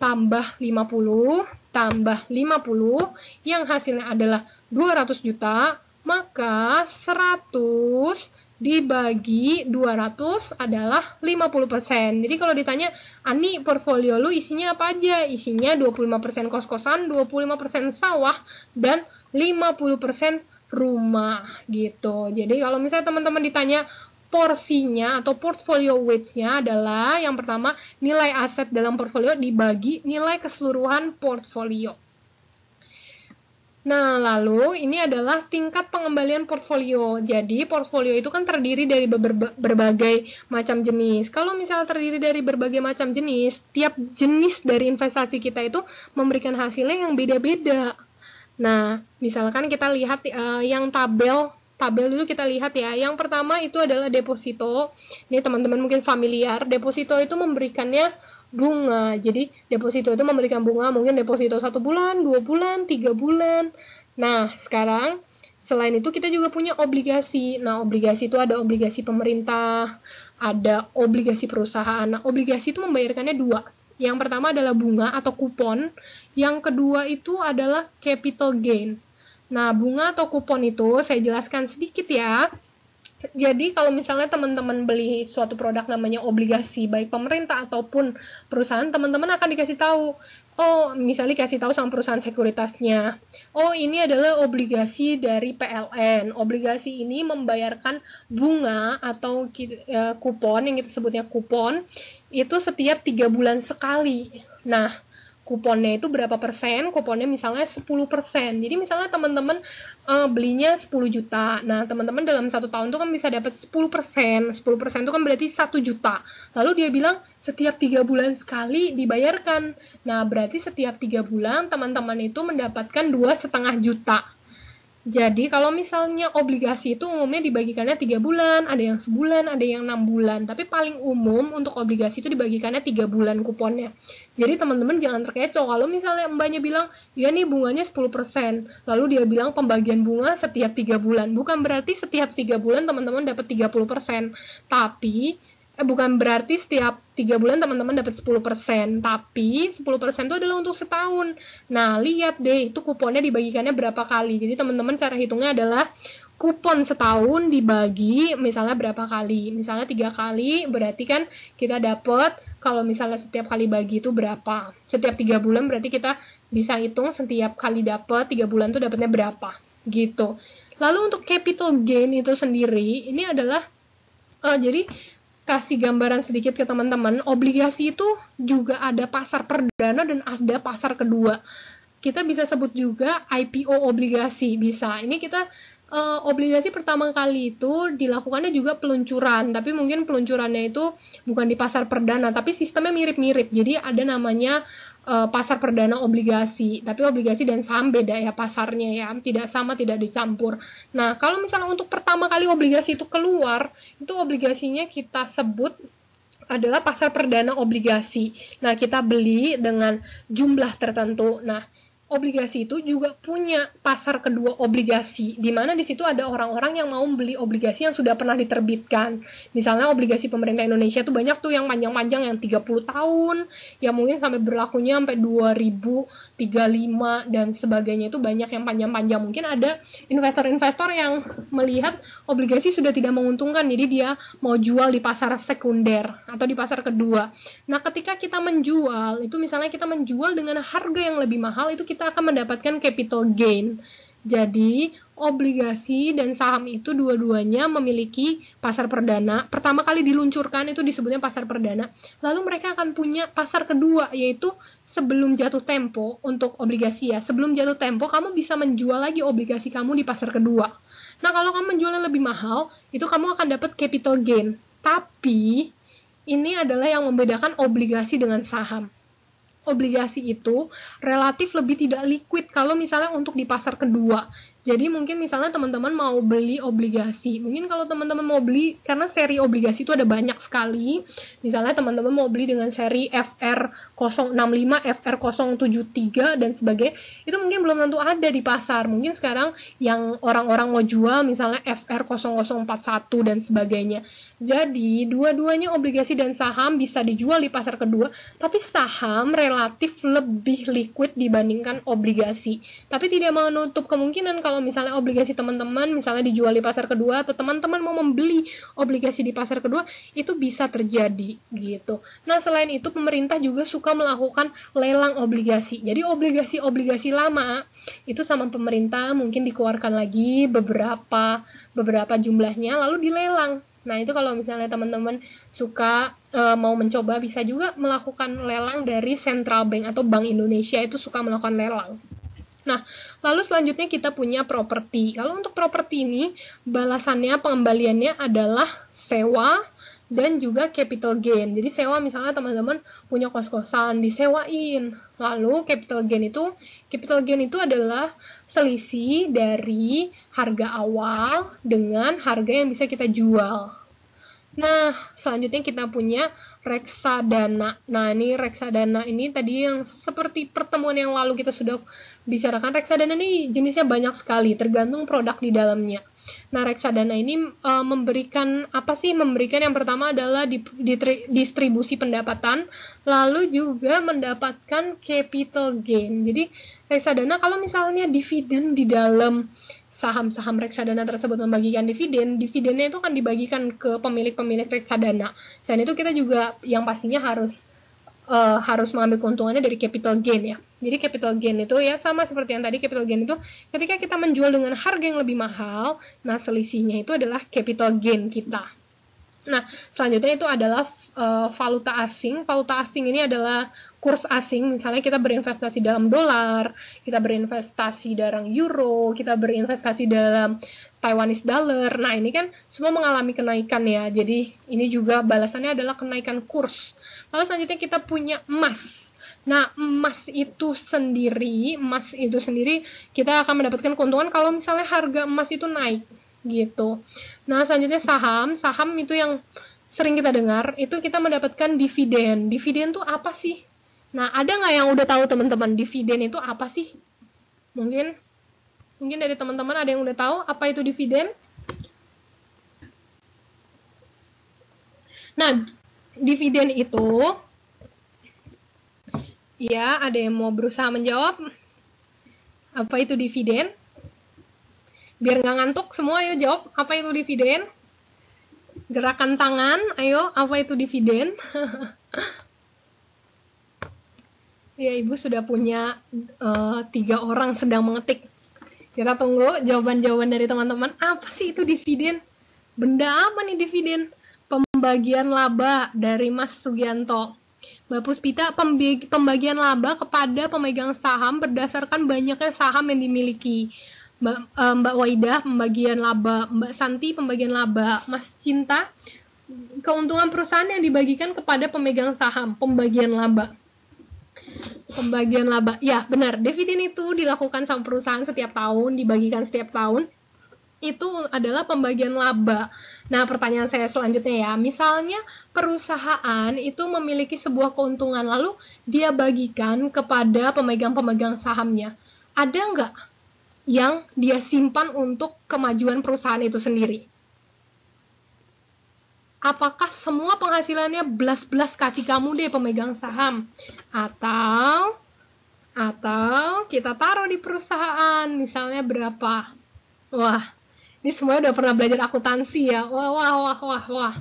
tambah 50 tambah 50 yang hasilnya adalah 200 juta, maka 100 dibagi 200 adalah 50%. Jadi kalau ditanya, Ani portfolio lu isinya apa aja? Isinya 25% kos-kosan, 25% sawah, dan 50% rumah gitu. Jadi kalau misalnya teman-teman ditanya porsinya atau portfolio weights adalah yang pertama nilai aset dalam portfolio dibagi nilai keseluruhan portfolio. Nah, lalu ini adalah tingkat pengembalian portfolio. Jadi, portfolio itu kan terdiri dari berbagai macam jenis. Kalau misalnya terdiri dari berbagai macam jenis, tiap jenis dari investasi kita itu memberikan hasilnya yang beda-beda. Nah, misalkan kita lihat uh, yang tabel tabel dulu kita lihat ya. Yang pertama itu adalah deposito. Ini teman-teman mungkin familiar. Deposito itu memberikannya bunga. Jadi deposito itu memberikan bunga mungkin deposito satu bulan, dua bulan, tiga bulan. Nah sekarang selain itu kita juga punya obligasi. Nah obligasi itu ada obligasi pemerintah, ada obligasi perusahaan. Nah obligasi itu membayarkannya dua. Yang pertama adalah bunga atau kupon, yang kedua itu adalah capital gain. Nah, bunga atau kupon itu saya jelaskan sedikit ya. Jadi kalau misalnya teman-teman beli suatu produk namanya obligasi baik pemerintah ataupun perusahaan, teman-teman akan dikasih tahu oh misalnya dikasih tahu sama perusahaan sekuritasnya, oh ini adalah obligasi dari PLN. Obligasi ini membayarkan bunga atau eh, kupon yang kita sebutnya kupon itu setiap tiga bulan sekali. Nah, kuponnya itu berapa persen, kuponnya misalnya 10 persen. Jadi misalnya teman-teman uh, belinya 10 juta. Nah, teman-teman dalam satu tahun itu kan bisa dapat 10 persen. 10 persen itu kan berarti 1 juta. Lalu dia bilang setiap 3 bulan sekali dibayarkan. Nah, berarti setiap 3 bulan teman-teman itu mendapatkan dua setengah juta. Jadi kalau misalnya obligasi itu umumnya dibagikannya 3 bulan, ada yang sebulan, ada yang 6 bulan. Tapi paling umum untuk obligasi itu dibagikannya 3 bulan kuponnya. Jadi teman-teman jangan terkecoh kalau misalnya mbaknya bilang, ya nih bunganya 10%, lalu dia bilang pembagian bunga setiap 3 bulan. Bukan berarti setiap 3 bulan teman-teman dapat 30%, tapi eh, bukan berarti setiap 3 bulan teman-teman dapat 10%, tapi 10% itu adalah untuk setahun. Nah, lihat deh itu kuponnya dibagikannya berapa kali. Jadi teman-teman cara hitungnya adalah kupon setahun dibagi misalnya berapa kali misalnya tiga kali berarti kan kita dapat kalau misalnya setiap kali bagi itu berapa. Setiap tiga bulan berarti kita bisa hitung setiap kali dapat tiga bulan itu dapatnya berapa gitu. Lalu untuk capital gain itu sendiri ini adalah uh, jadi kasih gambaran sedikit ke teman-teman, obligasi itu juga ada pasar perdana dan ada pasar kedua. Kita bisa sebut juga IPO obligasi bisa. Ini kita uh, obligasi pertama kali itu dilakukannya juga peluncuran, tapi mungkin peluncurannya itu bukan di pasar perdana, tapi sistemnya mirip-mirip. Jadi ada namanya uh, pasar perdana obligasi, tapi obligasi dan saham beda ya pasarnya ya, tidak sama, tidak dicampur. Nah, kalau misalnya untuk pertama kali obligasi itu keluar, itu obligasinya kita sebut adalah pasar perdana obligasi. Nah, kita beli dengan jumlah tertentu. Nah, obligasi itu juga punya pasar kedua obligasi, di mana di situ ada orang-orang yang mau beli obligasi yang sudah pernah diterbitkan. Misalnya obligasi pemerintah Indonesia itu banyak tuh yang panjang-panjang yang 30 tahun, yang mungkin sampai berlakunya sampai 2035 dan sebagainya itu banyak yang panjang-panjang. Mungkin ada investor-investor yang melihat obligasi sudah tidak menguntungkan, jadi dia mau jual di pasar sekunder atau di pasar kedua. Nah, ketika kita menjual, itu misalnya kita menjual dengan harga yang lebih mahal, itu kita kita akan mendapatkan capital gain. Jadi, obligasi dan saham itu dua-duanya memiliki pasar perdana. Pertama kali diluncurkan itu disebutnya pasar perdana. Lalu mereka akan punya pasar kedua yaitu sebelum jatuh tempo untuk obligasi ya. Sebelum jatuh tempo kamu bisa menjual lagi obligasi kamu di pasar kedua. Nah, kalau kamu menjualnya lebih mahal, itu kamu akan dapat capital gain. Tapi ini adalah yang membedakan obligasi dengan saham obligasi itu relatif lebih tidak liquid kalau misalnya untuk di pasar kedua. Jadi mungkin misalnya teman-teman mau beli obligasi. Mungkin kalau teman-teman mau beli karena seri obligasi itu ada banyak sekali. Misalnya teman-teman mau beli dengan seri FR065, FR073 dan sebagainya. Itu mungkin belum tentu ada di pasar. Mungkin sekarang yang orang-orang mau jual misalnya FR0041 dan sebagainya. Jadi dua-duanya obligasi dan saham bisa dijual di pasar kedua, tapi saham relatif lebih liquid dibandingkan obligasi. Tapi tidak menutup kemungkinan kalau kalau misalnya obligasi teman-teman misalnya dijual di pasar kedua atau teman-teman mau membeli obligasi di pasar kedua itu bisa terjadi gitu. Nah, selain itu pemerintah juga suka melakukan lelang obligasi. Jadi obligasi-obligasi lama itu sama pemerintah mungkin dikeluarkan lagi beberapa beberapa jumlahnya lalu dilelang Nah, itu kalau misalnya teman-teman suka e, mau mencoba bisa juga melakukan lelang dari Central Bank atau Bank Indonesia itu suka melakukan lelang. Nah, lalu selanjutnya kita punya properti. Kalau untuk properti ini, balasannya pengembaliannya adalah sewa dan juga capital gain. Jadi sewa misalnya teman-teman punya kos-kosan disewain. Lalu capital gain itu capital gain itu adalah selisih dari harga awal dengan harga yang bisa kita jual. Nah, selanjutnya kita punya reksadana. Nah, ini reksadana ini tadi yang seperti pertemuan yang lalu kita sudah bicarakan, reksadana ini jenisnya banyak sekali, tergantung produk di dalamnya. Nah, reksadana ini e, memberikan apa sih? Memberikan yang pertama adalah di, di, distribusi pendapatan, lalu juga mendapatkan capital gain. Jadi, reksadana kalau misalnya dividen di dalam saham-saham reksadana tersebut membagikan dividen, dividennya itu akan dibagikan ke pemilik-pemilik reksadana. Selain itu kita juga yang pastinya harus uh, harus mengambil keuntungannya dari capital gain ya. Jadi capital gain itu ya sama seperti yang tadi capital gain itu ketika kita menjual dengan harga yang lebih mahal, nah selisihnya itu adalah capital gain kita. Nah, selanjutnya itu adalah uh, valuta asing. Valuta asing ini adalah kurs asing. Misalnya kita berinvestasi dalam dolar, kita berinvestasi dalam euro, kita berinvestasi dalam Taiwanese dollar. Nah, ini kan semua mengalami kenaikan ya. Jadi, ini juga balasannya adalah kenaikan kurs. Lalu selanjutnya kita punya emas. Nah, emas itu sendiri, emas itu sendiri kita akan mendapatkan keuntungan kalau misalnya harga emas itu naik gitu. Nah, selanjutnya saham. Saham itu yang sering kita dengar, itu kita mendapatkan dividen. Dividen itu apa sih? Nah, ada nggak yang udah tahu teman-teman dividen itu apa sih? Mungkin mungkin dari teman-teman ada yang udah tahu apa itu dividen? Nah, dividen itu ya, ada yang mau berusaha menjawab apa itu dividen? biar nggak ngantuk semua ayo jawab apa itu dividen gerakan tangan ayo apa itu dividen (laughs) ya ibu sudah punya uh, tiga orang sedang mengetik kita tunggu jawaban-jawaban dari teman-teman apa sih itu dividen benda apa nih dividen pembagian laba dari Mas Sugianto Mbak Puspita, pembagian laba kepada pemegang saham berdasarkan banyaknya saham yang dimiliki. Mbak, uh, Mbak Waidah pembagian laba, Mbak Santi pembagian laba, Mas Cinta keuntungan perusahaan yang dibagikan kepada pemegang saham, pembagian laba. Pembagian laba. Ya, benar. Dividen itu dilakukan sama perusahaan setiap tahun, dibagikan setiap tahun. Itu adalah pembagian laba. Nah, pertanyaan saya selanjutnya ya, misalnya perusahaan itu memiliki sebuah keuntungan lalu dia bagikan kepada pemegang-pemegang sahamnya. Ada nggak yang dia simpan untuk kemajuan perusahaan itu sendiri. Apakah semua penghasilannya belas-belas kasih kamu deh pemegang saham? Atau atau kita taruh di perusahaan misalnya berapa? Wah, ini semuanya udah pernah belajar akuntansi ya. Wah, wah, wah, wah, wah.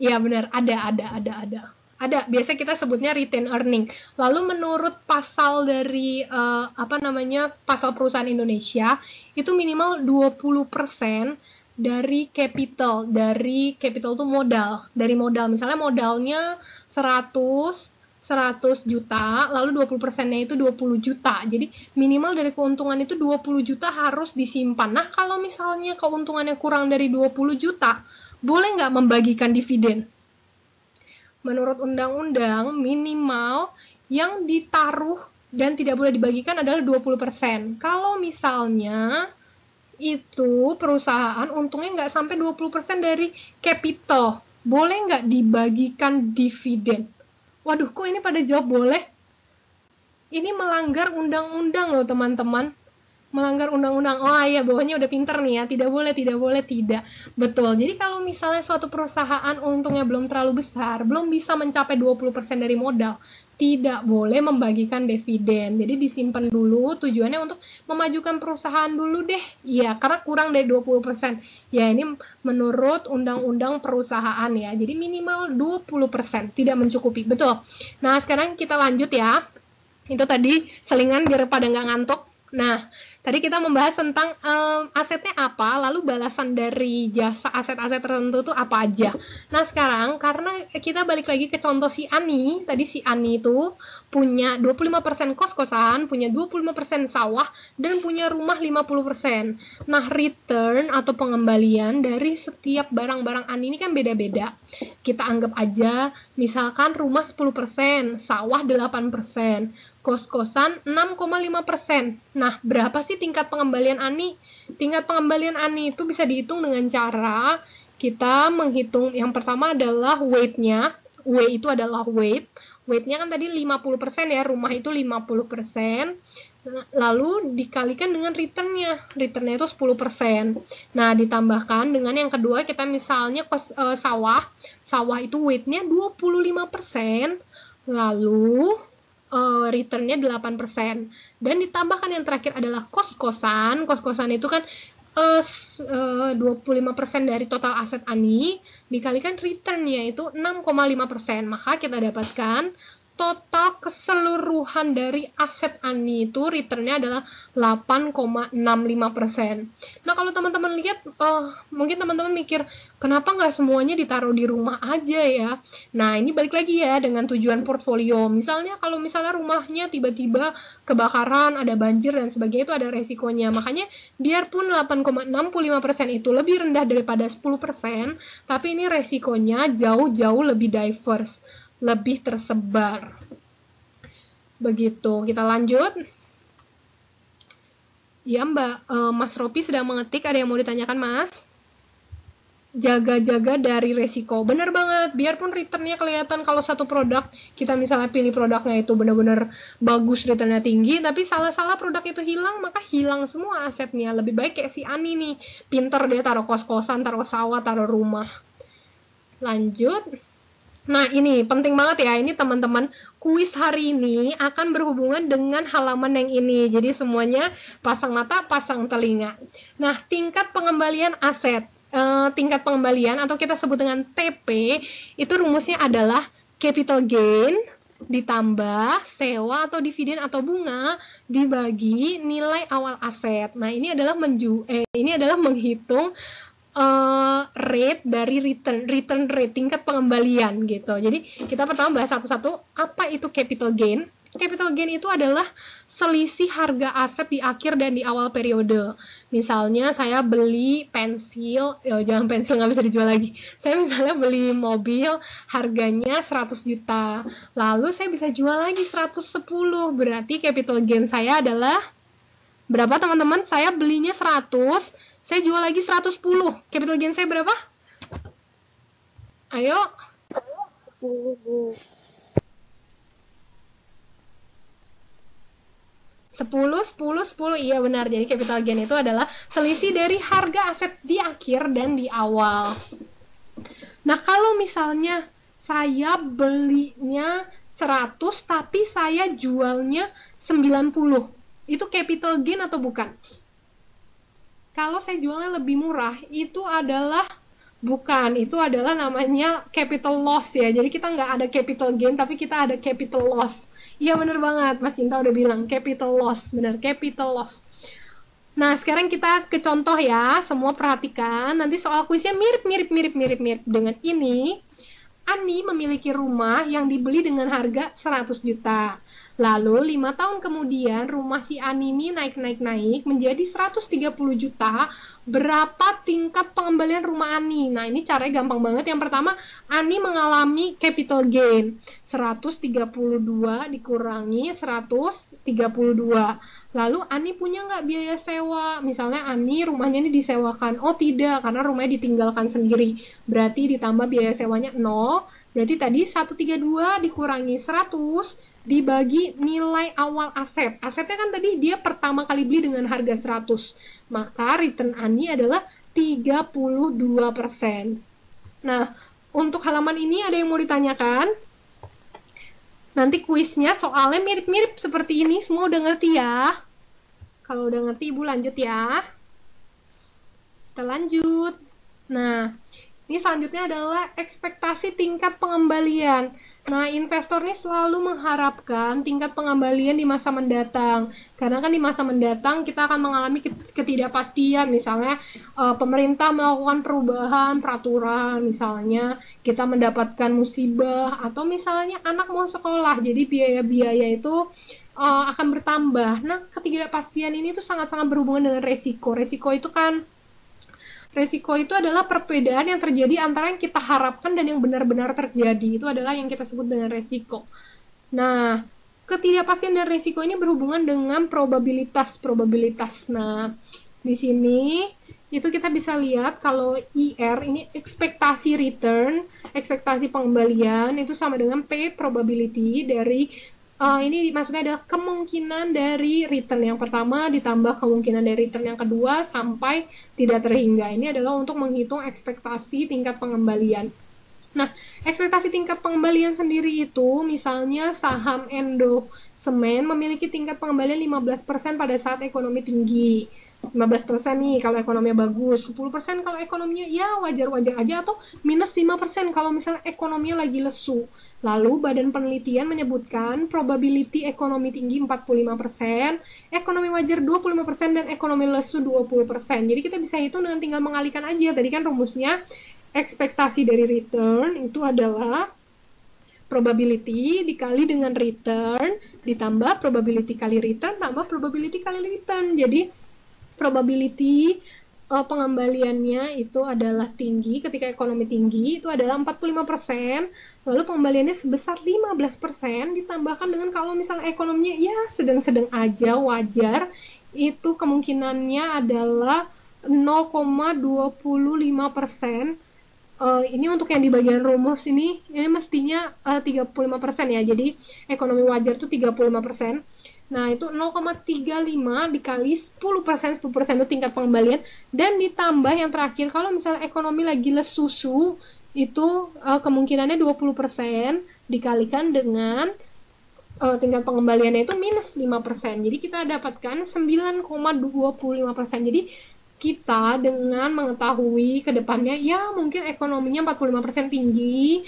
Iya benar, ada ada ada ada ada biasa kita sebutnya retain earning. Lalu menurut pasal dari uh, apa namanya pasal perusahaan Indonesia itu minimal 20% dari capital, dari capital itu modal, dari modal. Misalnya modalnya 100 100 juta, lalu 20 nya itu 20 juta. Jadi minimal dari keuntungan itu 20 juta harus disimpan. Nah, kalau misalnya keuntungannya kurang dari 20 juta, boleh nggak membagikan dividen? menurut undang-undang minimal yang ditaruh dan tidak boleh dibagikan adalah 20%. Kalau misalnya itu perusahaan untungnya nggak sampai 20% dari capital, boleh nggak dibagikan dividen? Waduh, kok ini pada jawab boleh? Ini melanggar undang-undang loh teman-teman melanggar undang-undang. Oh iya, bawahnya udah pinter nih ya. Tidak boleh, tidak boleh, tidak. Betul. Jadi kalau misalnya suatu perusahaan untungnya belum terlalu besar, belum bisa mencapai 20% dari modal, tidak boleh membagikan dividen. Jadi disimpan dulu tujuannya untuk memajukan perusahaan dulu deh. ya karena kurang dari 20%. Ya ini menurut undang-undang perusahaan ya. Jadi minimal 20%, tidak mencukupi. Betul. Nah, sekarang kita lanjut ya. Itu tadi selingan biar pada nggak ngantuk. Nah, Tadi kita membahas tentang um, asetnya apa, lalu balasan dari jasa aset-aset tertentu itu apa aja. Nah sekarang karena kita balik lagi ke contoh si Ani, tadi si Ani itu punya 25% kos-kosan, punya 25% sawah, dan punya rumah 50%. Nah return atau pengembalian dari setiap barang-barang Ani ini kan beda-beda. Kita anggap aja misalkan rumah 10%, sawah 8%, kos-kosan 6,5 persen. Nah, berapa sih tingkat pengembalian ANI? Tingkat pengembalian ANI itu bisa dihitung dengan cara kita menghitung yang pertama adalah weightnya. W itu adalah weight. Weightnya kan tadi 50% persen ya, rumah itu 50%. persen. Lalu dikalikan dengan return-nya. Return-nya itu 10%. persen. Nah, ditambahkan dengan yang kedua kita misalnya kos, uh, sawah. Sawah itu weight-nya 25%. Lalu uh, returnnya 8%. Dan ditambahkan yang terakhir adalah kos-kosan. Kos-kosan itu kan eh, eh, uh, 25% dari total aset ANI dikalikan returnnya itu 6,5%. Maka kita dapatkan total keseluruhan dari aset Ani itu returnnya adalah 8,65%. Nah kalau teman-teman lihat, oh, mungkin teman-teman mikir, kenapa nggak semuanya ditaruh di rumah aja ya? Nah ini balik lagi ya dengan tujuan portfolio. Misalnya kalau misalnya rumahnya tiba-tiba kebakaran, ada banjir dan sebagainya itu ada resikonya. Makanya biarpun 8,65% itu lebih rendah daripada 10%, tapi ini resikonya jauh-jauh lebih diverse lebih tersebar. Begitu, kita lanjut. Ya Mbak, e, Mas Ropi sedang mengetik, ada yang mau ditanyakan Mas? Jaga-jaga dari resiko. Bener banget, biarpun returnnya kelihatan kalau satu produk, kita misalnya pilih produknya itu benar-benar bagus, returnnya tinggi, tapi salah-salah produk itu hilang, maka hilang semua asetnya. Lebih baik kayak si Ani nih, pinter dia taruh kos-kosan, taruh sawah, taruh rumah. Lanjut. Nah, ini penting banget ya. Ini teman-teman, kuis hari ini akan berhubungan dengan halaman yang ini. Jadi semuanya pasang mata, pasang telinga. Nah, tingkat pengembalian aset, eh, tingkat pengembalian atau kita sebut dengan TP, itu rumusnya adalah capital gain ditambah sewa atau dividen atau bunga dibagi nilai awal aset. Nah, ini adalah menju eh, ini adalah menghitung uh, rate dari return return rate tingkat pengembalian gitu. Jadi kita pertama bahas satu-satu apa itu capital gain. Capital gain itu adalah selisih harga aset di akhir dan di awal periode. Misalnya saya beli pensil, ya jangan pensil nggak bisa dijual lagi. Saya misalnya beli mobil harganya 100 juta, lalu saya bisa jual lagi 110. Berarti capital gain saya adalah berapa teman-teman? Saya belinya 100, saya jual lagi 110. Capital gain saya berapa? Ayo. sepuluh, sepuluh, sepuluh. iya benar. Jadi capital gain itu adalah selisih dari harga aset di akhir dan di awal. Nah, kalau misalnya saya belinya 100 tapi saya jualnya 90, itu capital gain atau bukan? kalau saya jualnya lebih murah itu adalah bukan itu adalah namanya capital loss ya jadi kita nggak ada capital gain tapi kita ada capital loss iya bener banget Mas Inta udah bilang capital loss bener capital loss Nah, sekarang kita ke contoh ya. Semua perhatikan. Nanti soal kuisnya mirip-mirip mirip-mirip mirip dengan ini. Ani memiliki rumah yang dibeli dengan harga 100 juta. Lalu lima tahun kemudian rumah si Ani ini naik-naik-naik menjadi 130 juta. Berapa tingkat pengembalian rumah Ani? Nah ini caranya gampang banget. Yang pertama Ani mengalami capital gain 132 dikurangi 132. Lalu Ani punya nggak biaya sewa? Misalnya Ani rumahnya ini disewakan. Oh tidak, karena rumahnya ditinggalkan sendiri. Berarti ditambah biaya sewanya 0. Berarti tadi 132 dikurangi 100 dibagi nilai awal aset. Asetnya kan tadi dia pertama kali beli dengan harga 100. Maka return Ani adalah 32%. Nah, untuk halaman ini ada yang mau ditanyakan? Nanti kuisnya soalnya mirip-mirip seperti ini, semua udah ngerti ya? Kalau udah ngerti, Ibu lanjut ya. Kita lanjut. Nah, ini selanjutnya adalah ekspektasi tingkat pengembalian. Nah, investor ini selalu mengharapkan tingkat pengembalian di masa mendatang. Karena kan di masa mendatang kita akan mengalami ketidakpastian, misalnya eh, pemerintah melakukan perubahan peraturan, misalnya kita mendapatkan musibah atau misalnya anak mau sekolah, jadi biaya-biaya itu eh, akan bertambah. Nah, ketidakpastian ini tuh sangat-sangat berhubungan dengan resiko. Resiko itu kan Resiko itu adalah perbedaan yang terjadi antara yang kita harapkan dan yang benar-benar terjadi. Itu adalah yang kita sebut dengan resiko. Nah, ketidakpastian dan resiko ini berhubungan dengan probabilitas probabilitas. Nah, di sini itu kita bisa lihat kalau IR e ini ekspektasi return, ekspektasi pengembalian itu sama dengan P probability dari uh, ini maksudnya adalah kemungkinan dari return yang pertama ditambah kemungkinan dari return yang kedua sampai tidak terhingga. Ini adalah untuk menghitung ekspektasi tingkat pengembalian. Nah, ekspektasi tingkat pengembalian sendiri itu misalnya saham Endo Semen memiliki tingkat pengembalian 15% pada saat ekonomi tinggi. 15% nih kalau ekonominya bagus, 10% kalau ekonominya ya wajar-wajar aja atau minus 5% kalau misalnya ekonominya lagi lesu. Lalu, Badan Penelitian menyebutkan probability ekonomi tinggi 45%, ekonomi wajar 25%, dan ekonomi lesu 20%. Jadi kita bisa hitung dengan tinggal mengalihkan aja. Tadi kan rumusnya ekspektasi dari return itu adalah probability dikali dengan return ditambah probability kali return tambah probability kali return. Jadi probability uh, pengembaliannya itu adalah tinggi ketika ekonomi tinggi itu adalah 45% lalu pengembaliannya sebesar 15% ditambahkan dengan kalau misalnya ekonominya ya sedang-sedang aja wajar itu kemungkinannya adalah 0,25% Uh, eh, ini untuk yang di bagian rumus ini, ini mestinya eh, uh, 35% ya. Jadi ekonomi wajar itu 35%. Nah, itu 0,35 dikali 10 persen, 10 persen itu tingkat pengembalian. Dan ditambah yang terakhir, kalau misalnya ekonomi lagi lesusu, itu uh, kemungkinannya 20 persen dikalikan dengan uh, tingkat pengembaliannya itu minus 5 persen. Jadi kita dapatkan 9,25 persen. Jadi kita dengan mengetahui ke depannya, ya mungkin ekonominya 45 persen tinggi,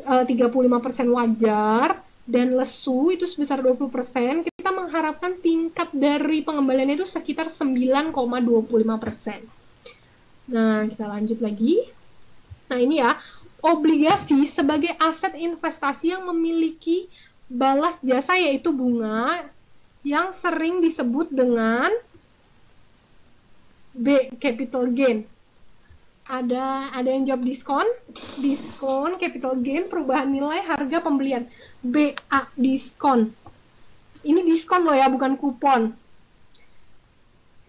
eh, uh, 35 persen wajar, dan lesu itu sebesar 20%, kita mengharapkan tingkat dari pengembalian itu sekitar 9,25%. Nah, kita lanjut lagi. Nah, ini ya, obligasi sebagai aset investasi yang memiliki balas jasa yaitu bunga yang sering disebut dengan B capital gain ada ada yang jawab diskon, diskon, capital gain, perubahan nilai, harga pembelian. BA diskon. Ini diskon loh ya, bukan kupon.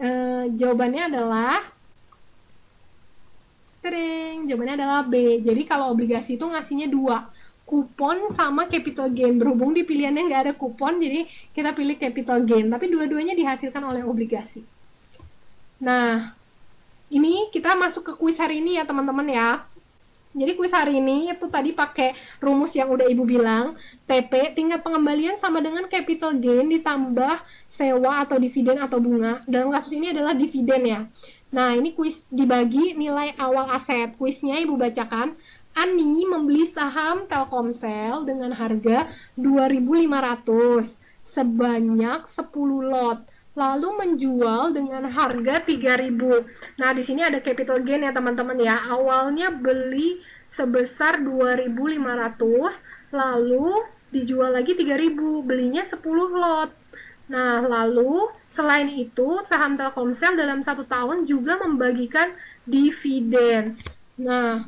E, jawabannya adalah Tering, jawabannya adalah B. Jadi kalau obligasi itu ngasihnya dua kupon sama capital gain berhubung di pilihannya nggak ada kupon jadi kita pilih capital gain tapi dua-duanya dihasilkan oleh obligasi nah ini kita masuk ke kuis hari ini ya teman-teman ya jadi kuis hari ini itu tadi pakai rumus yang udah Ibu bilang, TP tingkat pengembalian sama dengan capital gain ditambah sewa atau dividen atau bunga. Dalam kasus ini adalah dividen ya. Nah, ini kuis dibagi nilai awal aset. Kuisnya Ibu bacakan. Ani membeli saham Telkomsel dengan harga 2.500 sebanyak 10 lot lalu menjual dengan harga 3000 Nah, di sini ada capital gain ya teman-teman ya. Awalnya beli sebesar 2500 lalu dijual lagi 3000 belinya 10 lot. Nah, lalu selain itu saham Telkomsel dalam satu tahun juga membagikan dividen. Nah,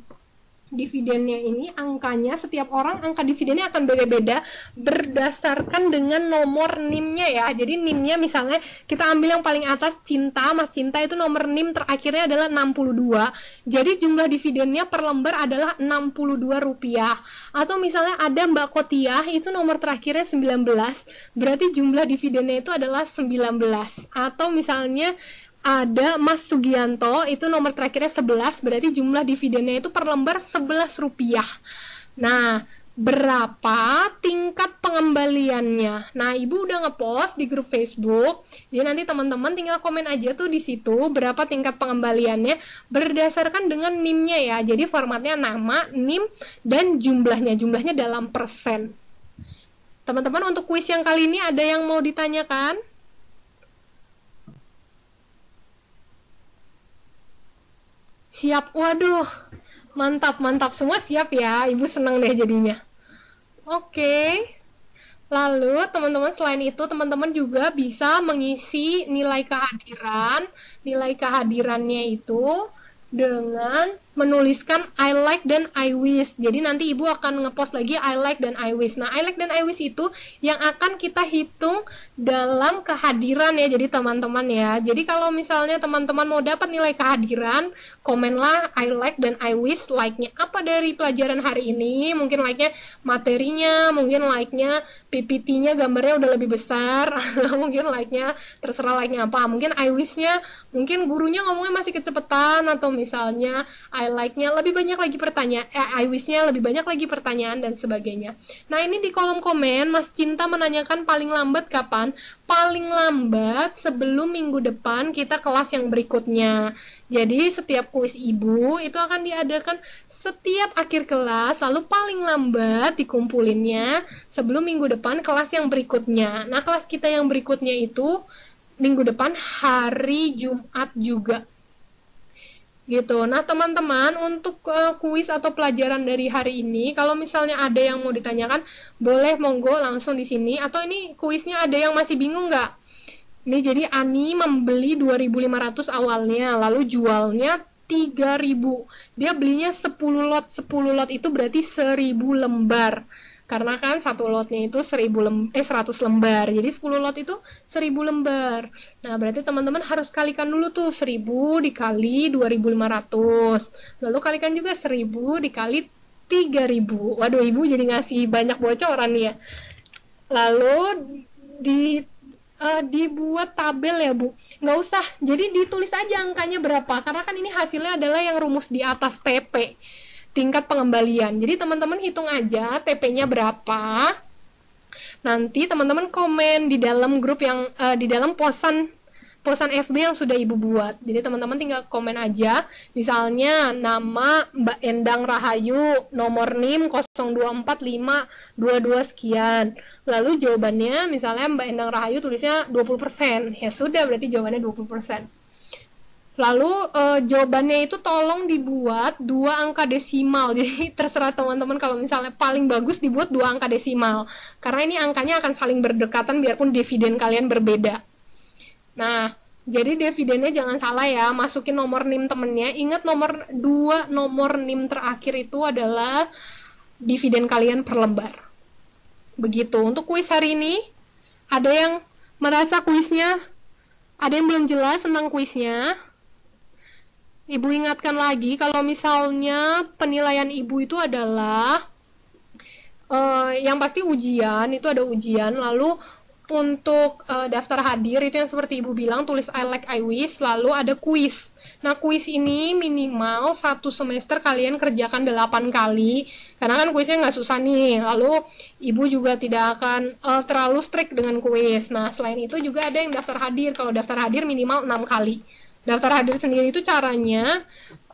dividennya ini angkanya setiap orang angka dividennya akan beda-beda berdasarkan dengan nomor nimnya ya jadi nimnya misalnya kita ambil yang paling atas cinta mas cinta itu nomor nim terakhirnya adalah 62 jadi jumlah dividennya per lembar adalah 62 rupiah atau misalnya ada mbak kotiah itu nomor terakhirnya 19 berarti jumlah dividennya itu adalah 19 atau misalnya ada Mas Sugianto itu nomor terakhirnya 11 berarti jumlah dividennya itu per lembar 11 rupiah nah berapa tingkat pengembaliannya nah ibu udah ngepost di grup Facebook jadi nanti teman-teman tinggal komen aja tuh di situ berapa tingkat pengembaliannya berdasarkan dengan nimnya ya jadi formatnya nama nim dan jumlahnya jumlahnya dalam persen teman-teman untuk kuis yang kali ini ada yang mau ditanyakan Siap. Waduh. Mantap, mantap. Semua siap ya. Ibu senang deh jadinya. Oke. Lalu, teman-teman, selain itu, teman-teman juga bisa mengisi nilai kehadiran. Nilai kehadirannya itu dengan menuliskan I like dan I wish. Jadi nanti ibu akan ngepost lagi I like dan I wish. Nah, I like dan I wish itu yang akan kita hitung dalam kehadiran ya. Jadi teman-teman ya. Jadi kalau misalnya teman-teman mau dapat nilai kehadiran, komenlah I like dan I wish like-nya apa dari pelajaran hari ini. Mungkin like-nya materinya, mungkin like-nya PPT-nya gambarnya udah lebih besar, (laughs) mungkin like-nya terserah like-nya apa. Mungkin I wish-nya mungkin gurunya ngomongnya masih kecepetan atau misalnya I highlightnya like-nya lebih banyak lagi pertanyaan, eh, I wishnya lebih banyak lagi pertanyaan dan sebagainya. Nah ini di kolom komen Mas Cinta menanyakan paling lambat kapan? Paling lambat sebelum minggu depan kita kelas yang berikutnya. Jadi setiap kuis ibu itu akan diadakan setiap akhir kelas, lalu paling lambat dikumpulinnya sebelum minggu depan kelas yang berikutnya. Nah kelas kita yang berikutnya itu minggu depan hari Jumat juga gitu. Nah, teman-teman, untuk uh, kuis atau pelajaran dari hari ini, kalau misalnya ada yang mau ditanyakan, boleh monggo langsung di sini. Atau ini kuisnya ada yang masih bingung nggak? Ini jadi Ani membeli 2.500 awalnya, lalu jualnya 3.000. Dia belinya 10 lot, 10 lot itu berarti 1.000 lembar karena kan satu lotnya itu 1000 lem eh 100 lembar. Jadi 10 lot itu 1000 lembar. Nah, berarti teman-teman harus kalikan dulu tuh 1000 dikali 2500. Lalu kalikan juga 1000 dikali 3000. Waduh, Ibu jadi ngasih banyak bocoran ya. Lalu di uh, dibuat tabel ya bu nggak usah jadi ditulis aja angkanya berapa karena kan ini hasilnya adalah yang rumus di atas TP tingkat pengembalian. Jadi teman-teman hitung aja TP-nya berapa. Nanti teman-teman komen di dalam grup yang uh, di dalam posan posan FB yang sudah ibu buat. Jadi teman-teman tinggal komen aja, misalnya nama Mbak Endang Rahayu, nomor NIM 0245222 sekian. Lalu jawabannya misalnya Mbak Endang Rahayu tulisnya 20%. Ya sudah berarti jawabannya 20%. Lalu uh, jawabannya itu tolong dibuat dua angka desimal. (laughs) Jadi terserah teman-teman kalau misalnya paling bagus dibuat dua angka desimal. Karena ini angkanya akan saling berdekatan biarpun dividen kalian berbeda. Nah, jadi dividennya jangan salah ya, masukin nomor NIM temennya. Ingat nomor dua nomor NIM terakhir itu adalah dividen kalian per lembar. Begitu. Untuk kuis hari ini, ada yang merasa kuisnya, ada yang belum jelas tentang kuisnya, Ibu ingatkan lagi kalau misalnya penilaian ibu itu adalah uh, yang pasti ujian itu ada ujian lalu untuk uh, daftar hadir itu yang seperti ibu bilang tulis I like I wish lalu ada kuis. Nah, kuis ini minimal satu semester kalian kerjakan delapan kali karena kan kuisnya nggak susah nih. Lalu ibu juga tidak akan uh, terlalu strict dengan kuis. Nah, selain itu juga ada yang daftar hadir. Kalau daftar hadir minimal enam kali daftar hadir sendiri itu caranya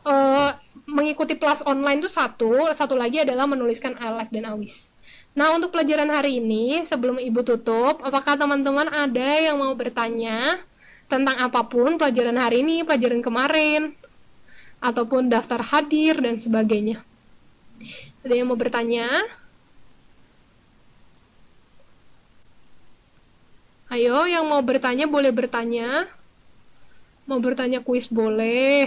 uh, mengikuti kelas online itu satu, satu lagi adalah menuliskan alek dan awis. Nah, untuk pelajaran hari ini, sebelum Ibu tutup, apakah teman-teman ada yang mau bertanya tentang apapun pelajaran hari ini, pelajaran kemarin, ataupun daftar hadir, dan sebagainya? Ada yang mau bertanya? Ayo, yang mau bertanya boleh bertanya mau bertanya kuis boleh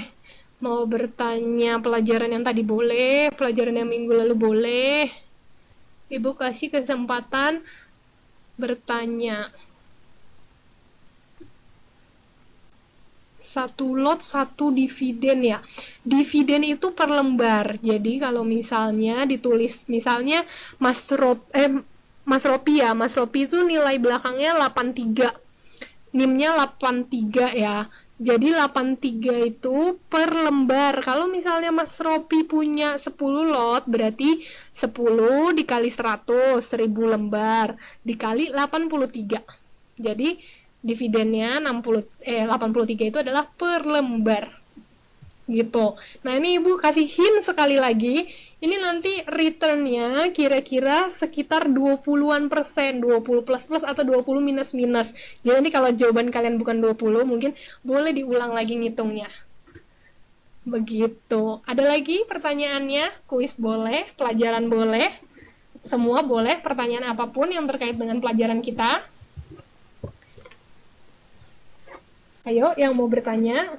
mau bertanya pelajaran yang tadi boleh pelajaran yang minggu lalu boleh ibu kasih kesempatan bertanya satu lot satu dividen ya dividen itu per lembar jadi kalau misalnya ditulis misalnya Mas Rob eh Mas Ropi ya Mas Ropi itu nilai belakangnya 83 nimnya 83 ya jadi 83 itu per lembar. Kalau misalnya Mas Ropi punya 10 lot, berarti 10 dikali 100, 1000 lembar, dikali 83. Jadi dividennya 60 eh 83 itu adalah per lembar. Gitu. Nah, ini Ibu kasih hint sekali lagi ini nanti returnnya kira-kira sekitar 20-an persen, 20 plus plus atau 20 minus minus. Jadi nanti kalau jawaban kalian bukan 20, mungkin boleh diulang lagi ngitungnya. Begitu. Ada lagi pertanyaannya? Kuis boleh, pelajaran boleh, semua boleh, pertanyaan apapun yang terkait dengan pelajaran kita. Ayo, yang mau bertanya.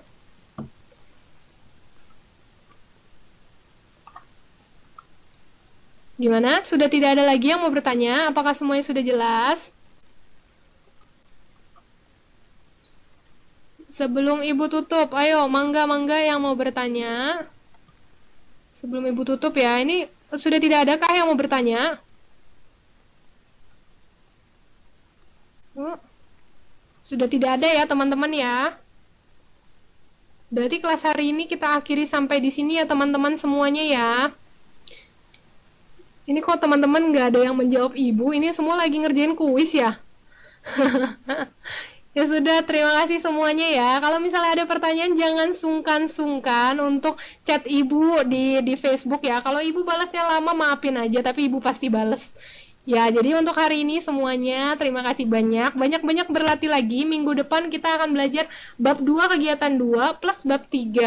Gimana? Sudah tidak ada lagi yang mau bertanya? Apakah semuanya sudah jelas? Sebelum ibu tutup, ayo mangga-mangga yang mau bertanya. Sebelum ibu tutup ya, ini sudah tidak adakah yang mau bertanya? Oh, sudah tidak ada ya teman-teman ya. Berarti kelas hari ini kita akhiri sampai di sini ya teman-teman semuanya ya ini kok teman-teman nggak ada yang menjawab ibu ini semua lagi ngerjain kuis ya (laughs) ya sudah terima kasih semuanya ya kalau misalnya ada pertanyaan jangan sungkan-sungkan untuk chat ibu di di Facebook ya kalau ibu balasnya lama maafin aja tapi ibu pasti bales Ya, jadi untuk hari ini semuanya terima kasih banyak. Banyak-banyak berlatih lagi. Minggu depan kita akan belajar bab 2 kegiatan 2 plus bab 3.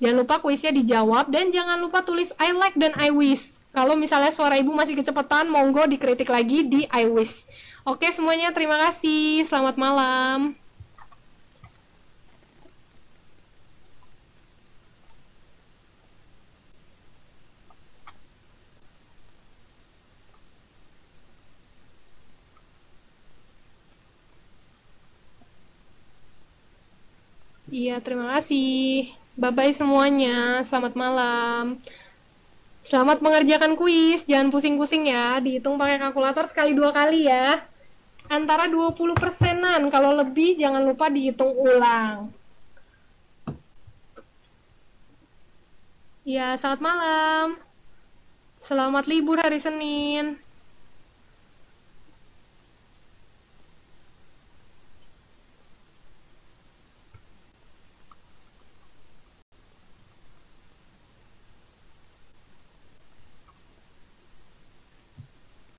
Jangan lupa kuisnya dijawab dan jangan lupa tulis I like dan I wish. Kalau misalnya suara ibu masih kecepatan, monggo dikritik lagi di I Oke semuanya, terima kasih. Selamat malam. Iya, terima kasih. Bye-bye semuanya. Selamat malam. Selamat mengerjakan kuis, jangan pusing-pusing ya. Dihitung pakai kalkulator sekali dua kali ya. Antara 20 persenan, kalau lebih jangan lupa dihitung ulang. Ya, selamat malam. Selamat libur hari Senin.